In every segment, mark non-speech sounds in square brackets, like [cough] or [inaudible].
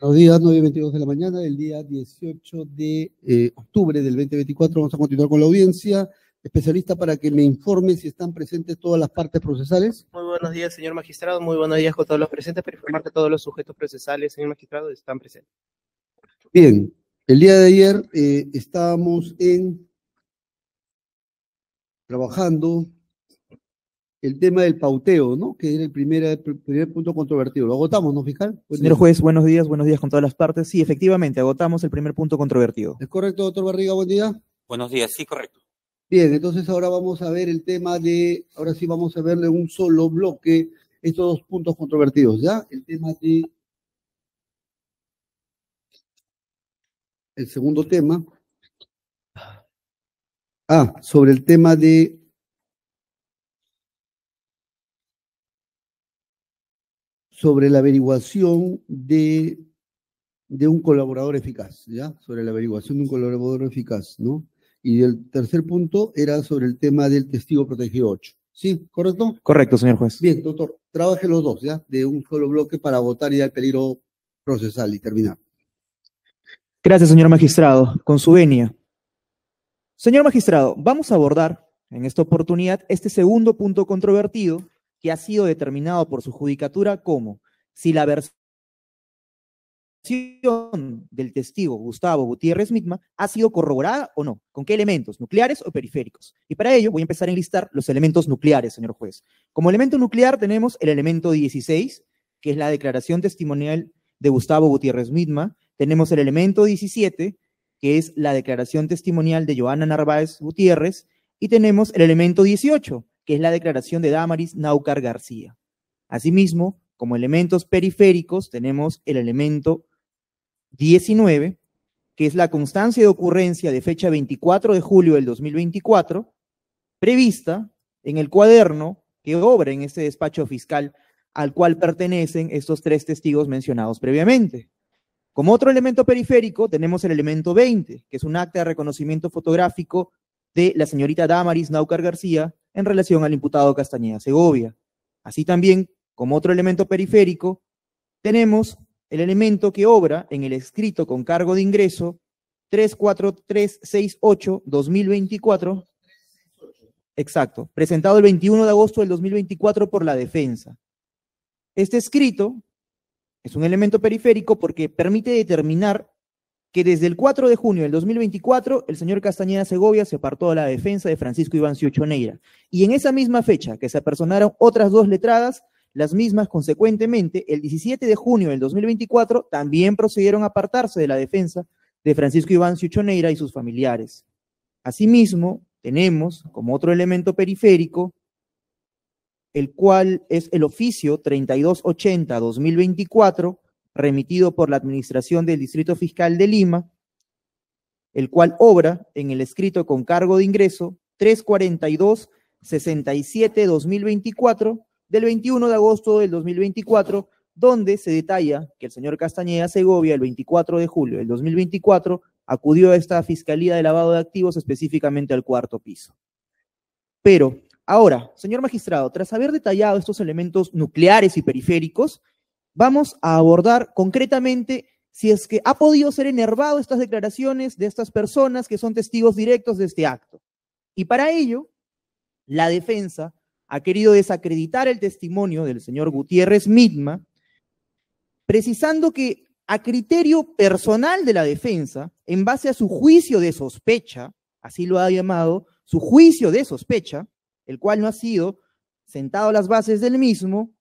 Buenos días, 9 y 22 de la mañana, el día 18 de eh, octubre del 2024. Vamos a continuar con la audiencia. Especialista, para que me informe si están presentes todas las partes procesales. Muy buenos días, señor magistrado. Muy buenos días con todos los presentes. Para informarte a todos los sujetos procesales, señor magistrado, están presentes. Bien, el día de ayer eh, estábamos en trabajando el tema del pauteo, ¿no? Que era el primer, eh, primer punto controvertido. Lo agotamos, ¿no, fiscal? Señor juez, buenos días, buenos días con todas las partes. Sí, efectivamente, agotamos el primer punto controvertido. ¿Es correcto, doctor Barriga? Buen día. Buenos días, sí, correcto. Bien, entonces ahora vamos a ver el tema de, ahora sí vamos a verle un solo bloque estos dos puntos controvertidos, ¿ya? El tema de... El segundo tema. Ah, sobre el tema de sobre la averiguación de, de un colaborador eficaz, ¿ya? Sobre la averiguación de un colaborador eficaz, ¿no? Y el tercer punto era sobre el tema del testigo protegido 8. ¿Sí? ¿Correcto? Correcto, señor juez. Bien, doctor, trabaje los dos, ¿ya? De un solo bloque para votar y dar peligro procesal y terminar. Gracias, señor magistrado. Con su venia. Señor magistrado, vamos a abordar en esta oportunidad este segundo punto controvertido que ha sido determinado por su judicatura como si la versión del testigo Gustavo Gutiérrez Mitma ha sido corroborada o no, con qué elementos, nucleares o periféricos. Y para ello voy a empezar a enlistar los elementos nucleares, señor juez. Como elemento nuclear tenemos el elemento 16, que es la declaración testimonial de Gustavo Gutiérrez Mitma. Tenemos el elemento 17, que es la declaración testimonial de Joana Narváez Gutiérrez. Y tenemos el elemento 18, que es la declaración de Damaris Náucar García. Asimismo, como elementos periféricos tenemos el elemento 19, que es la constancia de ocurrencia de fecha 24 de julio del 2024, prevista en el cuaderno que obra en este despacho fiscal al cual pertenecen estos tres testigos mencionados previamente. Como otro elemento periférico tenemos el elemento 20, que es un acta de reconocimiento fotográfico de la señorita Damaris Náucar García, en relación al imputado Castañeda Segovia. Así también, como otro elemento periférico, tenemos el elemento que obra en el escrito con cargo de ingreso 34368-2024. Exacto, presentado el 21 de agosto del 2024 por la defensa. Este escrito es un elemento periférico porque permite determinar que desde el 4 de junio del 2024 el señor Castañeda Segovia se apartó de la defensa de Francisco Iván Ciuchoneira. Y en esa misma fecha que se apersonaron otras dos letradas, las mismas consecuentemente el 17 de junio del 2024 también procedieron a apartarse de la defensa de Francisco Iván Ciuchoneira y sus familiares. Asimismo, tenemos como otro elemento periférico el cual es el oficio 3280-2024 remitido por la Administración del Distrito Fiscal de Lima, el cual obra en el escrito con cargo de ingreso 342-67-2024 del 21 de agosto del 2024, donde se detalla que el señor Castañeda Segovia el 24 de julio del 2024 acudió a esta Fiscalía de Lavado de Activos específicamente al cuarto piso. Pero, ahora, señor magistrado, tras haber detallado estos elementos nucleares y periféricos, vamos a abordar concretamente si es que ha podido ser enervado estas declaraciones de estas personas que son testigos directos de este acto. Y para ello, la defensa ha querido desacreditar el testimonio del señor Gutiérrez Mitma, precisando que a criterio personal de la defensa, en base a su juicio de sospecha, así lo ha llamado, su juicio de sospecha, el cual no ha sido sentado a las bases del mismo,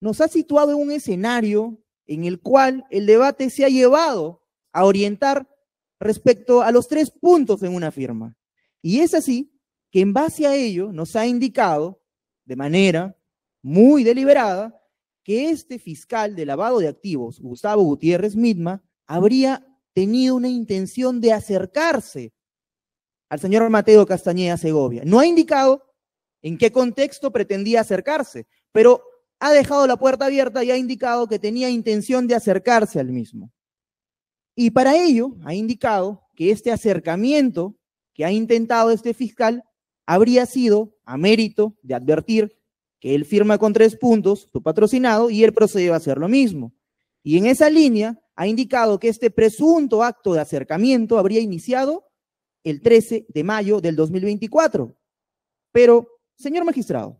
nos ha situado en un escenario en el cual el debate se ha llevado a orientar respecto a los tres puntos en una firma. Y es así que en base a ello nos ha indicado de manera muy deliberada que este fiscal de lavado de activos, Gustavo Gutiérrez Midma, habría tenido una intención de acercarse al señor Mateo Castañeda Segovia. No ha indicado en qué contexto pretendía acercarse, pero ha dejado la puerta abierta y ha indicado que tenía intención de acercarse al mismo. Y para ello ha indicado que este acercamiento que ha intentado este fiscal habría sido a mérito de advertir que él firma con tres puntos su patrocinado y él procede a hacer lo mismo. Y en esa línea ha indicado que este presunto acto de acercamiento habría iniciado el 13 de mayo del 2024. Pero, señor magistrado,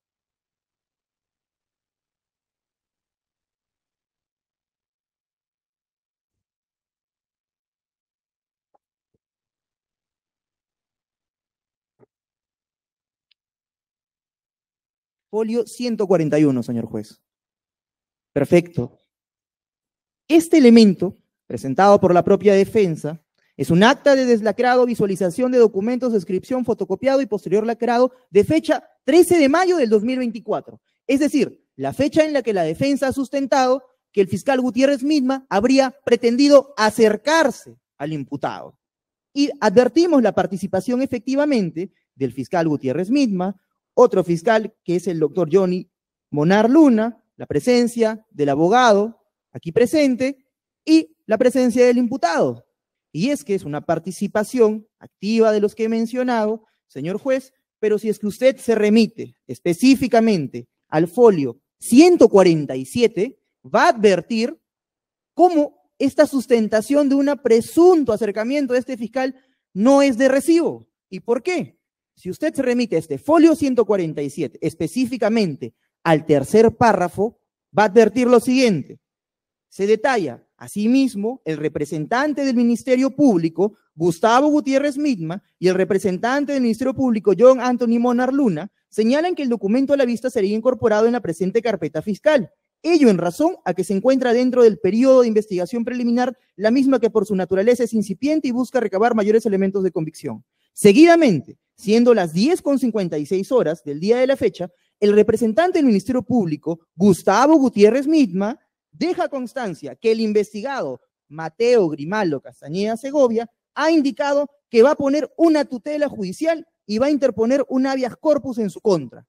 Folio 141, señor juez. Perfecto. Este elemento, presentado por la propia defensa, es un acta de deslacrado, visualización de documentos, descripción, fotocopiado y posterior lacrado de fecha 13 de mayo del 2024. Es decir, la fecha en la que la defensa ha sustentado que el fiscal Gutiérrez misma habría pretendido acercarse al imputado. Y advertimos la participación efectivamente del fiscal Gutiérrez misma, otro fiscal, que es el doctor Johnny Monar Luna, la presencia del abogado aquí presente y la presencia del imputado. Y es que es una participación activa de los que he mencionado, señor juez, pero si es que usted se remite específicamente al folio 147, va a advertir cómo esta sustentación de un presunto acercamiento de este fiscal no es de recibo. ¿Y por qué? Si usted se remite a este folio 147, específicamente al tercer párrafo, va a advertir lo siguiente. Se detalla, asimismo, el representante del Ministerio Público, Gustavo Gutiérrez misma y el representante del Ministerio Público, John Anthony Monar Luna, señalan que el documento a la vista sería incorporado en la presente carpeta fiscal. Ello en razón a que se encuentra dentro del periodo de investigación preliminar, la misma que por su naturaleza es incipiente y busca recabar mayores elementos de convicción. Seguidamente, Siendo las 10.56 horas del día de la fecha, el representante del Ministerio Público, Gustavo Gutiérrez Mitma, deja constancia que el investigado Mateo Grimaldo Castañeda Segovia ha indicado que va a poner una tutela judicial y va a interponer un habeas corpus en su contra.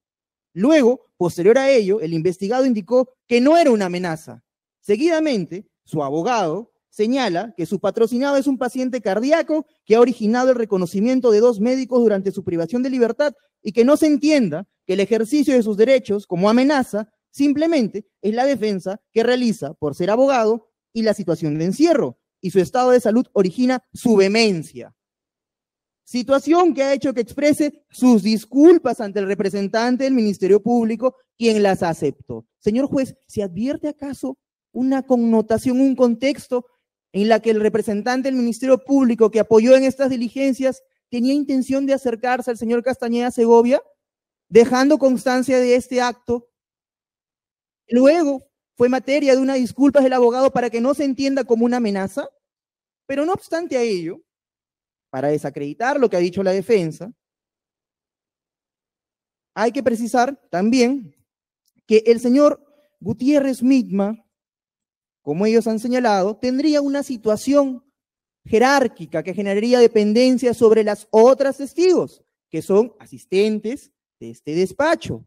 Luego, posterior a ello, el investigado indicó que no era una amenaza. Seguidamente, su abogado, señala que su patrocinado es un paciente cardíaco que ha originado el reconocimiento de dos médicos durante su privación de libertad y que no se entienda que el ejercicio de sus derechos como amenaza simplemente es la defensa que realiza por ser abogado y la situación de encierro y su estado de salud origina su vehemencia. Situación que ha hecho que exprese sus disculpas ante el representante del Ministerio Público, quien las aceptó. Señor juez, ¿se advierte acaso una connotación, un contexto en la que el representante del Ministerio Público que apoyó en estas diligencias tenía intención de acercarse al señor Castañeda Segovia, dejando constancia de este acto. Luego fue materia de una disculpa del abogado para que no se entienda como una amenaza, pero no obstante a ello, para desacreditar lo que ha dicho la defensa, hay que precisar también que el señor Gutiérrez Mitma, como ellos han señalado, tendría una situación jerárquica que generaría dependencia sobre las otras testigos, que son asistentes de este despacho.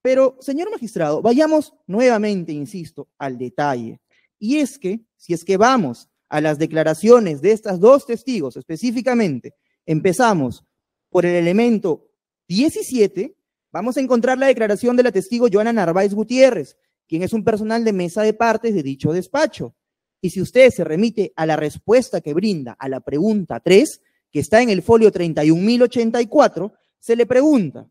Pero, señor magistrado, vayamos nuevamente, insisto, al detalle. Y es que, si es que vamos a las declaraciones de estas dos testigos específicamente, empezamos por el elemento 17, vamos a encontrar la declaración de la testigo Joana Narváez Gutiérrez, Quién es un personal de mesa de partes de dicho despacho. Y si usted se remite a la respuesta que brinda a la pregunta 3, que está en el folio 31.084, se le pregunta,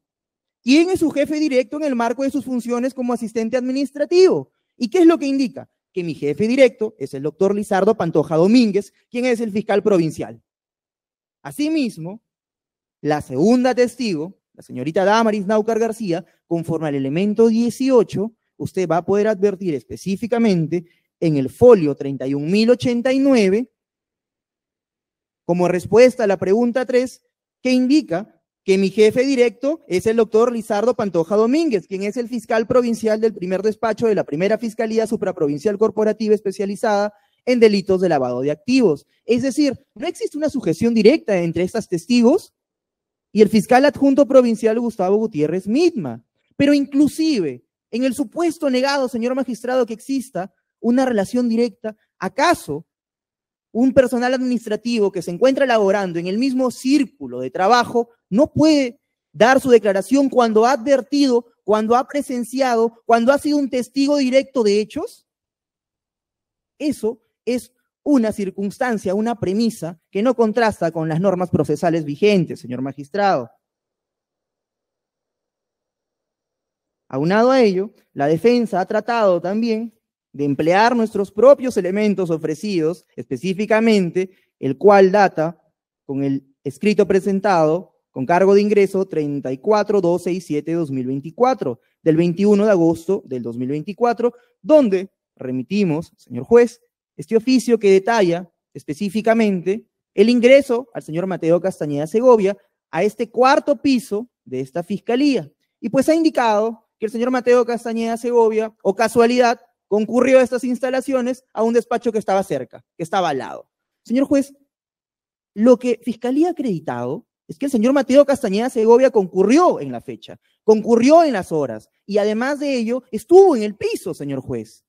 ¿quién es su jefe directo en el marco de sus funciones como asistente administrativo? ¿Y qué es lo que indica? Que mi jefe directo es el doctor Lizardo Pantoja Domínguez, quien es el fiscal provincial. Asimismo, la segunda testigo, la señorita Damaris Naucar García, conforme al elemento 18, usted va a poder advertir específicamente en el folio 31089, como respuesta a la pregunta 3, que indica que mi jefe directo es el doctor Lizardo Pantoja Domínguez, quien es el fiscal provincial del primer despacho de la primera Fiscalía Supraprovincial Corporativa Especializada en delitos de lavado de activos. Es decir, no existe una sujeción directa entre estos testigos y el fiscal adjunto provincial Gustavo Gutiérrez misma. Pero inclusive, en el supuesto negado, señor magistrado, que exista una relación directa, ¿acaso un personal administrativo que se encuentra laborando en el mismo círculo de trabajo no puede dar su declaración cuando ha advertido, cuando ha presenciado, cuando ha sido un testigo directo de hechos? Eso es una circunstancia, una premisa que no contrasta con las normas procesales vigentes, señor magistrado. Aunado a ello, la defensa ha tratado también de emplear nuestros propios elementos ofrecidos, específicamente el cual data con el escrito presentado con cargo de ingreso 34267-2024, del 21 de agosto del 2024, donde remitimos, señor juez, este oficio que detalla específicamente el ingreso al señor Mateo Castañeda Segovia a este cuarto piso de esta fiscalía. Y pues ha indicado que el señor Mateo Castañeda Segovia, o casualidad, concurrió a estas instalaciones a un despacho que estaba cerca, que estaba al lado. Señor juez, lo que Fiscalía ha acreditado es que el señor Mateo Castañeda Segovia concurrió en la fecha, concurrió en las horas, y además de ello, estuvo en el piso, señor juez.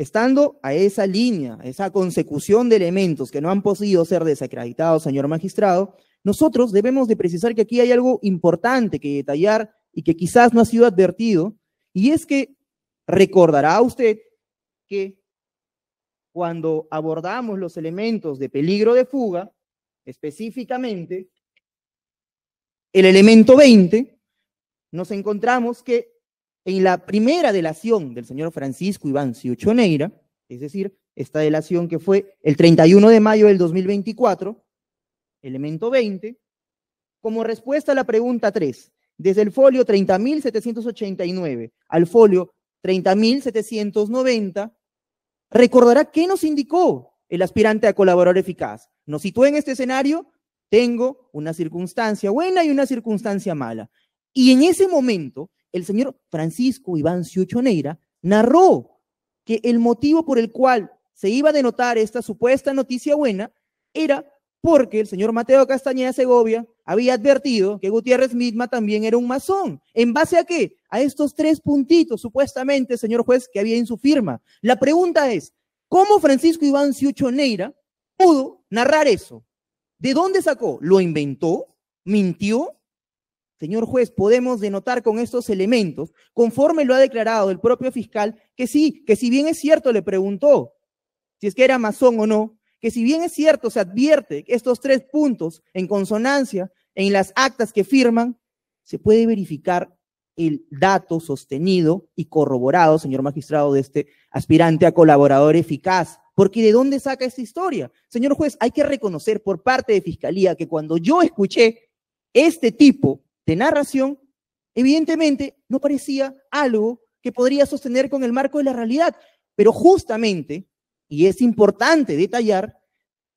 Estando a esa línea, a esa consecución de elementos que no han podido ser desacreditados, señor magistrado, nosotros debemos de precisar que aquí hay algo importante que detallar y que quizás no ha sido advertido, y es que recordará usted que cuando abordamos los elementos de peligro de fuga, específicamente el elemento 20, nos encontramos que en la primera delación del señor Francisco Iván Ciuchoneira, es decir, esta delación que fue el 31 de mayo del 2024, elemento 20, como respuesta a la pregunta 3, desde el folio 30.789 al folio 30.790, recordará qué nos indicó el aspirante a colaborar eficaz. Nos situó en este escenario, tengo una circunstancia buena y una circunstancia mala. Y en ese momento, el señor Francisco Iván Ciuchoneira narró que el motivo por el cual se iba a denotar esta supuesta noticia buena era porque el señor Mateo Castañeda Segovia había advertido que Gutiérrez misma también era un masón. ¿En base a qué? A estos tres puntitos, supuestamente, señor juez, que había en su firma. La pregunta es, ¿cómo Francisco Iván Ciuchoneira pudo narrar eso? ¿De dónde sacó? ¿Lo inventó? ¿Mintió? Señor juez, podemos denotar con estos elementos, conforme lo ha declarado el propio fiscal, que sí, que si bien es cierto, le preguntó si es que era masón o no, que si bien es cierto, se advierte que estos tres puntos en consonancia en las actas que firman, se puede verificar el dato sostenido y corroborado, señor magistrado, de este aspirante a colaborador eficaz. Porque ¿de dónde saca esta historia? Señor juez, hay que reconocer por parte de Fiscalía que cuando yo escuché este tipo de narración, evidentemente no parecía algo que podría sostener con el marco de la realidad. Pero justamente, y es importante detallar,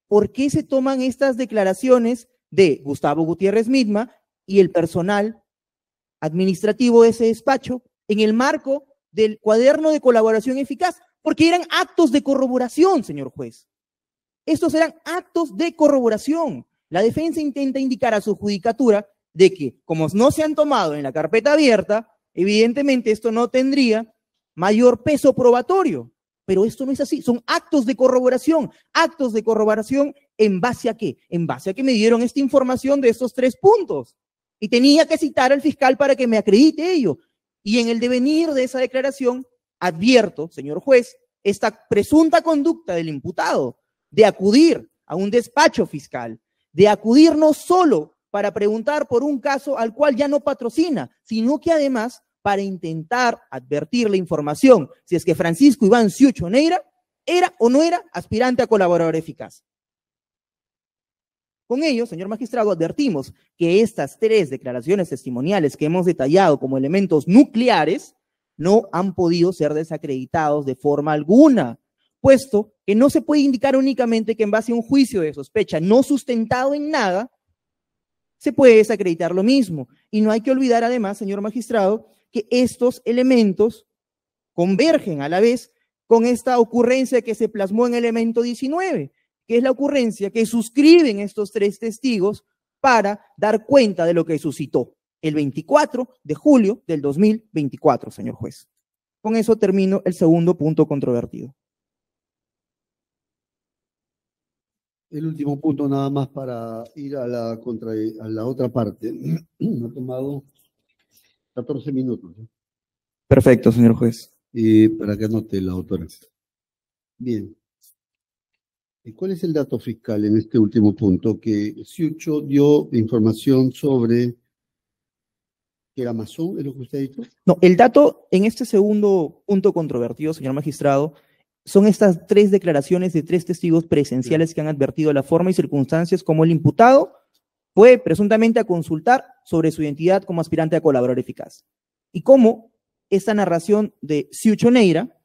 por qué se toman estas declaraciones de Gustavo Gutiérrez misma y el personal administrativo de ese despacho en el marco del cuaderno de colaboración eficaz, porque eran actos de corroboración, señor juez. Estos eran actos de corroboración. La defensa intenta indicar a su judicatura de que como no se han tomado en la carpeta abierta, evidentemente esto no tendría mayor peso probatorio. Pero esto no es así, son actos de corroboración, actos de corroboración en base a qué? En base a que me dieron esta información de estos tres puntos. Y tenía que citar al fiscal para que me acredite ello. Y en el devenir de esa declaración, advierto, señor juez, esta presunta conducta del imputado de acudir a un despacho fiscal, de acudir no solo para preguntar por un caso al cual ya no patrocina, sino que además para intentar advertir la información si es que Francisco Iván Ciucho Neira era o no era aspirante a colaborador eficaz. Con ello, señor magistrado, advertimos que estas tres declaraciones testimoniales que hemos detallado como elementos nucleares no han podido ser desacreditados de forma alguna, puesto que no se puede indicar únicamente que en base a un juicio de sospecha no sustentado en nada, se puede desacreditar lo mismo. Y no hay que olvidar además, señor magistrado, que estos elementos convergen a la vez con esta ocurrencia que se plasmó en elemento 19, que es la ocurrencia que suscriben estos tres testigos para dar cuenta de lo que suscitó el 24 de julio del 2024, señor juez. Con eso termino el segundo punto controvertido. El último punto nada más para ir a la, contra, a la otra parte. [clears throat] ha tomado 14 minutos. Perfecto, señor juez. Y para que anote la autora. Bien. ¿Y cuál es el dato fiscal en este último punto? Que Siucho dio información sobre que era masón, es lo que usted ha dicho. No, el dato en este segundo punto controvertido, señor magistrado, son estas tres declaraciones de tres testigos presenciales que han advertido la forma y circunstancias como el imputado fue presuntamente a consultar sobre su identidad como aspirante a colaborar eficaz. Y cómo esta narración de Neira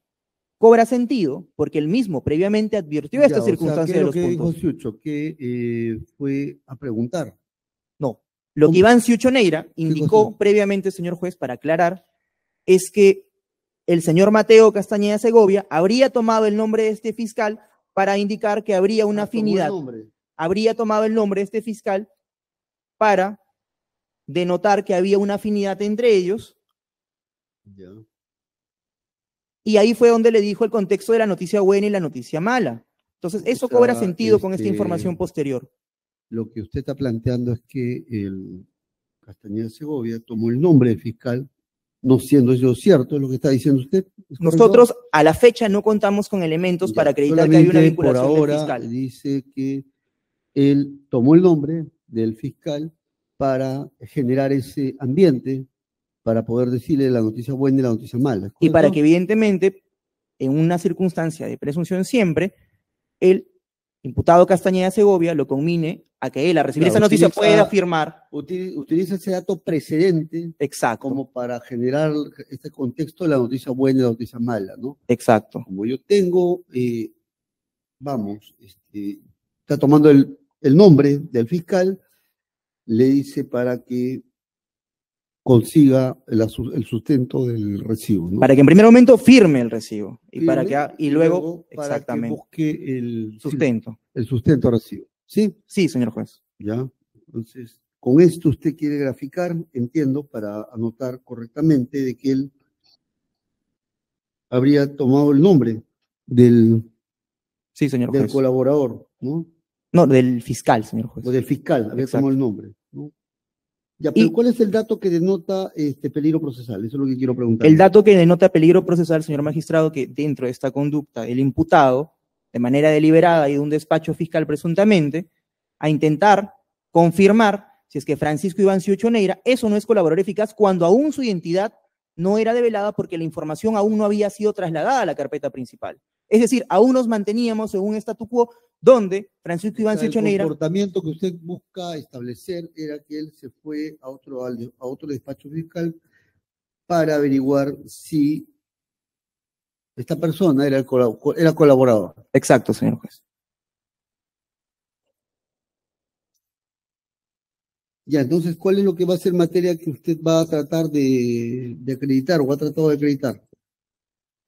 cobra sentido, porque él mismo previamente advirtió esta circunstancia de que Dijo que eh, fue a preguntar. No, lo que Iván Neira indicó previamente, señor juez, para aclarar, es que el señor Mateo Castañeda Segovia habría tomado el nombre de este fiscal para indicar que habría una ah, afinidad. Habría tomado el nombre de este fiscal para denotar que había una afinidad entre ellos. Y ahí fue donde le dijo el contexto de la noticia buena y la noticia mala. Entonces, eso cobra sentido con esta este, información posterior. Lo que usted está planteando es que el Castañeda Segovia tomó el nombre del fiscal no siendo eso cierto es lo que está diciendo usted. Nosotros a la fecha no contamos con elementos para acreditar que hay una vinculación por ahora fiscal. Dice que él tomó el nombre del fiscal para generar ese ambiente para poder decirle la noticia buena y la noticia mala. Y para que evidentemente, en una circunstancia de presunción siempre, él imputado Castañeda Segovia lo conmine a que él, a recibir esa noticia, pueda firmar. Utiliza ese dato precedente Exacto. como para generar este contexto de la noticia buena y la noticia mala, ¿no? Exacto. Como yo tengo, eh, vamos, este, está tomando el, el nombre del fiscal, le dice para que consiga el, sustento del recibo. Para que en primer momento firme el recibo y, para que, y luego, para que busque el sustento. El sustento recibo. ¿Sí? Sí, señor juez. Ya, entonces, con esto usted quiere graficar, entiendo, para anotar correctamente de que él habría tomado el nombre del, sí, señor del colaborador, ¿no? No, del fiscal, señor juez. O del fiscal, habría tomado el nombre. ¿cuál es el dato que denota este peligro procesal? Eso es lo que quiero preguntar. El dato que denota peligro procesal, señor magistrado, que dentro de esta conducta el imputado, de manera deliberada y de un despacho fiscal presuntamente, a intentar confirmar si es que Francisco Iván Ciocho eso no es colaborador eficaz cuando aún su identidad no era develada porque la información aún no había sido trasladada a la carpeta principal. Es decir, aún nos manteníamos según un statu quo donde Francisco Iván Secho El comportamiento que usted busca establecer era que él se fue a otro, a otro despacho fiscal para averiguar si esta persona era, era colaborador. Exacto, señor juez. Ya, entonces, ¿cuál es lo que va a ser materia que usted va a tratar de acreditar o ha tratado de acreditar?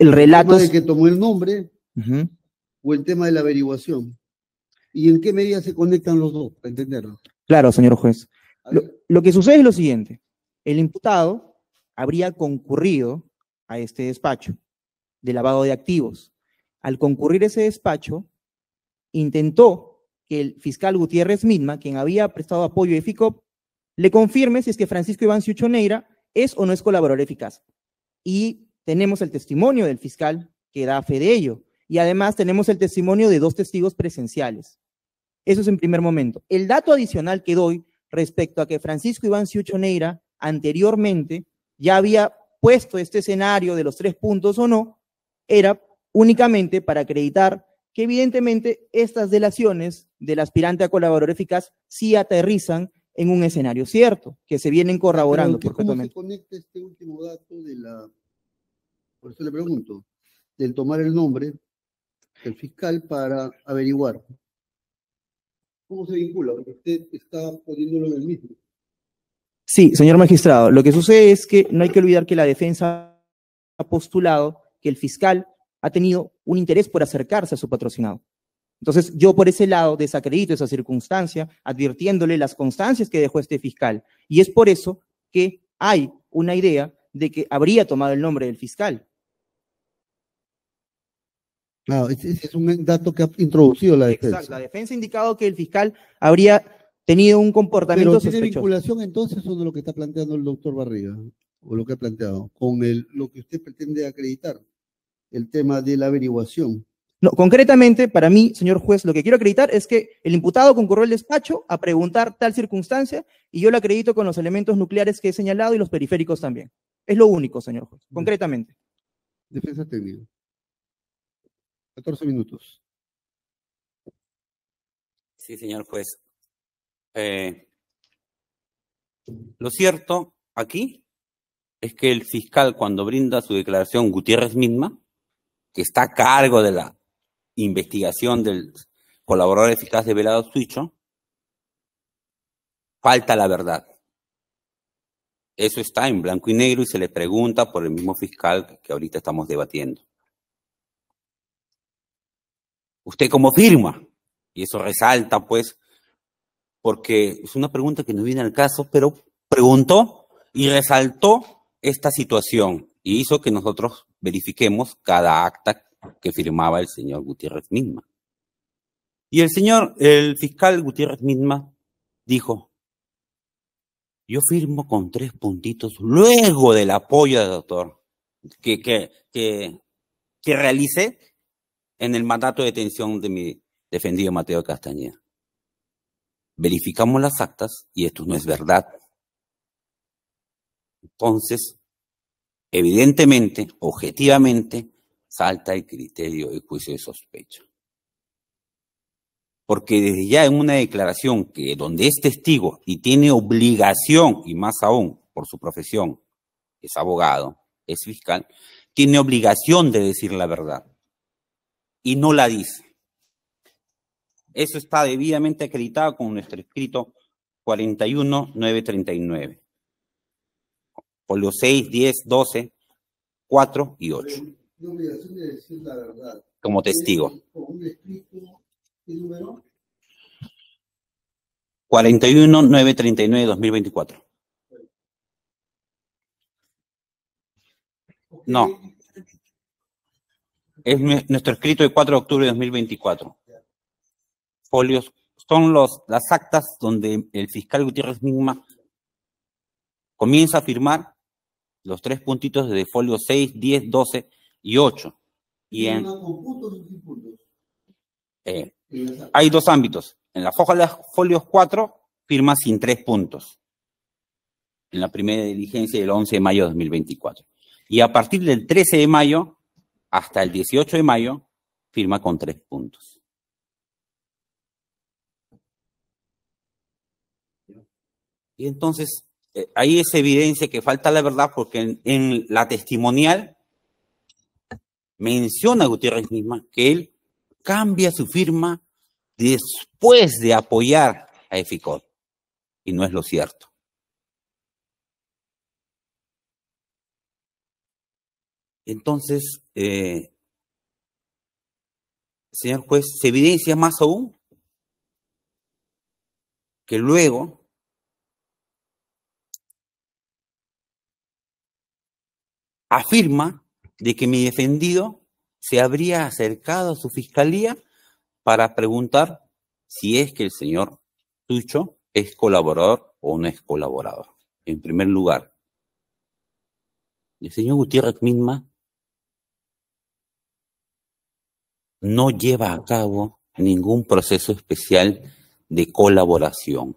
el relato. tema de que tomó el nombre o el tema de la averiguación. ¿Y en qué medida se conectan los dos? Para entenderlo. Claro, señor juez. Lo, que sucede es lo siguiente. El imputado habría concurrido a este despacho de lavado de activos. Al concurrir ese despacho, intentó que el fiscal Gutiérrez misma, quien había prestado apoyo a EFICOP, le confirme si es que Francisco Iván Ciuchoneira es o no es colaborador eficaz. Y tenemos el testimonio del fiscal que da fe de ello. Y además tenemos el testimonio de dos testigos presenciales. Eso es en primer momento. El dato adicional que doy respecto a que Francisco Iván Ciucho Neira anteriormente ya había puesto este escenario de los tres puntos o no, era únicamente para acreditar que evidentemente estas delaciones del aspirante a colaborador eficaz sí aterrizan en un escenario cierto, que se vienen corroborando. Pero, ¿Cómo se este último dato de la por eso le pregunto, del tomar el nombre del fiscal para averiguar. ¿Cómo se vincula? Porque usted está poniéndolo en el mismo. Sí, señor magistrado, lo que sucede es que no hay que olvidar que la defensa ha postulado que el fiscal ha tenido un interés por acercarse a su patrocinado. Entonces, yo por ese lado desacredito esa circunstancia, advirtiéndole las constancias que dejó este fiscal. Y es por eso que hay una idea de que habría tomado el nombre del fiscal es un dato que ha introducido la defensa. Exacto, la defensa ha indicado que el fiscal habría tenido un comportamiento Pero tiene vinculación entonces o de lo que está planteando el doctor Barriga, o lo que ha planteado, con el, lo que usted pretende acreditar, el tema de la averiguación. No, concretamente, para mí, señor juez, lo que quiero acreditar es que el imputado concurrió al despacho a preguntar tal circunstancia y yo lo acredito con los elementos nucleares que he señalado y los periféricos también. Es lo único, señor juez, concretamente. Defensa técnica. 14 minutos. Sí, señor juez. Eh, lo cierto aquí es que el fiscal cuando brinda su declaración Gutiérrez misma, que está a cargo de la investigación del colaborador eficaz de Velado Suicho, falta la verdad. Eso está en blanco y negro y se le pregunta por el mismo fiscal que ahorita estamos debatiendo usted cómo firma. Y eso resalta, pues, porque es una pregunta que no viene al caso, pero preguntó y resaltó esta situación y hizo que nosotros verifiquemos cada acta que firmaba el señor Gutiérrez Misma. Y el señor, el fiscal Gutiérrez Misma, dijo, yo firmo con tres puntitos luego del apoyo del doctor que, que, que, que realicé en el mandato de detención de mi defendido Mateo Castañeda. Verificamos las actas y esto no es verdad. Entonces, evidentemente, objetivamente, salta el criterio de juicio de sospecha. Porque desde ya en una declaración que donde es testigo y tiene obligación, y más aún por su profesión, es abogado, es fiscal, tiene obligación de decir la verdad y no la dice. Eso está debidamente acreditado con nuestro escrito 41939. Por los 6, 10, 12, 4 y 8. Como testigo. Un escrito, ¿qué número? 41939 2024. No es nuestro escrito de 4 de octubre de 2024. Folios son los, las actas donde el fiscal Gutiérrez Migma comienza a firmar los tres puntitos de folio 6, 10, 12 y 8. Y en, eh, hay dos ámbitos. En la hoja de folios 4 firma sin tres puntos. En la primera diligencia del 11 de mayo de 2024. Y a partir del 13 de mayo hasta el 18 de mayo, firma con tres puntos. Y entonces, eh, ahí es evidencia que falta la verdad porque en, la testimonial menciona Gutiérrez misma que él cambia su firma después de apoyar a Eficot. Y no es lo cierto. Entonces, eh, señor juez, se evidencia más aún que luego afirma de que mi defendido se habría acercado a su fiscalía para preguntar si es que el señor Tucho es colaborador o no es colaborador. En primer lugar, el señor Gutiérrez misma no lleva a cabo ningún proceso especial de colaboración.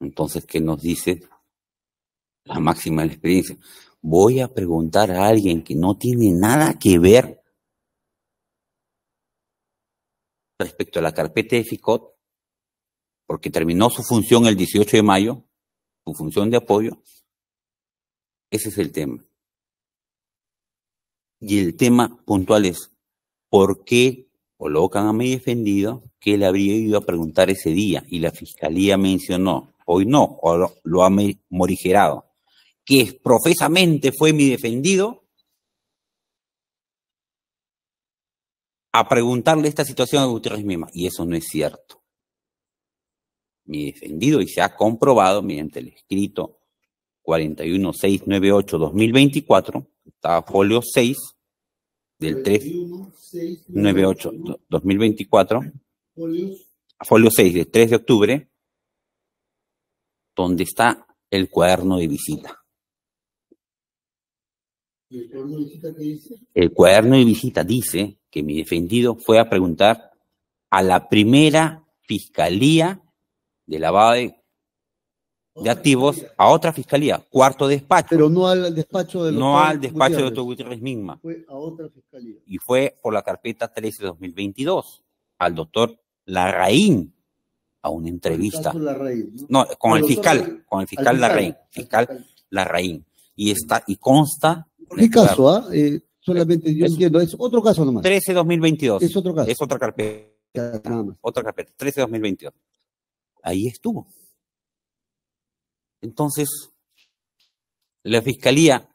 Entonces, ¿qué nos dice la máxima de la experiencia? Voy a preguntar a alguien que no tiene nada que ver respecto a la carpeta de FICOT, porque terminó su función el 18 de mayo, su función de apoyo. Ese es el tema. Y el tema puntual es, ¿por qué colocan a mi defendido que le habría ido a preguntar ese día? Y la fiscalía mencionó, hoy no, o lo, ha morigerado, que profesamente fue mi defendido a preguntarle esta situación a Gutiérrez misma, Y eso no es cierto. Mi defendido, y se ha comprobado mediante el escrito 41698-2024, está folio 6 del 398-2024, folio 6 del 3 de octubre, donde está el cuaderno de visita. ¿El cuaderno de visita qué dice? El cuaderno de visita dice que mi defendido fue a preguntar a la primera fiscalía de la de de activos a otra fiscalía, cuarto despacho. Pero no al despacho de No al despacho Gutiérrez. de Gutiérrez misma. Fue a otra fiscalía. Y fue por la carpeta 13 2022 al doctor Larraín a una entrevista. ¿no? con el, fiscal, con el fiscal, Larraín, fiscal, Larraín. Y está y consta ¿Qué caso, ah? Eh, solamente yo entiendo, es otro caso nomás. 13 2022. Es otro caso. Es otra carpeta. Otra carpeta, 13 2022. Ahí estuvo. Entonces, la fiscalía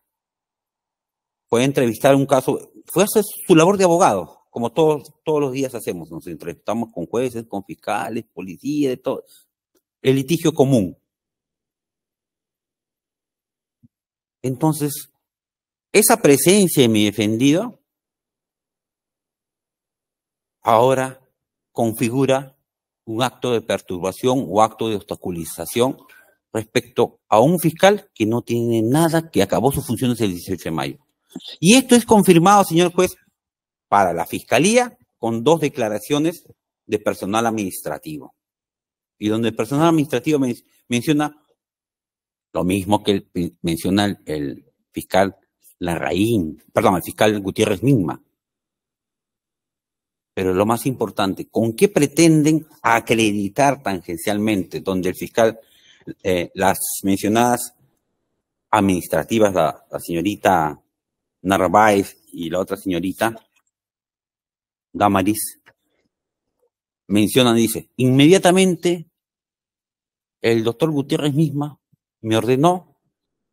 puede entrevistar un caso, fue hacer su labor de abogado, como todos, todos los días hacemos, nos entrevistamos con jueces, con fiscales, policías, de todo. El litigio común. Entonces, esa presencia de mi defendido ahora configura un acto de perturbación o acto de obstaculización respecto a un fiscal que no tiene nada, que acabó sus funciones el 18 de mayo. Y esto es confirmado, señor juez, para la fiscalía con dos declaraciones de personal administrativo. Y donde el personal administrativo menciona lo mismo que menciona el, fiscal Larraín, perdón, el fiscal Gutiérrez misma. Pero lo más importante, ¿con qué pretenden acreditar tangencialmente? Donde el fiscal eh, las mencionadas administrativas, la, señorita Narváez y la otra señorita Gamariz mencionan, dice, inmediatamente el doctor Gutiérrez misma me ordenó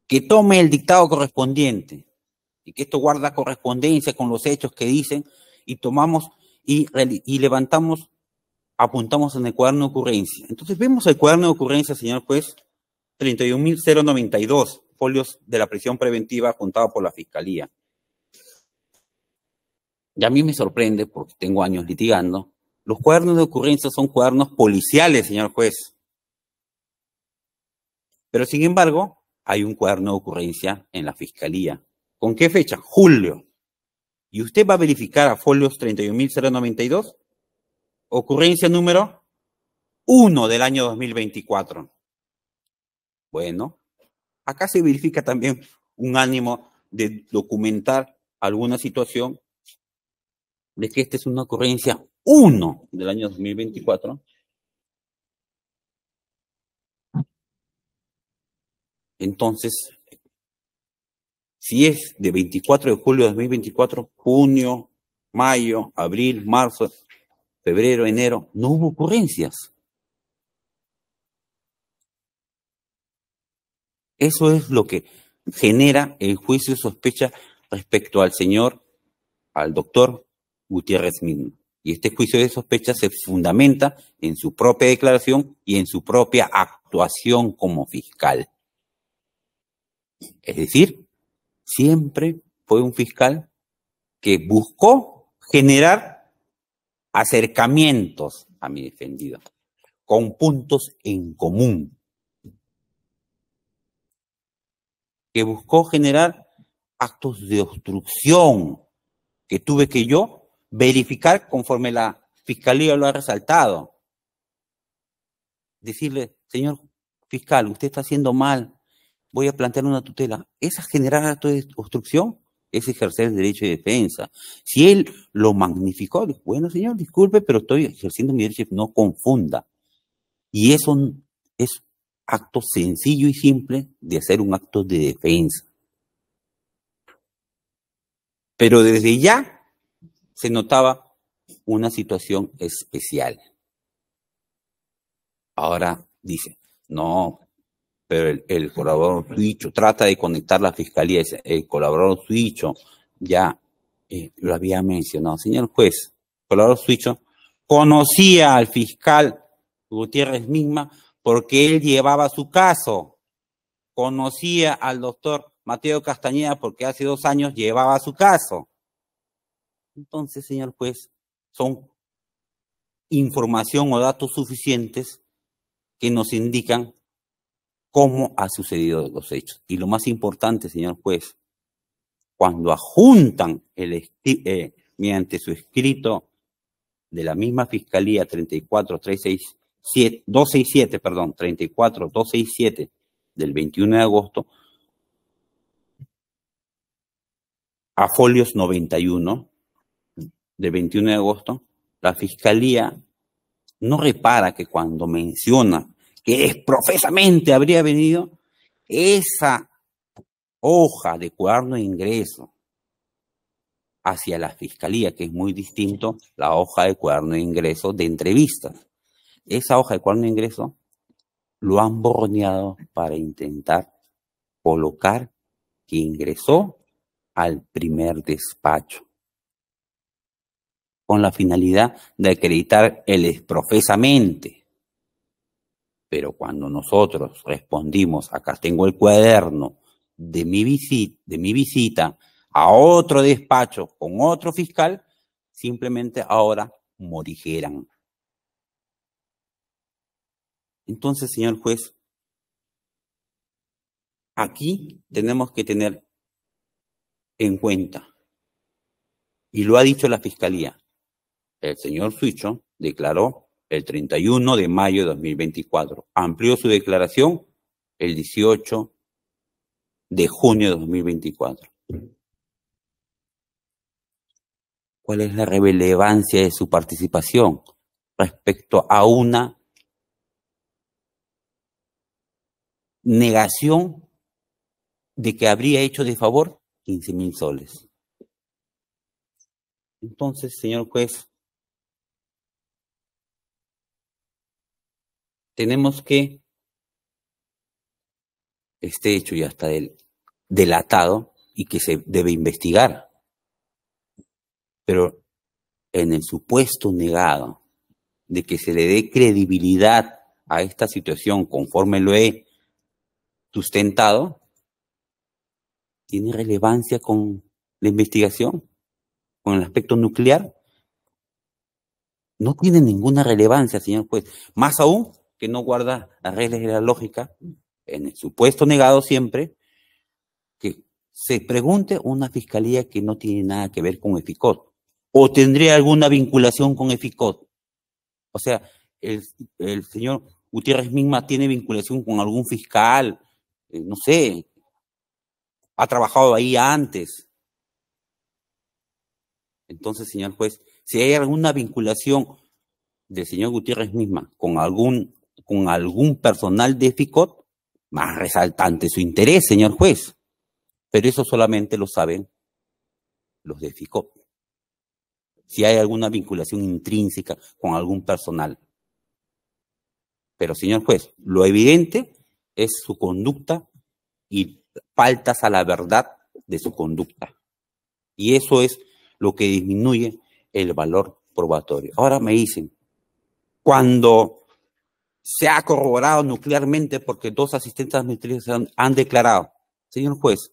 que tome el dictado correspondiente y que esto guarda correspondencia con los hechos que dicen y tomamos y levantamos apuntamos en el cuaderno de ocurrencia. Entonces vemos el cuaderno de ocurrencia, señor juez, 31.092 folios de la prisión preventiva apuntado por la Fiscalía. Y a mí me sorprende, porque tengo años litigando, los cuadernos de ocurrencia son cuadernos policiales, señor juez. Pero sin embargo, hay un cuaderno de ocurrencia en la Fiscalía. ¿Con qué fecha? Julio. Y usted va a verificar a folios 31.092 Ocurrencia número 1 del año 2024. Bueno, acá se verifica también un ánimo de documentar alguna situación de que esta es una ocurrencia 1 del año 2024. Entonces, si es de 24 de julio de 2024, junio, mayo, abril, marzo, febrero, enero, no hubo ocurrencias. Eso es lo que genera el juicio de sospecha respecto al señor, al doctor Gutiérrez mismo. Y este juicio de sospecha se fundamenta en su propia declaración y en su propia actuación como fiscal. Es decir, siempre fue un fiscal que buscó generar acercamientos a mi defendido, con puntos en común, que buscó generar actos de obstrucción que tuve que yo verificar conforme la fiscalía lo ha resaltado. Decirle, señor fiscal, usted está haciendo mal, voy a plantear una tutela. ¿Esa generar actos de obstrucción? es ejercer el derecho de defensa. Si él lo magnificó, bueno, señor, disculpe, pero estoy ejerciendo mi derecho, no confunda. Y eso es acto sencillo y simple de hacer un acto de defensa. Pero desde ya se notaba una situación especial. Ahora dice, no, pero el, colaborador suicho trata de conectar la fiscalía, el colaborador suicho ya eh, lo había mencionado. Señor juez, el colaborador suicho conocía al fiscal Gutiérrez misma porque él llevaba su caso, conocía al doctor Mateo Castañeda porque hace dos años llevaba su caso. Entonces, señor juez, son información o datos suficientes que nos indican cómo ha sucedido los hechos. Y lo más importante, señor juez, cuando ajuntan el, eh, mediante su escrito de la misma Fiscalía 34367, perdón, 34267 del 21 de agosto, a folios 91 del 21 de agosto, la Fiscalía no repara que cuando menciona que profesamente habría venido, esa hoja de cuaderno de ingreso hacia la fiscalía, que es muy distinto la hoja de cuaderno de ingreso de entrevistas. Esa hoja de cuaderno de ingreso lo han borneado para intentar colocar que ingresó al primer despacho con la finalidad de acreditar el profesamente. Pero cuando nosotros respondimos, acá tengo el cuaderno de mi, visita, a otro despacho con otro fiscal, simplemente ahora morigeran. Entonces, señor juez, aquí tenemos que tener en cuenta, y lo ha dicho la Fiscalía, el señor Suicho declaró el 31 de mayo de 2024. Amplió su declaración el 18 de junio de 2024. ¿Cuál es la relevancia de su participación respecto a una negación de que habría hecho de favor 15 mil soles? Entonces, señor juez, tenemos que este hecho ya está delatado y que se debe investigar. Pero en el supuesto negado de que se le dé credibilidad a esta situación conforme lo he sustentado, tiene relevancia con la investigación, con el aspecto nuclear. No tiene ninguna relevancia, señor juez. Más aún que no guarda las reglas de la lógica, en el supuesto negado siempre, que se pregunte una fiscalía que no tiene nada que ver con EFICOT o tendría alguna vinculación con EFICOT. O sea, el, señor Gutiérrez misma tiene vinculación con algún fiscal, eh, no sé, ha trabajado ahí antes. Entonces, señor juez, si hay alguna vinculación del señor Gutiérrez misma con algún con algún personal de FICOT, más resaltante su interés, señor juez. Pero eso solamente lo saben los de FICOT. Si hay alguna vinculación intrínseca con algún personal. Pero, señor juez, lo evidente es su conducta y faltas a la verdad de su conducta. Y eso es lo que disminuye el valor probatorio. Ahora me dicen, cuando se ha corroborado nuclearmente porque dos asistentes administrativos han, han declarado. Señor juez,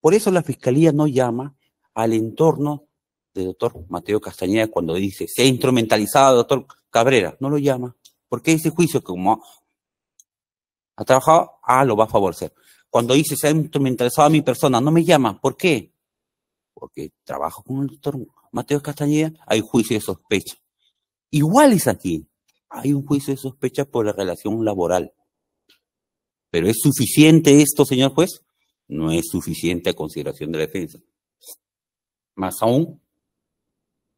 por eso la fiscalía no llama al entorno del doctor Mateo Castañeda cuando dice se ha instrumentalizado al doctor Cabrera. No lo llama. Porque ese juicio, como ha trabajado, ah, lo va a favorecer. Cuando dice se ha instrumentalizado a mi persona, no me llama. ¿Por qué? Porque trabajo con el doctor Mateo Castañeda, hay juicio de sospecha. Igual es aquí hay un juicio de sospecha por la relación laboral. ¿Pero es suficiente esto, señor juez? No es suficiente a consideración de la defensa. Más aún,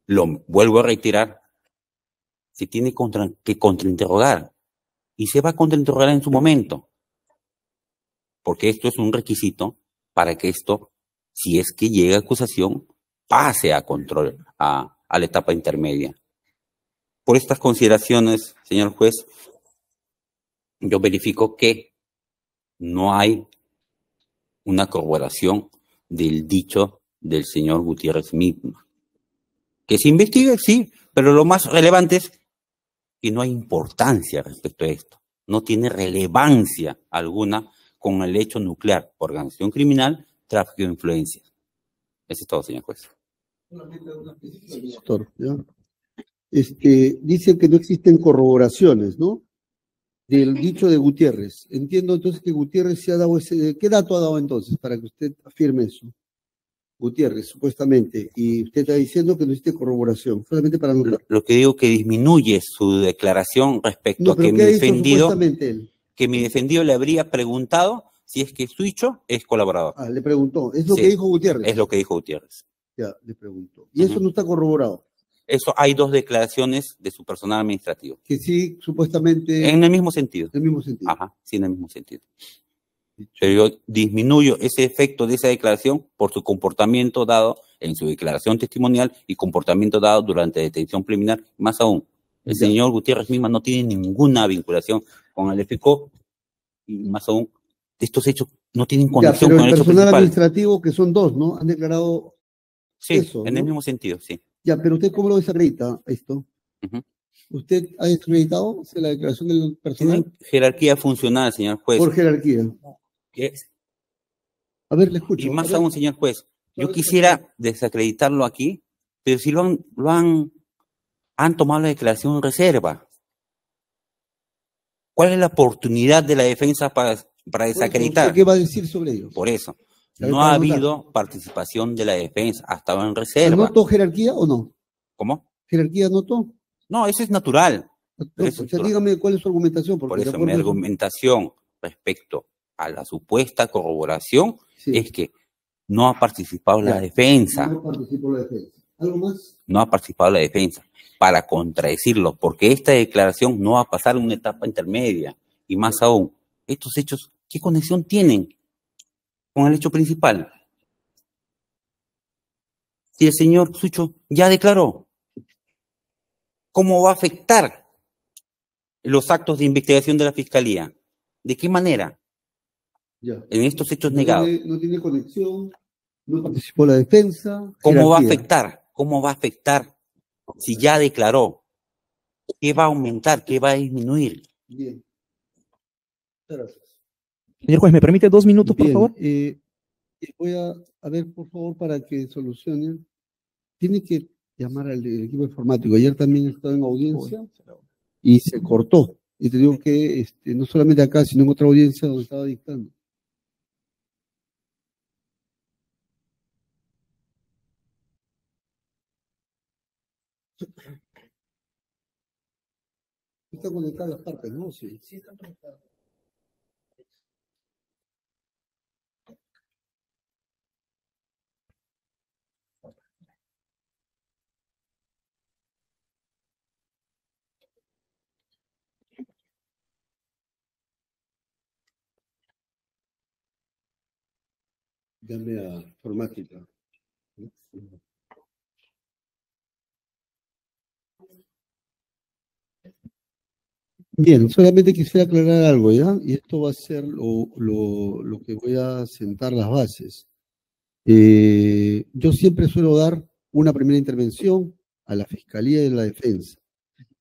lo vuelvo a reiterar, se tiene contra, que contrainterrogar y se va a contrainterrogar en su momento, porque esto es un requisito para que esto, si es que llega a acusación, pase a control, a la etapa intermedia. Por estas consideraciones, señor juez, yo verifico que no hay una corroboración del dicho del señor Gutiérrez mismo. Que se investigue, sí, pero lo más relevante es que no hay importancia respecto a esto. No tiene relevancia alguna con el hecho nuclear, organización criminal, tráfico de influencias. Eso es todo, señor juez este, dicen que no existen corroboraciones, ¿no? Del dicho de Gutiérrez. Entiendo entonces que Gutiérrez se ha dado ese. ¿Qué dato ha dado entonces para que usted afirme eso? Gutiérrez, supuestamente, y usted está diciendo que no existe corroboración, solamente para lo, lo, que digo que disminuye su declaración respecto a que mi defendido que mi defendido le habría preguntado si es que Suicho es colaborador. Ah, le preguntó, es lo que dijo Gutiérrez. Es lo que dijo Gutiérrez. Ya, le preguntó. Y eso no está corroborado. Eso hay dos declaraciones de su personal administrativo. Que sí, supuestamente. En el mismo sentido. En el mismo sentido. Ajá, sí, en el mismo sentido. Pero yo disminuyo ese efecto de esa declaración por su comportamiento dado en su declaración testimonial y comportamiento dado durante detención preliminar. Más aún, el señor Gutiérrez misma no tiene ninguna vinculación con el FCO, y más aún, estos hechos no tienen conexión con el, el personal administrativo, que son dos, ¿no? Han declarado. Sí, en el mismo sentido, sí. Ya, pero usted cómo lo desacredita esto? ¿Usted ha desacreditado la declaración del personal? Jerarquía funcional, señor juez. Por jerarquía. A ver, le escucho. Y más aún, señor juez, yo quisiera desacreditarlo aquí, pero si lo han, lo han, han tomado la declaración reserva. ¿Cuál es la oportunidad de la defensa para, para pues, desacreditar? ¿Qué va a decir sobre ello? Por eso. No ha habido participación de la defensa, estaba en reserva. ¿Notó jerarquía o no? ¿Cómo? ¿Jerarquía notó? No, eso es natural. No, eso es dígame cuál es su argumentación. Por eso, mi argumentación respecto a la supuesta corroboración es que no ha participado la defensa. No participó la defensa. ¿Algo más? No ha participado la defensa. Para contradecirlo, porque esta declaración no va a pasar una etapa intermedia. Y más aún, estos hechos, ¿qué conexión tienen? con el hecho principal. Si el señor Sucho ya declaró, ¿cómo va a afectar los actos de investigación de la Fiscalía? ¿De qué manera? En estos hechos negados. no tiene conexión, no participó la defensa. ¿Cómo va a afectar? ¿Cómo va a afectar si ya declaró? ¿Qué va a aumentar? ¿Qué va a disminuir? Bien. Gracias. Señor juez, ¿me permite dos minutos, por favor? Eh, eh, voy a, ver, por favor, para que solucionen. Tiene que llamar al equipo informático. Ayer también estaba en audiencia y se cortó. Y te digo que este, no solamente acá, sino en otra audiencia donde estaba dictando. [coughs] Están conectadas las partes, ¿no? sí están conectadas. Bien, solamente quisiera aclarar algo, ¿ya? Y esto va a ser lo, que voy a sentar las bases. Eh, yo siempre suelo dar una primera intervención a la Fiscalía y la Defensa,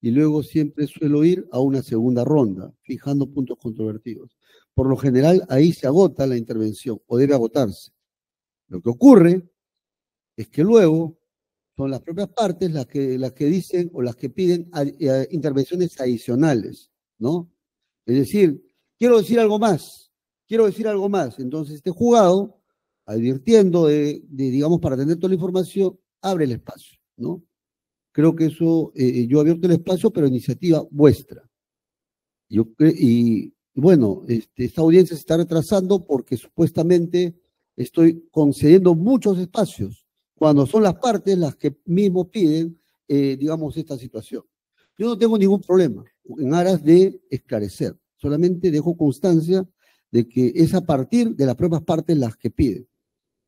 y luego siempre suelo ir a una segunda ronda, fijando puntos controvertidos por lo general ahí se agota la intervención o debe agotarse. Lo que ocurre es que luego son las propias partes las que, las que dicen o las que piden eh, intervenciones adicionales, ¿no? Es decir, quiero decir algo más, quiero decir algo más. Entonces este juzgado, advirtiendo de, digamos, para tener toda la información, abre el espacio, ¿no? Creo que eso, eh, eh, yo abierto el espacio, pero iniciativa vuestra. Yo y bueno, este, esta audiencia se está retrasando porque supuestamente estoy concediendo muchos espacios, cuando son las partes las que mismo piden, eh, digamos, esta situación. Yo no tengo ningún problema en aras de esclarecer, solamente dejo constancia de que es a partir de las propias partes las que piden.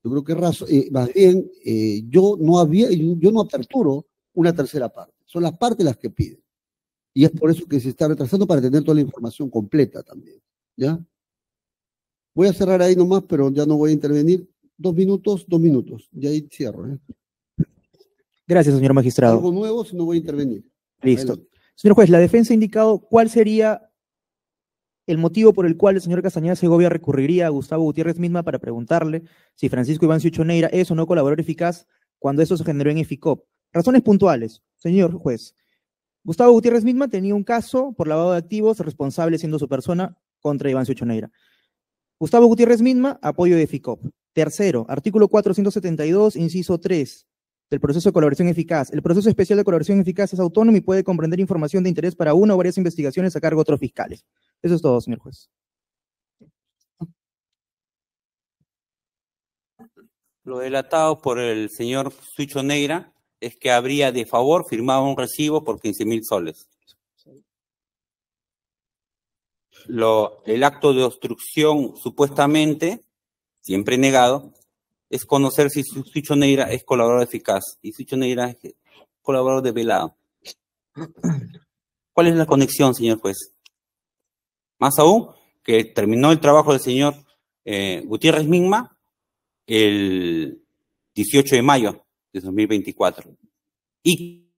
Yo creo que razón, eh, más bien eh, yo no había, yo no aperturo una tercera parte, son las partes las que piden. Y es por eso que se está retrasando para tener toda la información completa también. ¿Ya? Voy a cerrar ahí nomás, pero ya no voy a intervenir. Dos minutos, dos minutos. Y ahí cierro. ¿eh? Gracias, señor magistrado. Algo nuevo, si no voy a intervenir. Listo. Señor juez, la defensa ha indicado cuál sería el motivo por el cual el señor Castañeda Segovia recurriría a Gustavo Gutiérrez misma para preguntarle si Francisco Iván Siochoneira es o no colaborador eficaz cuando eso se generó en EFICOP. Razones puntuales, señor juez. Gustavo Gutiérrez misma tenía un caso por lavado de activos, responsable siendo su persona contra Iván Negra. Gustavo Gutiérrez misma, apoyo de FICOP. Tercero, artículo 472, inciso 3 del proceso de colaboración eficaz. El proceso especial de colaboración eficaz es autónomo y puede comprender información de interés para una o varias investigaciones a cargo de otros fiscales. Eso es todo, señor juez. Lo delatado por el señor Sucho Neira es que habría de favor firmado un recibo por 15 mil soles. Lo, el acto de obstrucción supuestamente, siempre negado, es conocer si Sucho Neira es colaborador eficaz y Sucho negra es colaborador desvelado. ¿Cuál es la conexión, señor juez? Más aún, que terminó el trabajo del señor eh, Gutiérrez Migma el 18 de mayo de 2024. Y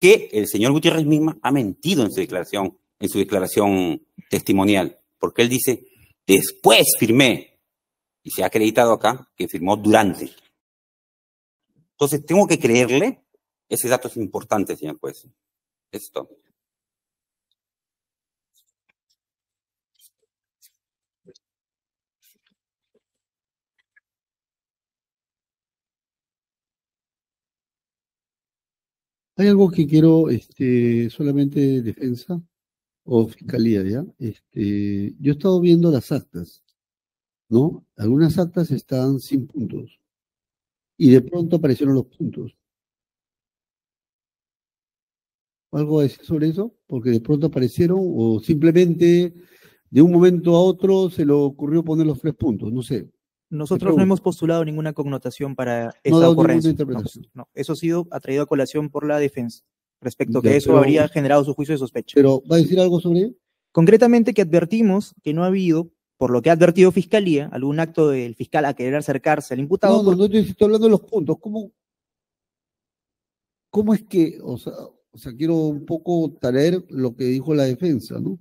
que el señor Gutiérrez misma ha mentido en su declaración, en su declaración testimonial, porque él dice, después firmé, y se ha acreditado acá que firmó durante. Entonces, tengo que creerle, ese dato es importante, señor juez. Esto. Hay algo que quiero, este, solamente defensa o fiscalía, ¿ya? Este, yo he estado viendo las actas, ¿no? Algunas actas están sin puntos y de pronto aparecieron los puntos. ¿Algo a decir sobre eso? Porque de pronto aparecieron o simplemente de un momento a otro se le ocurrió poner los tres puntos, no sé. Nosotros no hemos postulado ninguna connotación para esa ocurrencia. No, eso ha sido atraído a colación por la defensa, respecto a que eso habría generado su juicio de sospecha. ¿Pero va a decir algo sobre Concretamente que advertimos que no ha habido, por lo que ha advertido Fiscalía, algún acto del fiscal a querer acercarse al imputado. No, no, estoy hablando de los puntos. ¿Cómo, cómo es que, o sea, o sea, quiero un poco traer lo que dijo la defensa, ¿no?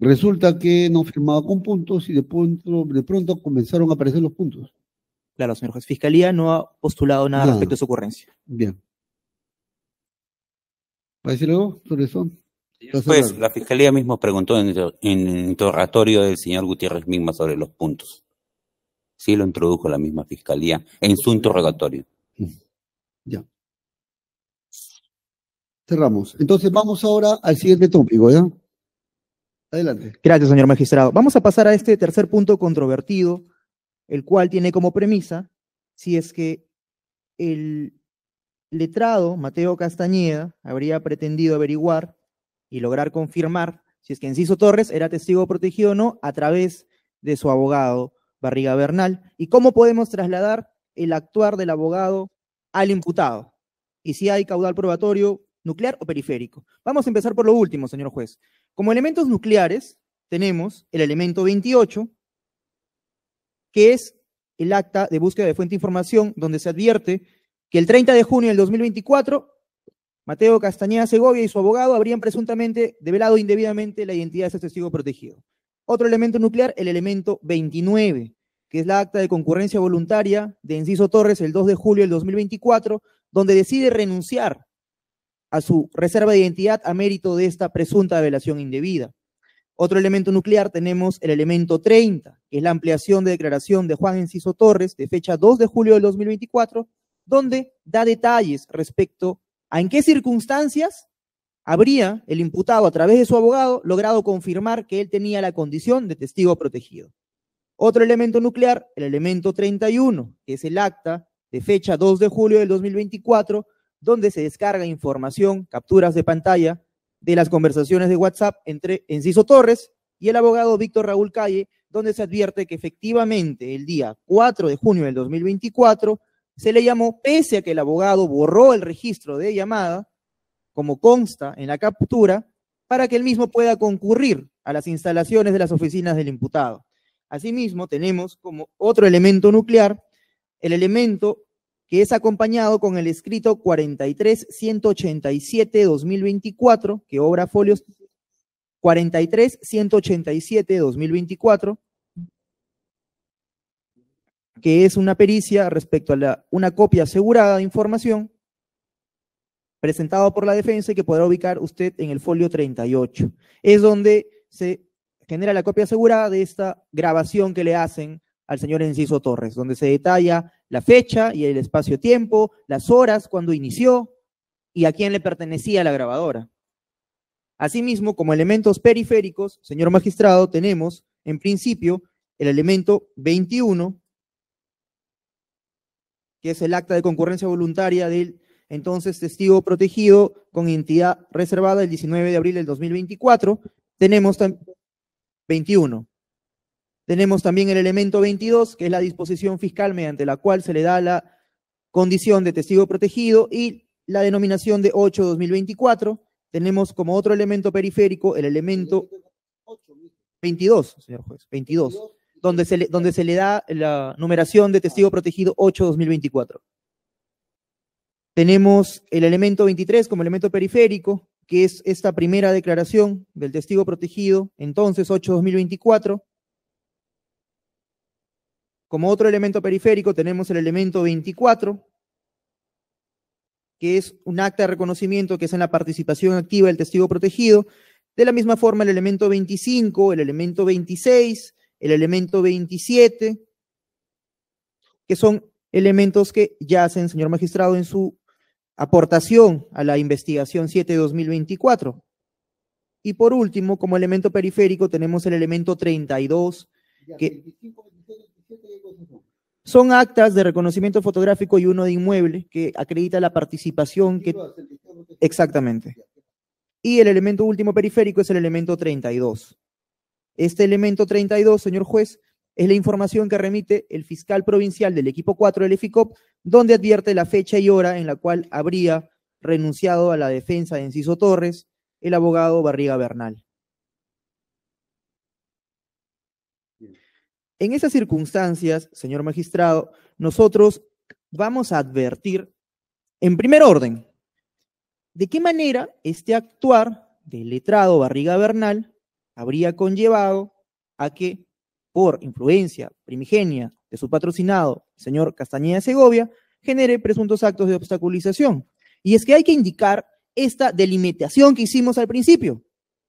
Resulta que no firmaba con puntos y de pronto, de pronto comenzaron a aparecer los puntos. Claro, señor juez. Fiscalía no ha postulado nada, respecto a su ocurrencia. Bien. ¿Va a decir algo sobre eso? Pues la fiscalía misma preguntó en, en el interrogatorio del señor Gutiérrez misma sobre los puntos. Sí lo introdujo la misma fiscalía en su interrogatorio. Mm. Ya. Cerramos. Entonces vamos ahora al siguiente tópico, ¿ya? Adelante. Gracias, señor magistrado. Vamos a pasar a este tercer punto controvertido, el cual tiene como premisa si es que el letrado Mateo Castañeda habría pretendido averiguar y lograr confirmar si es que Enciso Torres era testigo protegido o no a través de su abogado Barriga Bernal y cómo podemos trasladar el actuar del abogado al imputado y si hay caudal probatorio nuclear o periférico. Vamos a empezar por lo último, señor juez. Como elementos nucleares tenemos el elemento 28, que es el acta de búsqueda de fuente de información, donde se advierte que el 30 de junio del 2024, Mateo Castañeda Segovia y su abogado habrían presuntamente develado indebidamente la identidad de ese testigo protegido. Otro elemento nuclear, el elemento 29, que es la acta de concurrencia voluntaria de Enciso Torres el 2 de julio del 2024, donde decide renunciar a su reserva de identidad a mérito de esta presunta revelación indebida. Otro elemento nuclear tenemos el elemento 30, que es la ampliación de declaración de Juan Enciso Torres de fecha 2 de julio del 2024, donde da detalles respecto a en qué circunstancias habría el imputado a través de su abogado logrado confirmar que él tenía la condición de testigo protegido. Otro elemento nuclear, el elemento 31, que es el acta de fecha 2 de julio del 2024, donde se descarga información, capturas de pantalla de las conversaciones de WhatsApp entre Enciso Torres y el abogado Víctor Raúl Calle, donde se advierte que efectivamente el día 4 de junio del 2024 se le llamó, pese a que el abogado borró el registro de llamada, como consta en la captura, para que el mismo pueda concurrir a las instalaciones de las oficinas del imputado. Asimismo, tenemos como otro elemento nuclear el elemento que es acompañado con el escrito 43-187-2024, que obra folios 43-187-2024, que es una pericia respecto a la, una copia asegurada de información presentado por la defensa y que podrá ubicar usted en el folio 38. Es donde se genera la copia asegurada de esta grabación que le hacen al señor Enciso Torres, donde se detalla la fecha y el espacio-tiempo, las horas, cuando inició y a quién le pertenecía la grabadora. Asimismo, como elementos periféricos, señor magistrado, tenemos en principio el elemento 21, que es el acta de concurrencia voluntaria del entonces testigo protegido con identidad reservada el 19 de abril del 2024. Tenemos 21, tenemos también el elemento 22, que es la disposición fiscal mediante la cual se le da la condición de testigo protegido y la denominación de 8-2024. Tenemos como otro elemento periférico el elemento 22, señor juez, 22, donde se le, donde se le da la numeración de testigo protegido 8-2024. Tenemos el elemento 23 como elemento periférico, que es esta primera declaración del testigo protegido, entonces 8-2024. Como otro elemento periférico tenemos el elemento 24, que es un acta de reconocimiento que es en la participación activa del testigo protegido. De la misma forma, el elemento 25, el elemento 26, el elemento 27, que son elementos que yacen, señor magistrado, en su aportación a la investigación 7-2024. Y por último, como elemento periférico, tenemos el elemento 32, que... Son actas de reconocimiento fotográfico y uno de inmueble que acredita la participación que... Exactamente. Y el elemento último periférico es el elemento 32. Este elemento 32, señor juez, es la información que remite el fiscal provincial del equipo 4 del EFICOP, donde advierte la fecha y hora en la cual habría renunciado a la defensa de Enciso Torres el abogado Barriga Bernal. En esas circunstancias, señor magistrado, nosotros vamos a advertir, en primer orden, de qué manera este actuar del letrado Barriga Bernal habría conllevado a que, por influencia primigenia de su patrocinado, señor Castañeda Segovia, genere presuntos actos de obstaculización. Y es que hay que indicar esta delimitación que hicimos al principio.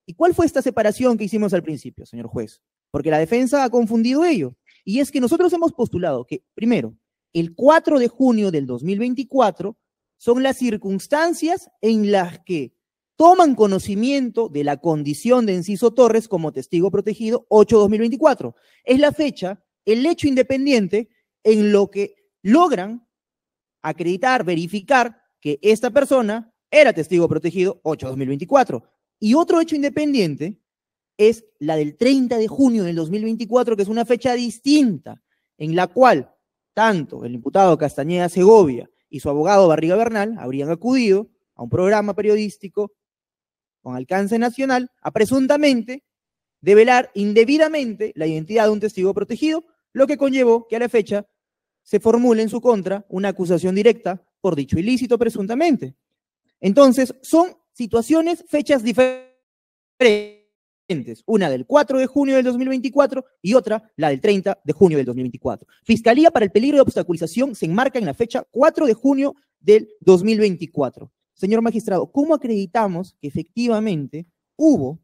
¿Y cuál fue esta separación que hicimos al principio, señor juez? porque la defensa ha confundido ello. Y es que nosotros hemos postulado que, primero, el 4 de junio del 2024 son las circunstancias en las que toman conocimiento de la condición de Enciso Torres como testigo protegido 8-2024. Es la fecha, el hecho independiente en lo que logran acreditar, verificar que esta persona era testigo protegido 8-2024. Y otro hecho independiente es la del 30 de junio del 2024, que es una fecha distinta, en la cual tanto el imputado Castañeda Segovia y su abogado Barriga Bernal habrían acudido a un programa periodístico con alcance nacional a presuntamente develar indebidamente la identidad de un testigo protegido, lo que conllevó que a la fecha se formule en su contra una acusación directa por dicho ilícito presuntamente. Entonces, son situaciones, fechas diferentes una del 4 de junio del 2024 y otra la del 30 de junio del 2024. Fiscalía para el peligro de obstaculización se enmarca en la fecha 4 de junio del 2024. Señor magistrado, ¿cómo acreditamos que efectivamente hubo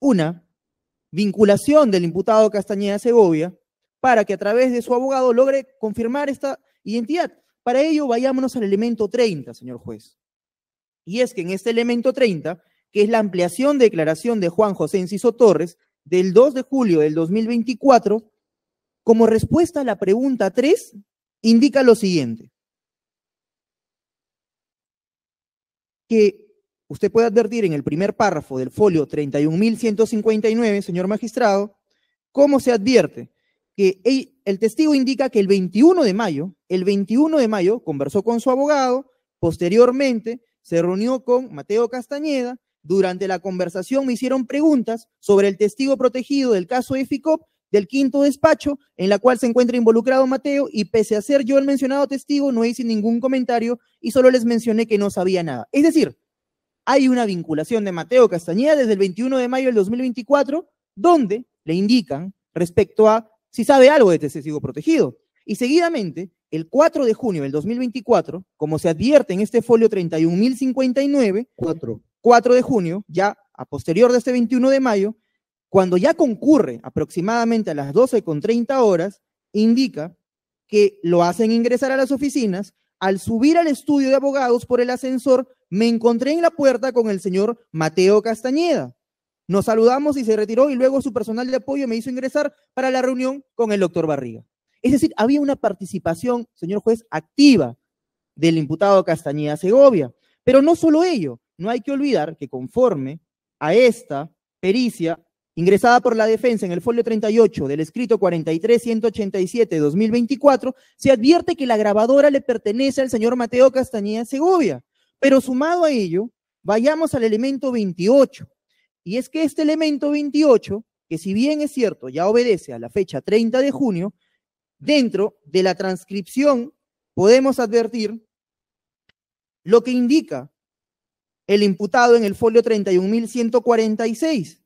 una vinculación del imputado Castañeda Segovia para que a través de su abogado logre confirmar esta identidad? Para ello, vayámonos al elemento 30, señor juez. Y es que en este elemento 30 que es la ampliación de declaración de Juan José Enciso Torres del 2 de julio del 2024, como respuesta a la pregunta 3, indica lo siguiente. Que usted puede advertir en el primer párrafo del folio 31.159, señor magistrado, cómo se advierte que el testigo indica que el 21 de mayo, el 21 de mayo conversó con su abogado, posteriormente se reunió con Mateo Castañeda durante la conversación me hicieron preguntas sobre el testigo protegido del caso EFICOP del quinto despacho en la cual se encuentra involucrado Mateo y pese a ser yo el mencionado testigo no hice ningún comentario y solo les mencioné que no sabía nada. Es decir, hay una vinculación de Mateo Castañeda desde el 21 de mayo del 2024 donde le indican respecto a si sabe algo de este testigo protegido. Y seguidamente, el 4 de junio del 2024, como se advierte en este folio 31.059, 4. 4 de junio, ya a posterior de este 21 de mayo, cuando ya concurre aproximadamente a las 12 con 30 horas, indica que lo hacen ingresar a las oficinas. Al subir al estudio de abogados por el ascensor, me encontré en la puerta con el señor Mateo Castañeda. Nos saludamos y se retiró y luego su personal de apoyo me hizo ingresar para la reunión con el doctor Barriga. Es decir, había una participación, señor juez, activa del imputado Castañeda Segovia. Pero no solo ello, no hay que olvidar que conforme a esta pericia ingresada por la defensa en el folio 38 del escrito 43-187-2024, se advierte que la grabadora le pertenece al señor Mateo Castañeda Segovia. Pero sumado a ello, vayamos al elemento 28. Y es que este elemento 28, que si bien es cierto, ya obedece a la fecha 30 de junio, dentro de la transcripción podemos advertir lo que indica el imputado en el folio 31.146.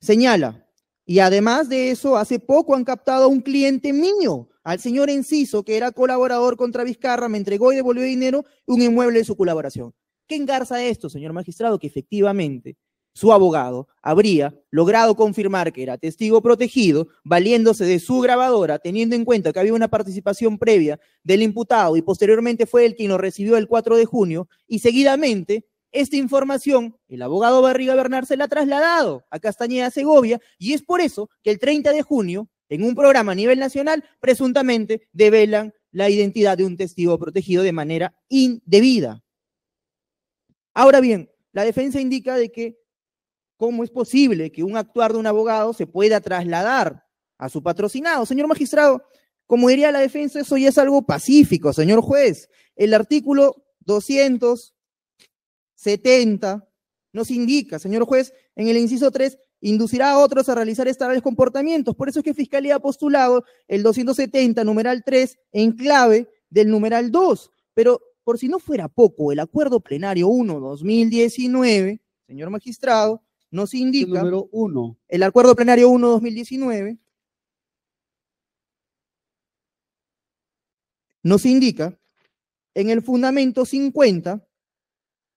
Señala, y además de eso, hace poco han captado a un cliente mío, al señor Enciso, que era colaborador contra Vizcarra, me entregó y devolvió dinero, un inmueble de su colaboración. ¿Qué engarza esto, señor magistrado? Que efectivamente su abogado habría logrado confirmar que era testigo protegido, valiéndose de su grabadora, teniendo en cuenta que había una participación previa del imputado y posteriormente fue él quien lo recibió el 4 de junio, y seguidamente esta información, el abogado Barriga Bernard se la ha trasladado a Castañeda Segovia y es por eso que el 30 de junio, en un programa a nivel nacional, presuntamente develan la identidad de un testigo protegido de manera indebida. Ahora bien, la defensa indica de que cómo es posible que un actuar de un abogado se pueda trasladar a su patrocinado. Señor magistrado, como diría la defensa, eso ya es algo pacífico, señor juez. El artículo 200 70, nos indica, señor juez, en el inciso 3, inducirá a otros a realizar estables comportamientos. Por eso es que Fiscalía ha postulado el 270, numeral 3, en clave del numeral 2. Pero por si no fuera poco, el acuerdo plenario 1-2019, señor magistrado, nos indica... El número 1. El acuerdo plenario 1-2019 nos indica en el fundamento 50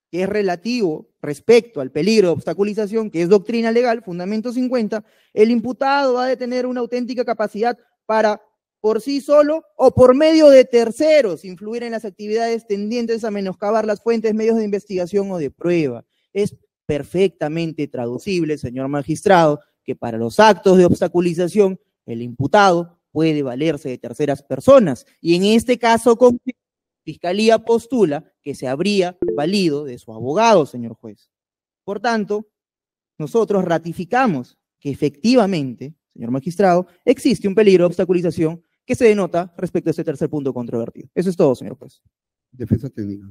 que es relativo respecto al peligro de obstaculización, que es doctrina legal, fundamento 50, el imputado ha de tener una auténtica capacidad para por sí solo o por medio de terceros influir en las actividades tendientes a menoscabar las fuentes, medios de investigación o de prueba. Es perfectamente traducible, señor magistrado, que para los actos de obstaculización el imputado puede valerse de terceras personas. Y en este caso Fiscalía postula que se habría valido de su abogado, señor juez. Por tanto, nosotros ratificamos que efectivamente, señor magistrado, existe un peligro de obstaculización que se denota respecto a este tercer punto controvertido. Eso es todo, señor juez. Defensa técnica.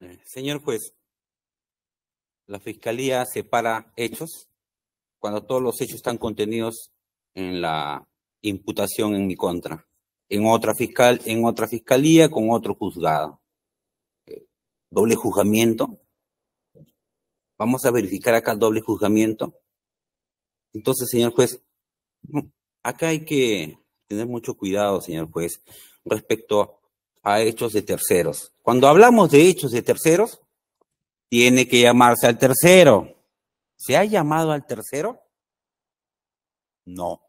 Eh, señor juez, la Fiscalía separa hechos cuando todos los hechos están contenidos en la imputación en mi contra, en otra fiscal, en otra fiscalía con otro juzgado. Eh, doble juzgamiento. Vamos a verificar acá el doble juzgamiento. Entonces, señor juez, mm, acá hay que tener mucho cuidado, señor juez, respecto a hechos de terceros. Cuando hablamos de hechos de terceros, tiene que llamarse al tercero. ¿Se ha llamado al tercero? No.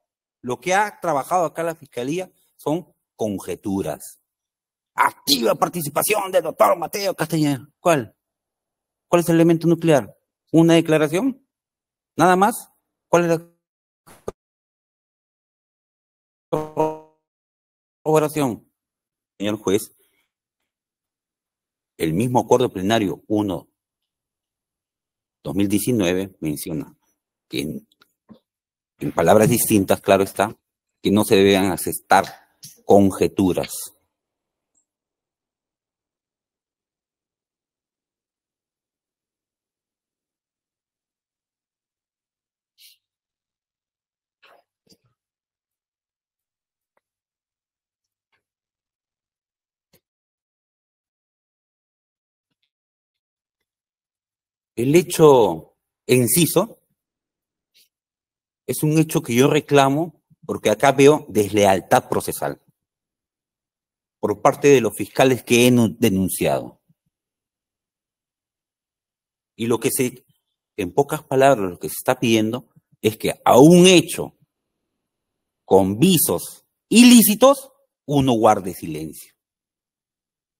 Lo que ha trabajado acá la Fiscalía son conjeturas. Activa participación del doctor Mateo Castañeda. ¿Cuál? ¿Cuál es el elemento nuclear? ¿Una declaración? ¿Nada más? ¿Cuál es la oración? Señor juez, el mismo acuerdo plenario 1 2019 menciona que en palabras distintas, claro está, que no se deben aceptar conjeturas. El hecho inciso es un hecho que yo reclamo porque acá veo deslealtad procesal por parte de los fiscales que he denunciado. Y lo que se, en pocas palabras, lo que se está pidiendo es que a un hecho con visos ilícitos, uno guarde silencio.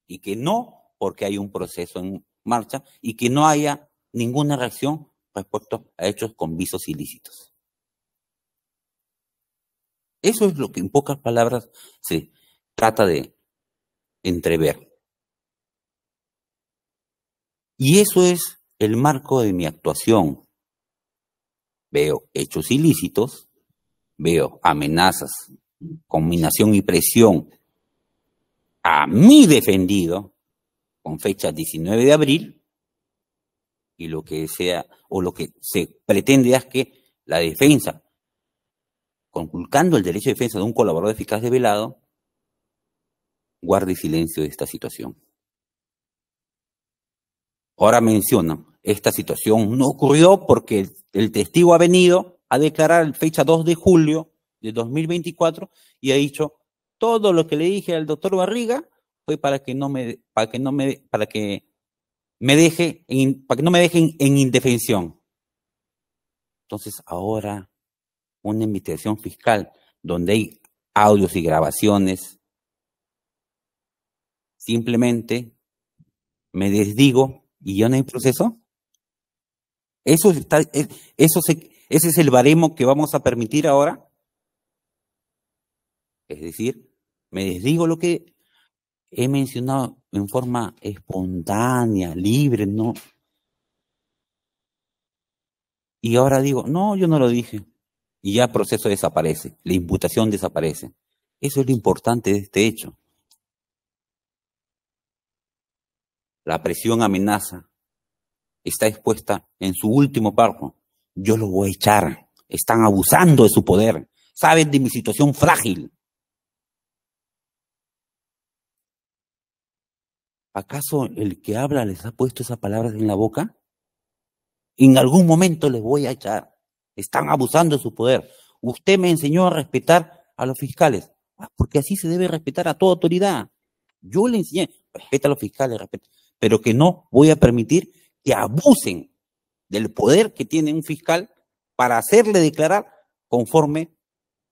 Y que no, porque hay un proceso en marcha, y que no haya ninguna reacción respecto a hechos con visos ilícitos. Eso es lo que en pocas palabras se trata de entrever. Y eso es el marco de mi actuación. Veo hechos ilícitos, veo amenazas, combinación y presión a mi defendido con fecha 19 de abril y lo que sea o lo que se pretende es que la defensa conculcando el derecho de defensa de un colaborador eficaz de velado, guarde silencio de esta situación. Ahora mencionan, esta situación no ocurrió porque el, testigo ha venido a declarar fecha 2 de julio de 2024 y ha dicho, todo lo que le dije al doctor Barriga fue para que no me, para que no me, para que me deje, para que no me dejen en indefensión. Entonces ahora una investigación fiscal donde hay audios y grabaciones, simplemente me desdigo y ya no hay proceso. Eso eso ese es el baremo que vamos a permitir ahora. Es decir, me desdigo lo que he mencionado en forma espontánea, libre, no. Y ahora digo, no, yo no lo dije y ya el proceso desaparece, la imputación desaparece. Eso es lo importante de este hecho. La presión amenaza está expuesta en su último párrafo. Yo lo voy a echar. Están abusando de su poder. Saben de mi situación frágil. ¿Acaso el que habla les ha puesto esas palabras en la boca? En algún momento les voy a echar. Están abusando de su poder. Usted me enseñó a respetar a los fiscales, ah, porque así se debe respetar a toda autoridad. Yo le enseñé, respeta a los fiscales, respeta, pero que no voy a permitir que abusen del poder que tiene un fiscal para hacerle declarar conforme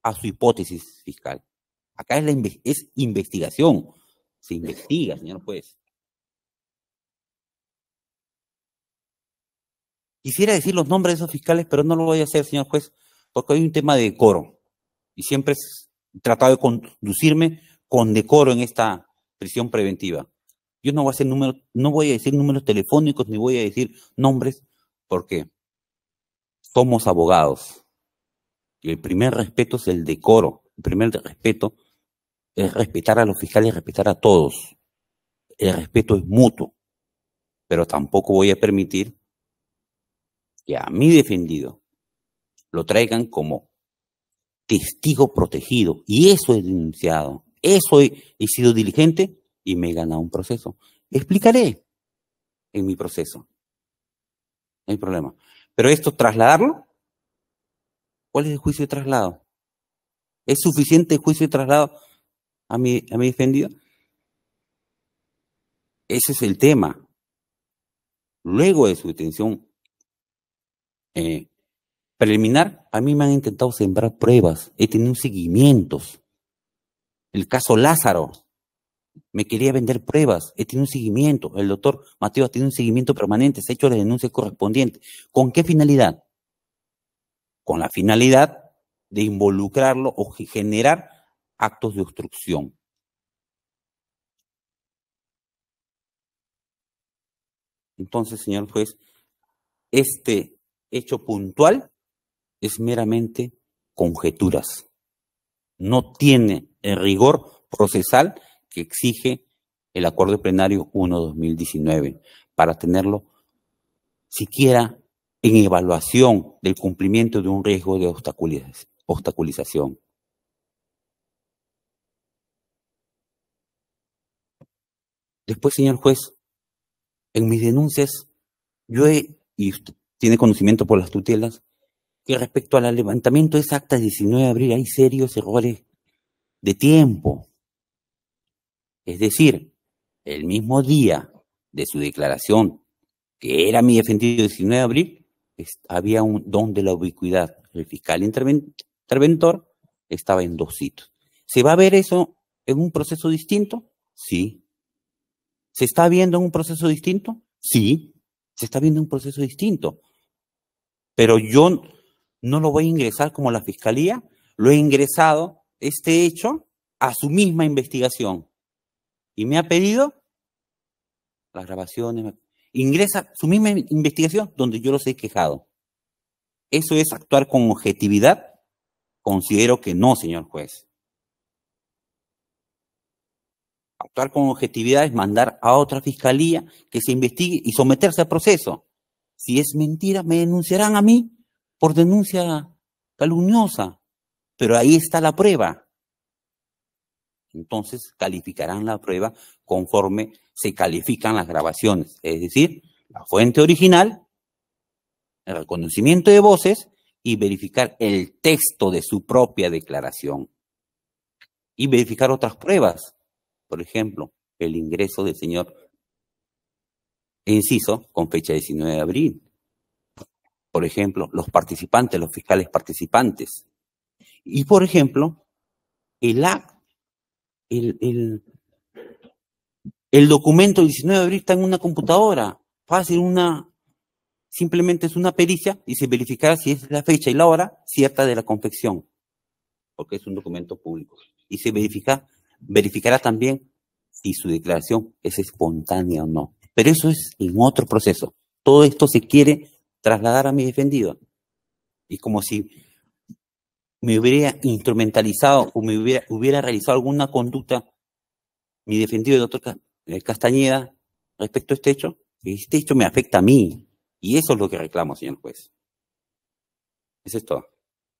a su hipótesis fiscal. Acá es, la es investigación. Se investiga, señor juez. Quisiera decir los nombres de esos fiscales, pero no lo voy a hacer, señor juez, porque hay un tema de decoro. Y siempre he tratado de conducirme con decoro en esta prisión preventiva. Yo no voy a hacer números, no voy a decir números telefónicos, ni voy a decir nombres, porque somos abogados. Y el primer respeto es el decoro. El primer respeto es respetar a los fiscales, y respetar a todos. El respeto es mutuo. Pero tampoco voy a permitir que a mi defendido lo traigan como testigo protegido. Y eso he denunciado, eso he, sido diligente y me he ganado un proceso. Explicaré en mi proceso. No hay problema. Pero esto, trasladarlo, ¿cuál es el juicio de traslado? ¿Es suficiente juicio de traslado a mi, a mi defendido? Ese es el tema. Luego de su detención, eh, preliminar, a mí me han intentado sembrar pruebas, he tenido seguimiento El caso Lázaro, me quería vender pruebas, he tenido un seguimiento, el doctor Mateo ha tenido un seguimiento permanente, se ha hecho la denuncia correspondiente. ¿Con qué finalidad? Con la finalidad de involucrarlo o generar actos de obstrucción. Entonces, señor juez, este hecho puntual es meramente conjeturas. No tiene el rigor procesal que exige el acuerdo plenario 1-2019 para tenerlo siquiera en evaluación del cumplimiento de un riesgo de obstaculización. Después, señor juez, en mis denuncias, yo he, tiene conocimiento por las tutelas, que respecto al levantamiento exacta del 19 de abril hay serios errores de tiempo. Es decir, el mismo día de su declaración, que era mi defendido 19 de abril, había un don de la ubicuidad. El fiscal interventor estaba en dos sitios. ¿Se va a ver eso en un proceso distinto? Sí. ¿Se está viendo en un proceso distinto? Sí. Se está viendo en un proceso distinto pero yo no lo voy a ingresar como la fiscalía, lo he ingresado, este hecho, a su misma investigación. Y me ha pedido las grabaciones, ingresa su misma investigación donde yo los he quejado. ¿Eso es actuar con objetividad? Considero que no, señor juez. Actuar con objetividad es mandar a otra fiscalía que se investigue y someterse a proceso. Si es mentira, me denunciarán a mí por denuncia calumniosa. Pero ahí está la prueba. Entonces calificarán la prueba conforme se califican las grabaciones, es decir, la fuente original, el reconocimiento de voces y verificar el texto de su propia declaración. Y verificar otras pruebas, por ejemplo, el ingreso del señor inciso, con fecha 19 de abril. Por ejemplo, los participantes, los fiscales participantes. Y por ejemplo, el, el, el, documento 19 de abril está en una computadora. Fácil, una, simplemente es una pericia y se verificará si es la fecha y la hora cierta de la confección, porque es un documento público. Y se verifica, verificará también si su declaración es espontánea o no. Pero eso es en otro proceso. Todo esto se quiere trasladar a mi defendido. Y como si me hubiera instrumentalizado o me hubiera, realizado alguna conducta mi defendido, el doctor eh, Castañeda, respecto a este hecho. Este hecho me afecta a mí. Y eso es lo que reclamo, señor juez. Eso es todo.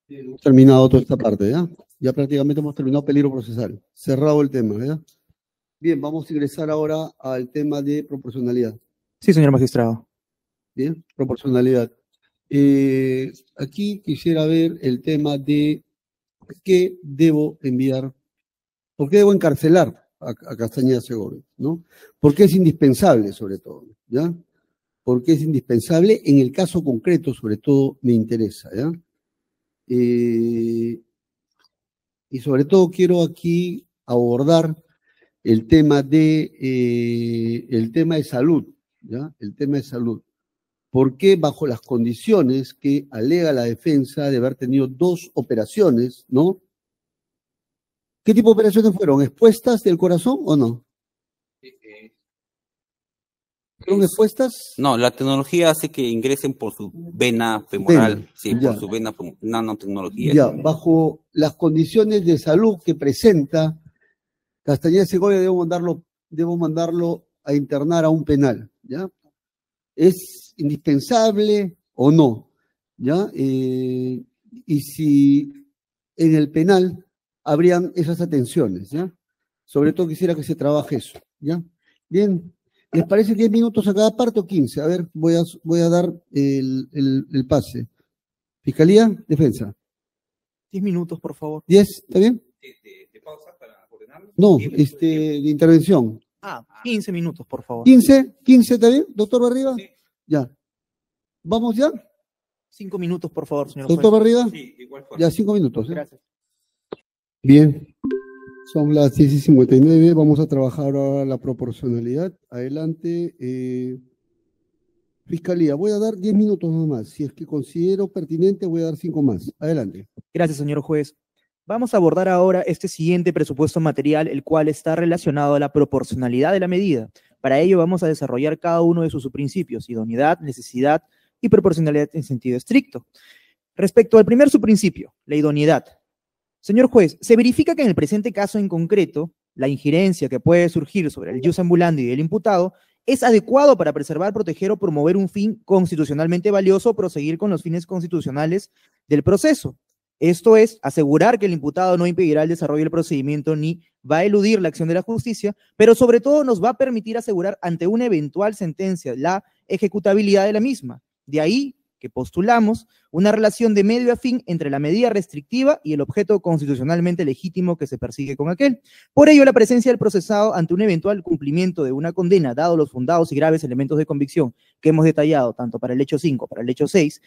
Hemos terminado toda esta parte, ¿ya? Ya prácticamente hemos terminado peligro procesal. Cerrado el tema, ¿verdad? Bien, vamos a ingresar ahora al tema de proporcionalidad. Sí, señor magistrado. Bien, proporcionalidad. Eh, aquí quisiera ver el tema de qué debo enviar, por qué debo encarcelar a, Castañeda Segovia, ¿no? Porque es indispensable, sobre todo, ¿ya? Porque es indispensable, en el caso concreto, sobre todo, me interesa, ¿ya? Eh, y sobre todo quiero aquí abordar el tema de, eh, el tema de salud, ¿ya? El tema de salud. ¿Por qué bajo las condiciones que alega la defensa de haber tenido dos operaciones, ¿no? ¿Qué tipo de operaciones fueron? ¿Expuestas del corazón o no? ¿Fueron expuestas? No, la tecnología hace que ingresen por su vena femoral, sí, por su vena nanotecnología. Ya, bajo las condiciones de salud que presenta Castañeda y Segovia debo mandarlo, debo mandarlo a internar a un penal, ¿ya? ¿Es indispensable o no? ¿Ya? Eh, y si en el penal habrían esas atenciones, ¿ya? Sobre todo quisiera que se trabaje eso, ¿ya? Bien, ¿les parece 10 minutos a cada parte o 15? A ver, voy a, voy a dar el, pase. Fiscalía, defensa. 10 minutos, por favor. ¿10? ¿Está bien? pausa. No, este, de intervención. Ah, 15 minutos, por favor. ¿15? ¿15 está doctor Barriga? Ya. ¿Vamos ya? Cinco minutos, por favor, señor. ¿Doctor Barriga? Sí, igual Ya, cinco minutos. ¿eh? Gracias. Bien. Son las 10 y nueve. Vamos a trabajar ahora la proporcionalidad. Adelante. Eh, fiscalía, voy a dar diez minutos más. Si es que considero pertinente, voy a dar cinco más. Adelante. Gracias, señor juez. Vamos a abordar ahora este siguiente presupuesto material, el cual está relacionado a la proporcionalidad de la medida. Para ello vamos a desarrollar cada uno de sus principios, idoneidad, necesidad y proporcionalidad en sentido estricto. Respecto al primer subprincipio, la idoneidad. Señor juez, se verifica que en el presente caso en concreto, la injerencia que puede surgir sobre el jus y del imputado es adecuado para preservar, proteger o promover un fin constitucionalmente valioso o proseguir con los fines constitucionales del proceso. Esto es asegurar que el imputado no impedirá el desarrollo del procedimiento ni va a eludir la acción de la justicia, pero sobre todo nos va a permitir asegurar ante una eventual sentencia la ejecutabilidad de la misma. De ahí que postulamos una relación de medio a fin entre la medida restrictiva y el objeto constitucionalmente legítimo que se persigue con aquel. Por ello, la presencia del procesado ante un eventual cumplimiento de una condena, dado los fundados y graves elementos de convicción que hemos detallado tanto para el hecho 5, para el hecho 6,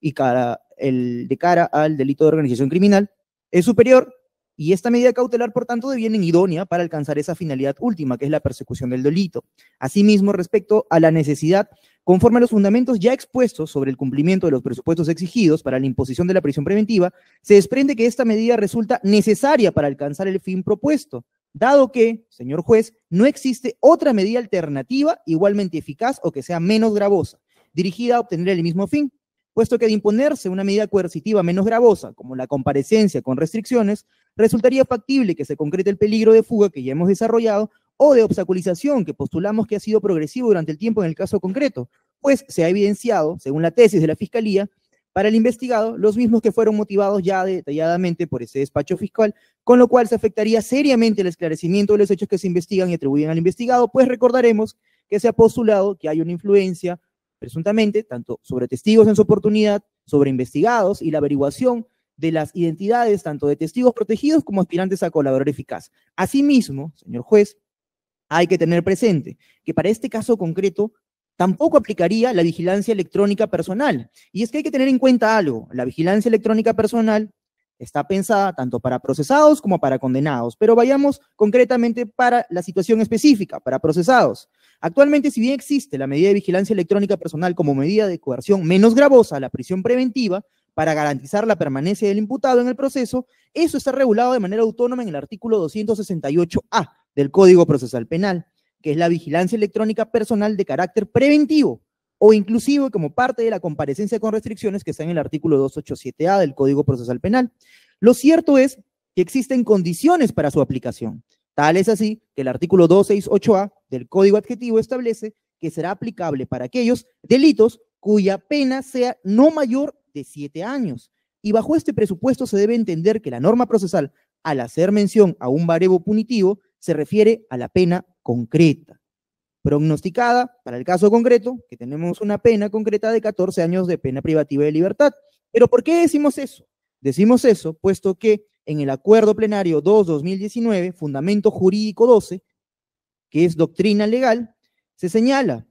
y cara, el de cara al delito de organización criminal es superior y esta medida cautelar, por tanto, deviene idónea para alcanzar esa finalidad última, que es la persecución del delito. Asimismo, respecto a la necesidad, conforme a los fundamentos ya expuestos sobre el cumplimiento de los presupuestos exigidos para la imposición de la prisión preventiva, se desprende que esta medida resulta necesaria para alcanzar el fin propuesto, dado que, señor juez, no existe otra medida alternativa igualmente eficaz o que sea menos gravosa, dirigida a obtener el mismo fin, puesto que de imponerse una medida coercitiva menos gravosa, como la comparecencia con restricciones, resultaría factible que se concrete el peligro de fuga que ya hemos desarrollado o de obstaculización que postulamos que ha sido progresivo durante el tiempo en el caso concreto, pues se ha evidenciado, según la tesis de la Fiscalía, para el investigado, los mismos que fueron motivados ya detalladamente por ese despacho fiscal, con lo cual se afectaría seriamente el esclarecimiento de los hechos que se investigan y atribuyen al investigado, pues recordaremos que se ha postulado que hay una influencia presuntamente, tanto sobre testigos en su oportunidad, sobre investigados y la averiguación de las identidades tanto de testigos protegidos como aspirantes a colaborar eficaz. Asimismo, señor juez, hay que tener presente que para este caso concreto tampoco aplicaría la vigilancia electrónica personal. Y es que hay que tener en cuenta algo, la vigilancia electrónica personal está pensada tanto para procesados como para condenados, pero vayamos concretamente para la situación específica, para procesados. Actualmente, si bien existe la medida de vigilancia electrónica personal como medida de coerción menos gravosa a la prisión preventiva, para garantizar la permanencia del imputado en el proceso, eso está regulado de manera autónoma en el artículo 268A del Código Procesal Penal, que es la vigilancia electrónica personal de carácter preventivo o inclusivo como parte de la comparecencia con restricciones que está en el artículo 287A del Código Procesal Penal. Lo cierto es que existen condiciones para su aplicación. Tal es así que el artículo 268A del Código Adjetivo establece que será aplicable para aquellos delitos cuya pena sea no mayor de siete años. Y bajo este presupuesto se debe entender que la norma procesal, al hacer mención a un barebo punitivo, se refiere a la pena concreta. Prognosticada, para el caso concreto, que tenemos una pena concreta de 14 años de pena privativa de libertad. Pero ¿por qué decimos eso? Decimos eso puesto que en el acuerdo plenario 2-2019, fundamento jurídico 12, que es doctrina legal, se señala,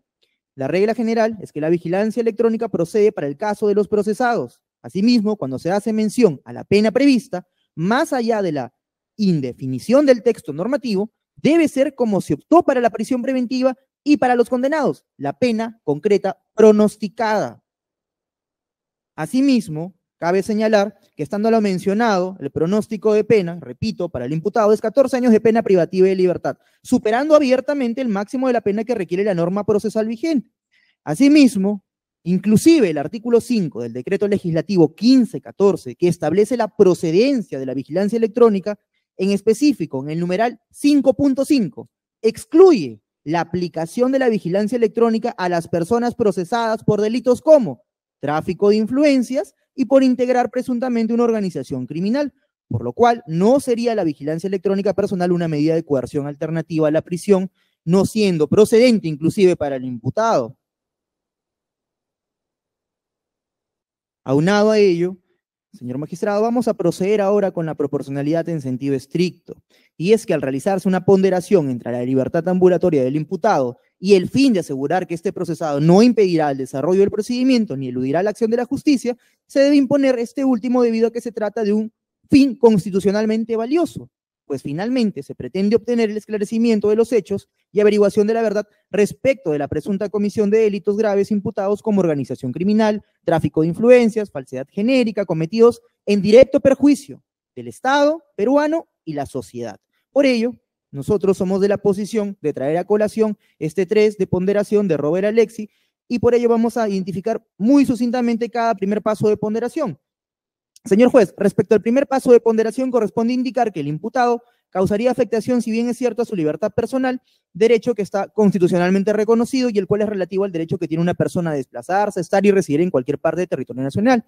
la regla general es que la vigilancia electrónica procede para el caso de los procesados. Asimismo, cuando se hace mención a la pena prevista, más allá de la indefinición del texto normativo, debe ser como se optó para la prisión preventiva y para los condenados, la pena concreta pronosticada. Asimismo, Cabe señalar que estando lo mencionado, el pronóstico de pena, repito, para el imputado es 14 años de pena privativa de libertad, superando abiertamente el máximo de la pena que requiere la norma procesal vigente. Asimismo, inclusive el artículo 5 del decreto legislativo 1514, que establece la procedencia de la vigilancia electrónica, en específico en el numeral 5.5, excluye la aplicación de la vigilancia electrónica a las personas procesadas por delitos como tráfico de influencias, y por integrar presuntamente una organización criminal, por lo cual no sería la vigilancia electrónica personal una medida de coerción alternativa a la prisión, no siendo procedente inclusive para el imputado. Aunado a ello, señor magistrado, vamos a proceder ahora con la proporcionalidad en sentido estricto, y es que al realizarse una ponderación entre la libertad ambulatoria del imputado y el fin de asegurar que este procesado no impedirá el desarrollo del procedimiento ni eludirá la acción de la justicia, se debe imponer este último debido a que se trata de un fin constitucionalmente valioso, pues finalmente se pretende obtener el esclarecimiento de los hechos y averiguación de la verdad respecto de la presunta comisión de delitos graves imputados como organización criminal, tráfico de influencias, falsedad genérica, cometidos en directo perjuicio del Estado peruano y la sociedad. Por ello, nosotros somos de la posición de traer a colación este 3 de ponderación de Robert Alexi y por ello vamos a identificar muy sucintamente cada primer paso de ponderación. Señor juez, respecto al primer paso de ponderación corresponde indicar que el imputado causaría afectación, si bien es cierto, a su libertad personal, derecho que está constitucionalmente reconocido y el cual es relativo al derecho que tiene una persona a desplazarse, estar y residir en cualquier parte del territorio nacional.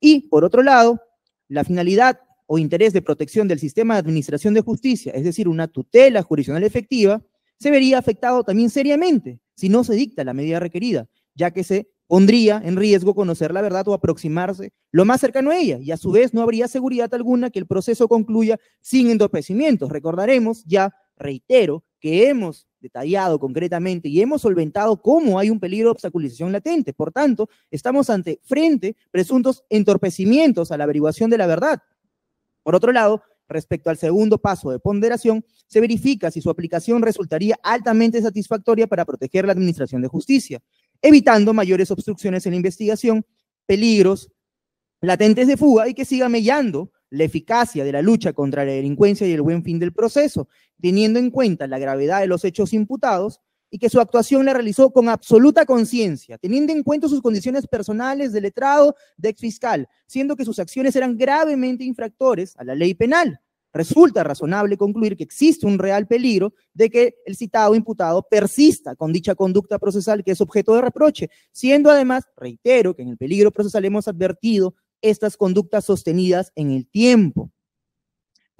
Y, por otro lado, la finalidad o interés de protección del sistema de administración de justicia, es decir, una tutela jurisdiccional efectiva, se vería afectado también seriamente si no se dicta la medida requerida, ya que se pondría en riesgo conocer la verdad o aproximarse lo más cercano a ella, y a su vez no habría seguridad alguna que el proceso concluya sin entorpecimientos. Recordaremos, ya reitero, que hemos detallado concretamente y hemos solventado cómo hay un peligro de obstaculización latente. Por tanto, estamos ante frente presuntos entorpecimientos a la averiguación de la verdad, por otro lado, respecto al segundo paso de ponderación, se verifica si su aplicación resultaría altamente satisfactoria para proteger la administración de justicia, evitando mayores obstrucciones en la investigación, peligros latentes de fuga y que siga mellando la eficacia de la lucha contra la delincuencia y el buen fin del proceso, teniendo en cuenta la gravedad de los hechos imputados, y que su actuación la realizó con absoluta conciencia, teniendo en cuenta sus condiciones personales de letrado, de fiscal siendo que sus acciones eran gravemente infractores a la ley penal. Resulta razonable concluir que existe un real peligro de que el citado imputado persista con dicha conducta procesal que es objeto de reproche, siendo además, reitero, que en el peligro procesal hemos advertido estas conductas sostenidas en el tiempo.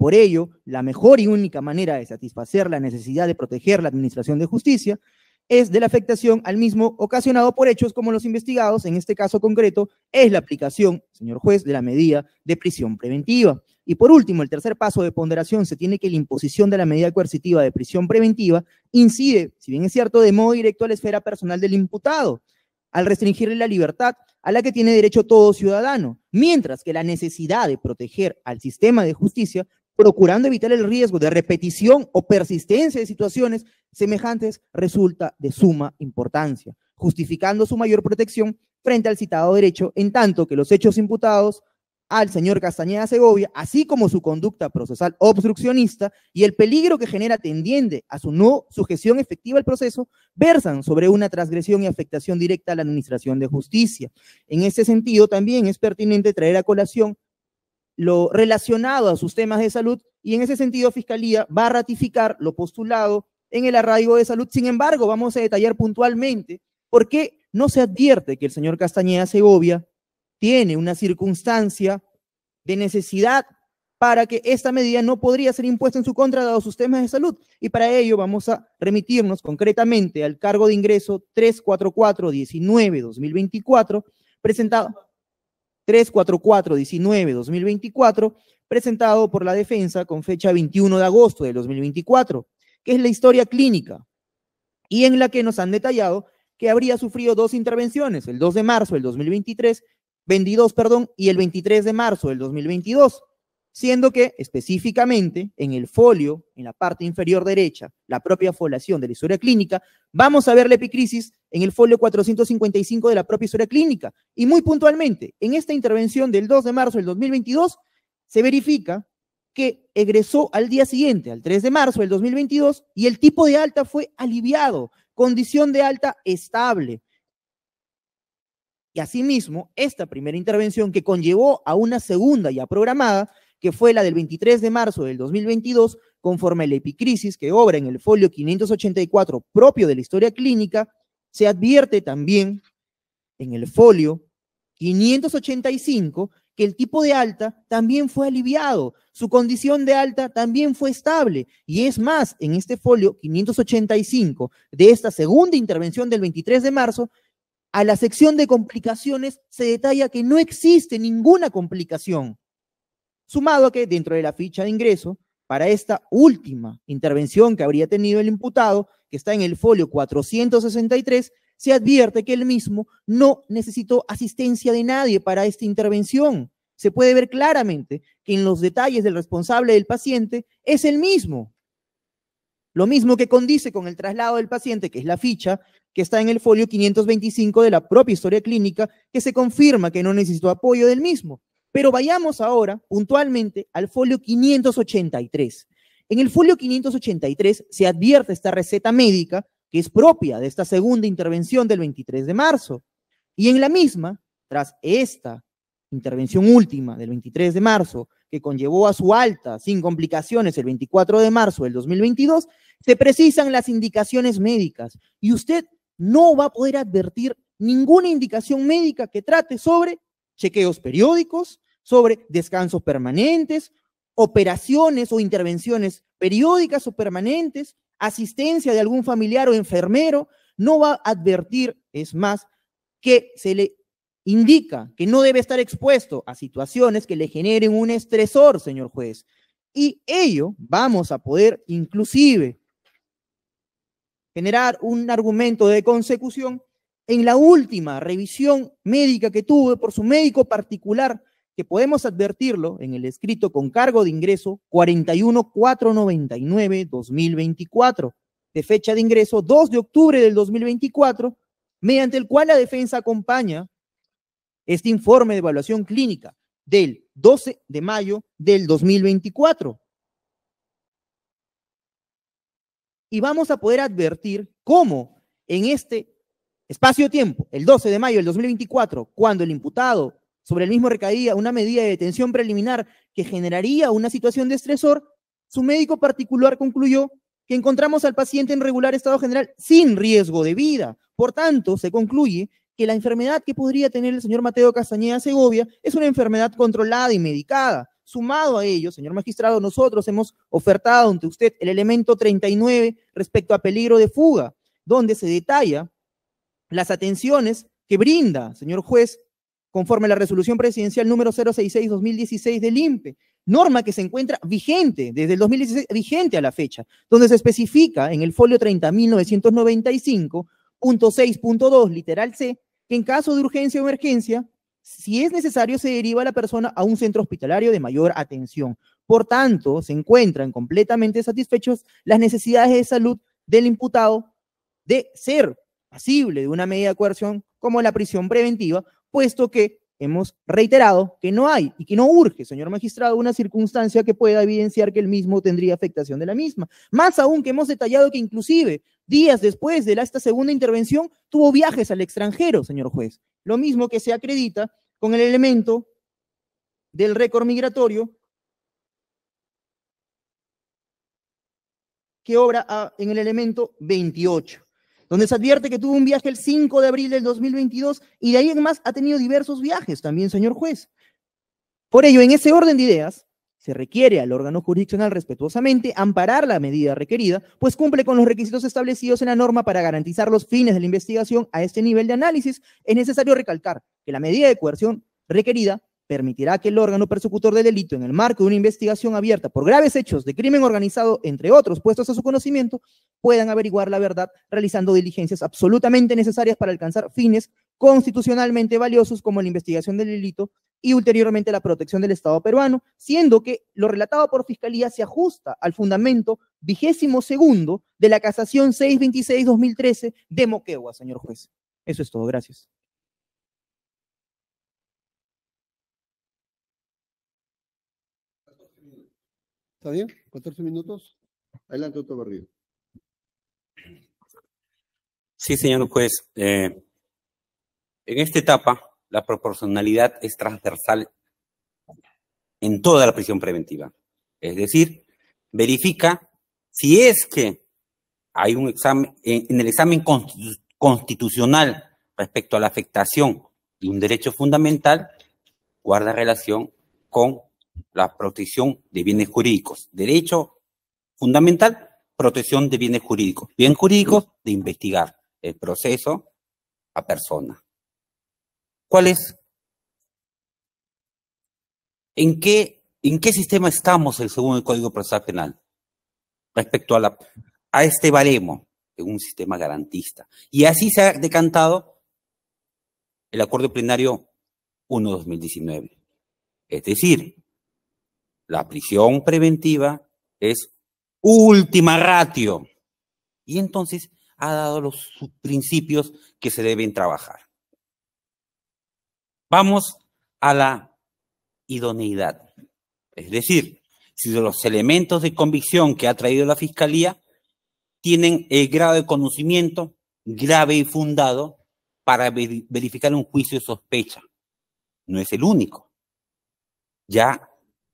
Por ello, la mejor y única manera de satisfacer la necesidad de proteger la administración de justicia es de la afectación al mismo ocasionado por hechos como los investigados, en este caso concreto, es la aplicación, señor juez, de la medida de prisión preventiva. Y por último, el tercer paso de ponderación se tiene que la imposición de la medida coercitiva de prisión preventiva incide, si bien es cierto, de modo directo a la esfera personal del imputado, al restringirle la libertad a la que tiene derecho todo ciudadano, mientras que la necesidad de proteger al sistema de justicia procurando evitar el riesgo de repetición o persistencia de situaciones semejantes, resulta de suma importancia, justificando su mayor protección frente al citado derecho, en tanto que los hechos imputados al señor Castañeda Segovia, así como su conducta procesal obstruccionista y el peligro que genera tendiente a su no sujeción efectiva al proceso, versan sobre una transgresión y afectación directa a la Administración de Justicia. En este sentido, también es pertinente traer a colación lo relacionado a sus temas de salud y en ese sentido Fiscalía va a ratificar lo postulado en el arraigo de salud. Sin embargo, vamos a detallar puntualmente por qué no se advierte que el señor Castañeda Segovia tiene una circunstancia de necesidad para que esta medida no podría ser impuesta en su contra dado sus temas de salud. Y para ello vamos a remitirnos concretamente al cargo de ingreso 344-19-2024 presentado 344-19-2024, presentado por la defensa con fecha 21 de agosto del 2024, que es la historia clínica y en la que nos han detallado que habría sufrido dos intervenciones, el 2 de marzo del 2023, 22, perdón, y el 23 de marzo del 2022 siendo que específicamente en el folio, en la parte inferior derecha, la propia foliación de la historia clínica, vamos a ver la epicrisis en el folio 455 de la propia historia clínica. Y muy puntualmente, en esta intervención del 2 de marzo del 2022, se verifica que egresó al día siguiente, al 3 de marzo del 2022, y el tipo de alta fue aliviado, condición de alta estable. Y asimismo, esta primera intervención que conllevó a una segunda ya programada, que fue la del 23 de marzo del 2022, conforme a la epicrisis que obra en el folio 584 propio de la historia clínica, se advierte también en el folio 585 que el tipo de alta también fue aliviado, su condición de alta también fue estable. Y es más, en este folio 585 de esta segunda intervención del 23 de marzo, a la sección de complicaciones se detalla que no existe ninguna complicación. Sumado que dentro de la ficha de ingreso, para esta última intervención que habría tenido el imputado, que está en el folio 463, se advierte que él mismo no necesitó asistencia de nadie para esta intervención. Se puede ver claramente que en los detalles del responsable del paciente es el mismo. Lo mismo que condice con el traslado del paciente, que es la ficha que está en el folio 525 de la propia historia clínica, que se confirma que no necesitó apoyo del mismo. Pero vayamos ahora puntualmente al folio 583. En el folio 583 se advierte esta receta médica que es propia de esta segunda intervención del 23 de marzo. Y en la misma, tras esta intervención última del 23 de marzo, que conllevó a su alta sin complicaciones el 24 de marzo del 2022, se precisan las indicaciones médicas y usted no va a poder advertir ninguna indicación médica que trate sobre chequeos periódicos, sobre descansos permanentes, operaciones o intervenciones periódicas o permanentes, asistencia de algún familiar o enfermero, no va a advertir, es más, que se le indica que no debe estar expuesto a situaciones que le generen un estresor, señor juez. Y ello vamos a poder inclusive generar un argumento de consecución en la última revisión médica que tuve por su médico particular, que podemos advertirlo en el escrito con cargo de ingreso 41499-2024, de fecha de ingreso 2 de octubre del 2024, mediante el cual la defensa acompaña este informe de evaluación clínica del 12 de mayo del 2024. Y vamos a poder advertir cómo en este Espacio-tiempo, el 12 de mayo del 2024, cuando el imputado sobre el mismo recaía una medida de detención preliminar que generaría una situación de estresor, su médico particular concluyó que encontramos al paciente en regular estado general sin riesgo de vida. Por tanto, se concluye que la enfermedad que podría tener el señor Mateo Castañeda Segovia es una enfermedad controlada y medicada. Sumado a ello, señor magistrado, nosotros hemos ofertado ante usted el elemento 39 respecto a peligro de fuga, donde se detalla las atenciones que brinda, señor juez, conforme a la resolución presidencial número 066-2016 del INPE, norma que se encuentra vigente desde el 2016, vigente a la fecha, donde se especifica en el folio 30.995.6.2, literal C, que en caso de urgencia o emergencia, si es necesario, se deriva a la persona a un centro hospitalario de mayor atención. Por tanto, se encuentran completamente satisfechos las necesidades de salud del imputado de ser de una medida de coerción como la prisión preventiva, puesto que hemos reiterado que no hay y que no urge, señor magistrado, una circunstancia que pueda evidenciar que el mismo tendría afectación de la misma. Más aún que hemos detallado que inclusive días después de esta segunda intervención tuvo viajes al extranjero, señor juez. Lo mismo que se acredita con el elemento del récord migratorio que obra en el elemento 28 donde se advierte que tuvo un viaje el 5 de abril del 2022 y de ahí en más ha tenido diversos viajes también, señor juez. Por ello, en ese orden de ideas, se requiere al órgano jurisdiccional respetuosamente amparar la medida requerida, pues cumple con los requisitos establecidos en la norma para garantizar los fines de la investigación a este nivel de análisis. Es necesario recalcar que la medida de coerción requerida permitirá que el órgano persecutor del delito, en el marco de una investigación abierta por graves hechos de crimen organizado, entre otros puestos a su conocimiento, puedan averiguar la verdad realizando diligencias absolutamente necesarias para alcanzar fines constitucionalmente valiosos como la investigación del delito y ulteriormente la protección del Estado peruano, siendo que lo relatado por Fiscalía se ajusta al fundamento vigésimo segundo de la casación 626-2013 de Moquegua, señor juez. Eso es todo, gracias. ¿Está bien? 14 minutos. Adelante, doctor Barrio. Sí, señor juez. Eh, en esta etapa, la proporcionalidad es transversal en toda la prisión preventiva. Es decir, verifica si es que hay un examen, en el examen constitucional respecto a la afectación de un derecho fundamental, guarda relación con la protección de bienes jurídicos. Derecho fundamental, protección de bienes jurídicos. Bien jurídicos de investigar el proceso a persona. ¿Cuál es? ¿En qué, en qué sistema estamos según el Código Procesal Penal respecto a, la, a este baremo en un sistema garantista? Y así se ha decantado el acuerdo plenario 1-2019. Es decir, la prisión preventiva es última ratio. Y entonces ha dado los principios que se deben trabajar. Vamos a la idoneidad. Es decir, si los elementos de convicción que ha traído la Fiscalía tienen el grado de conocimiento grave y fundado para verificar un juicio de sospecha. No es el único. Ya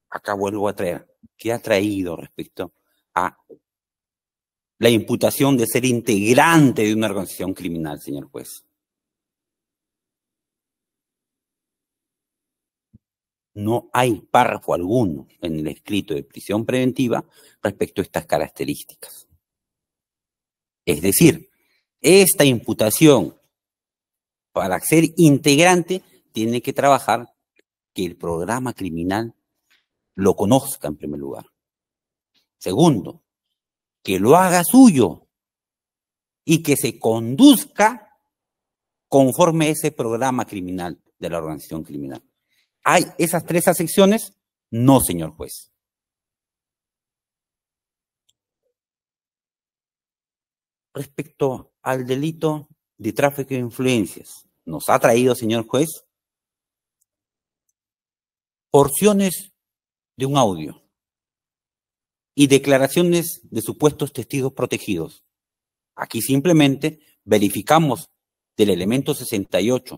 acá vuelvo a traer, ¿qué ha traído respecto a la imputación de ser integrante de una organización criminal, señor juez. No hay párrafo alguno en el escrito de prisión preventiva respecto a estas características. Es decir, esta imputación para ser integrante tiene que trabajar que el programa criminal lo conozca en primer lugar. Segundo, que lo haga suyo y que se conduzca conforme a ese programa criminal de la organización criminal. ¿Hay esas tres acepciones? No, señor juez. Respecto al delito de tráfico de influencias, nos ha traído, señor juez, porciones de un audio y declaraciones de supuestos testigos protegidos. Aquí simplemente verificamos del elemento 68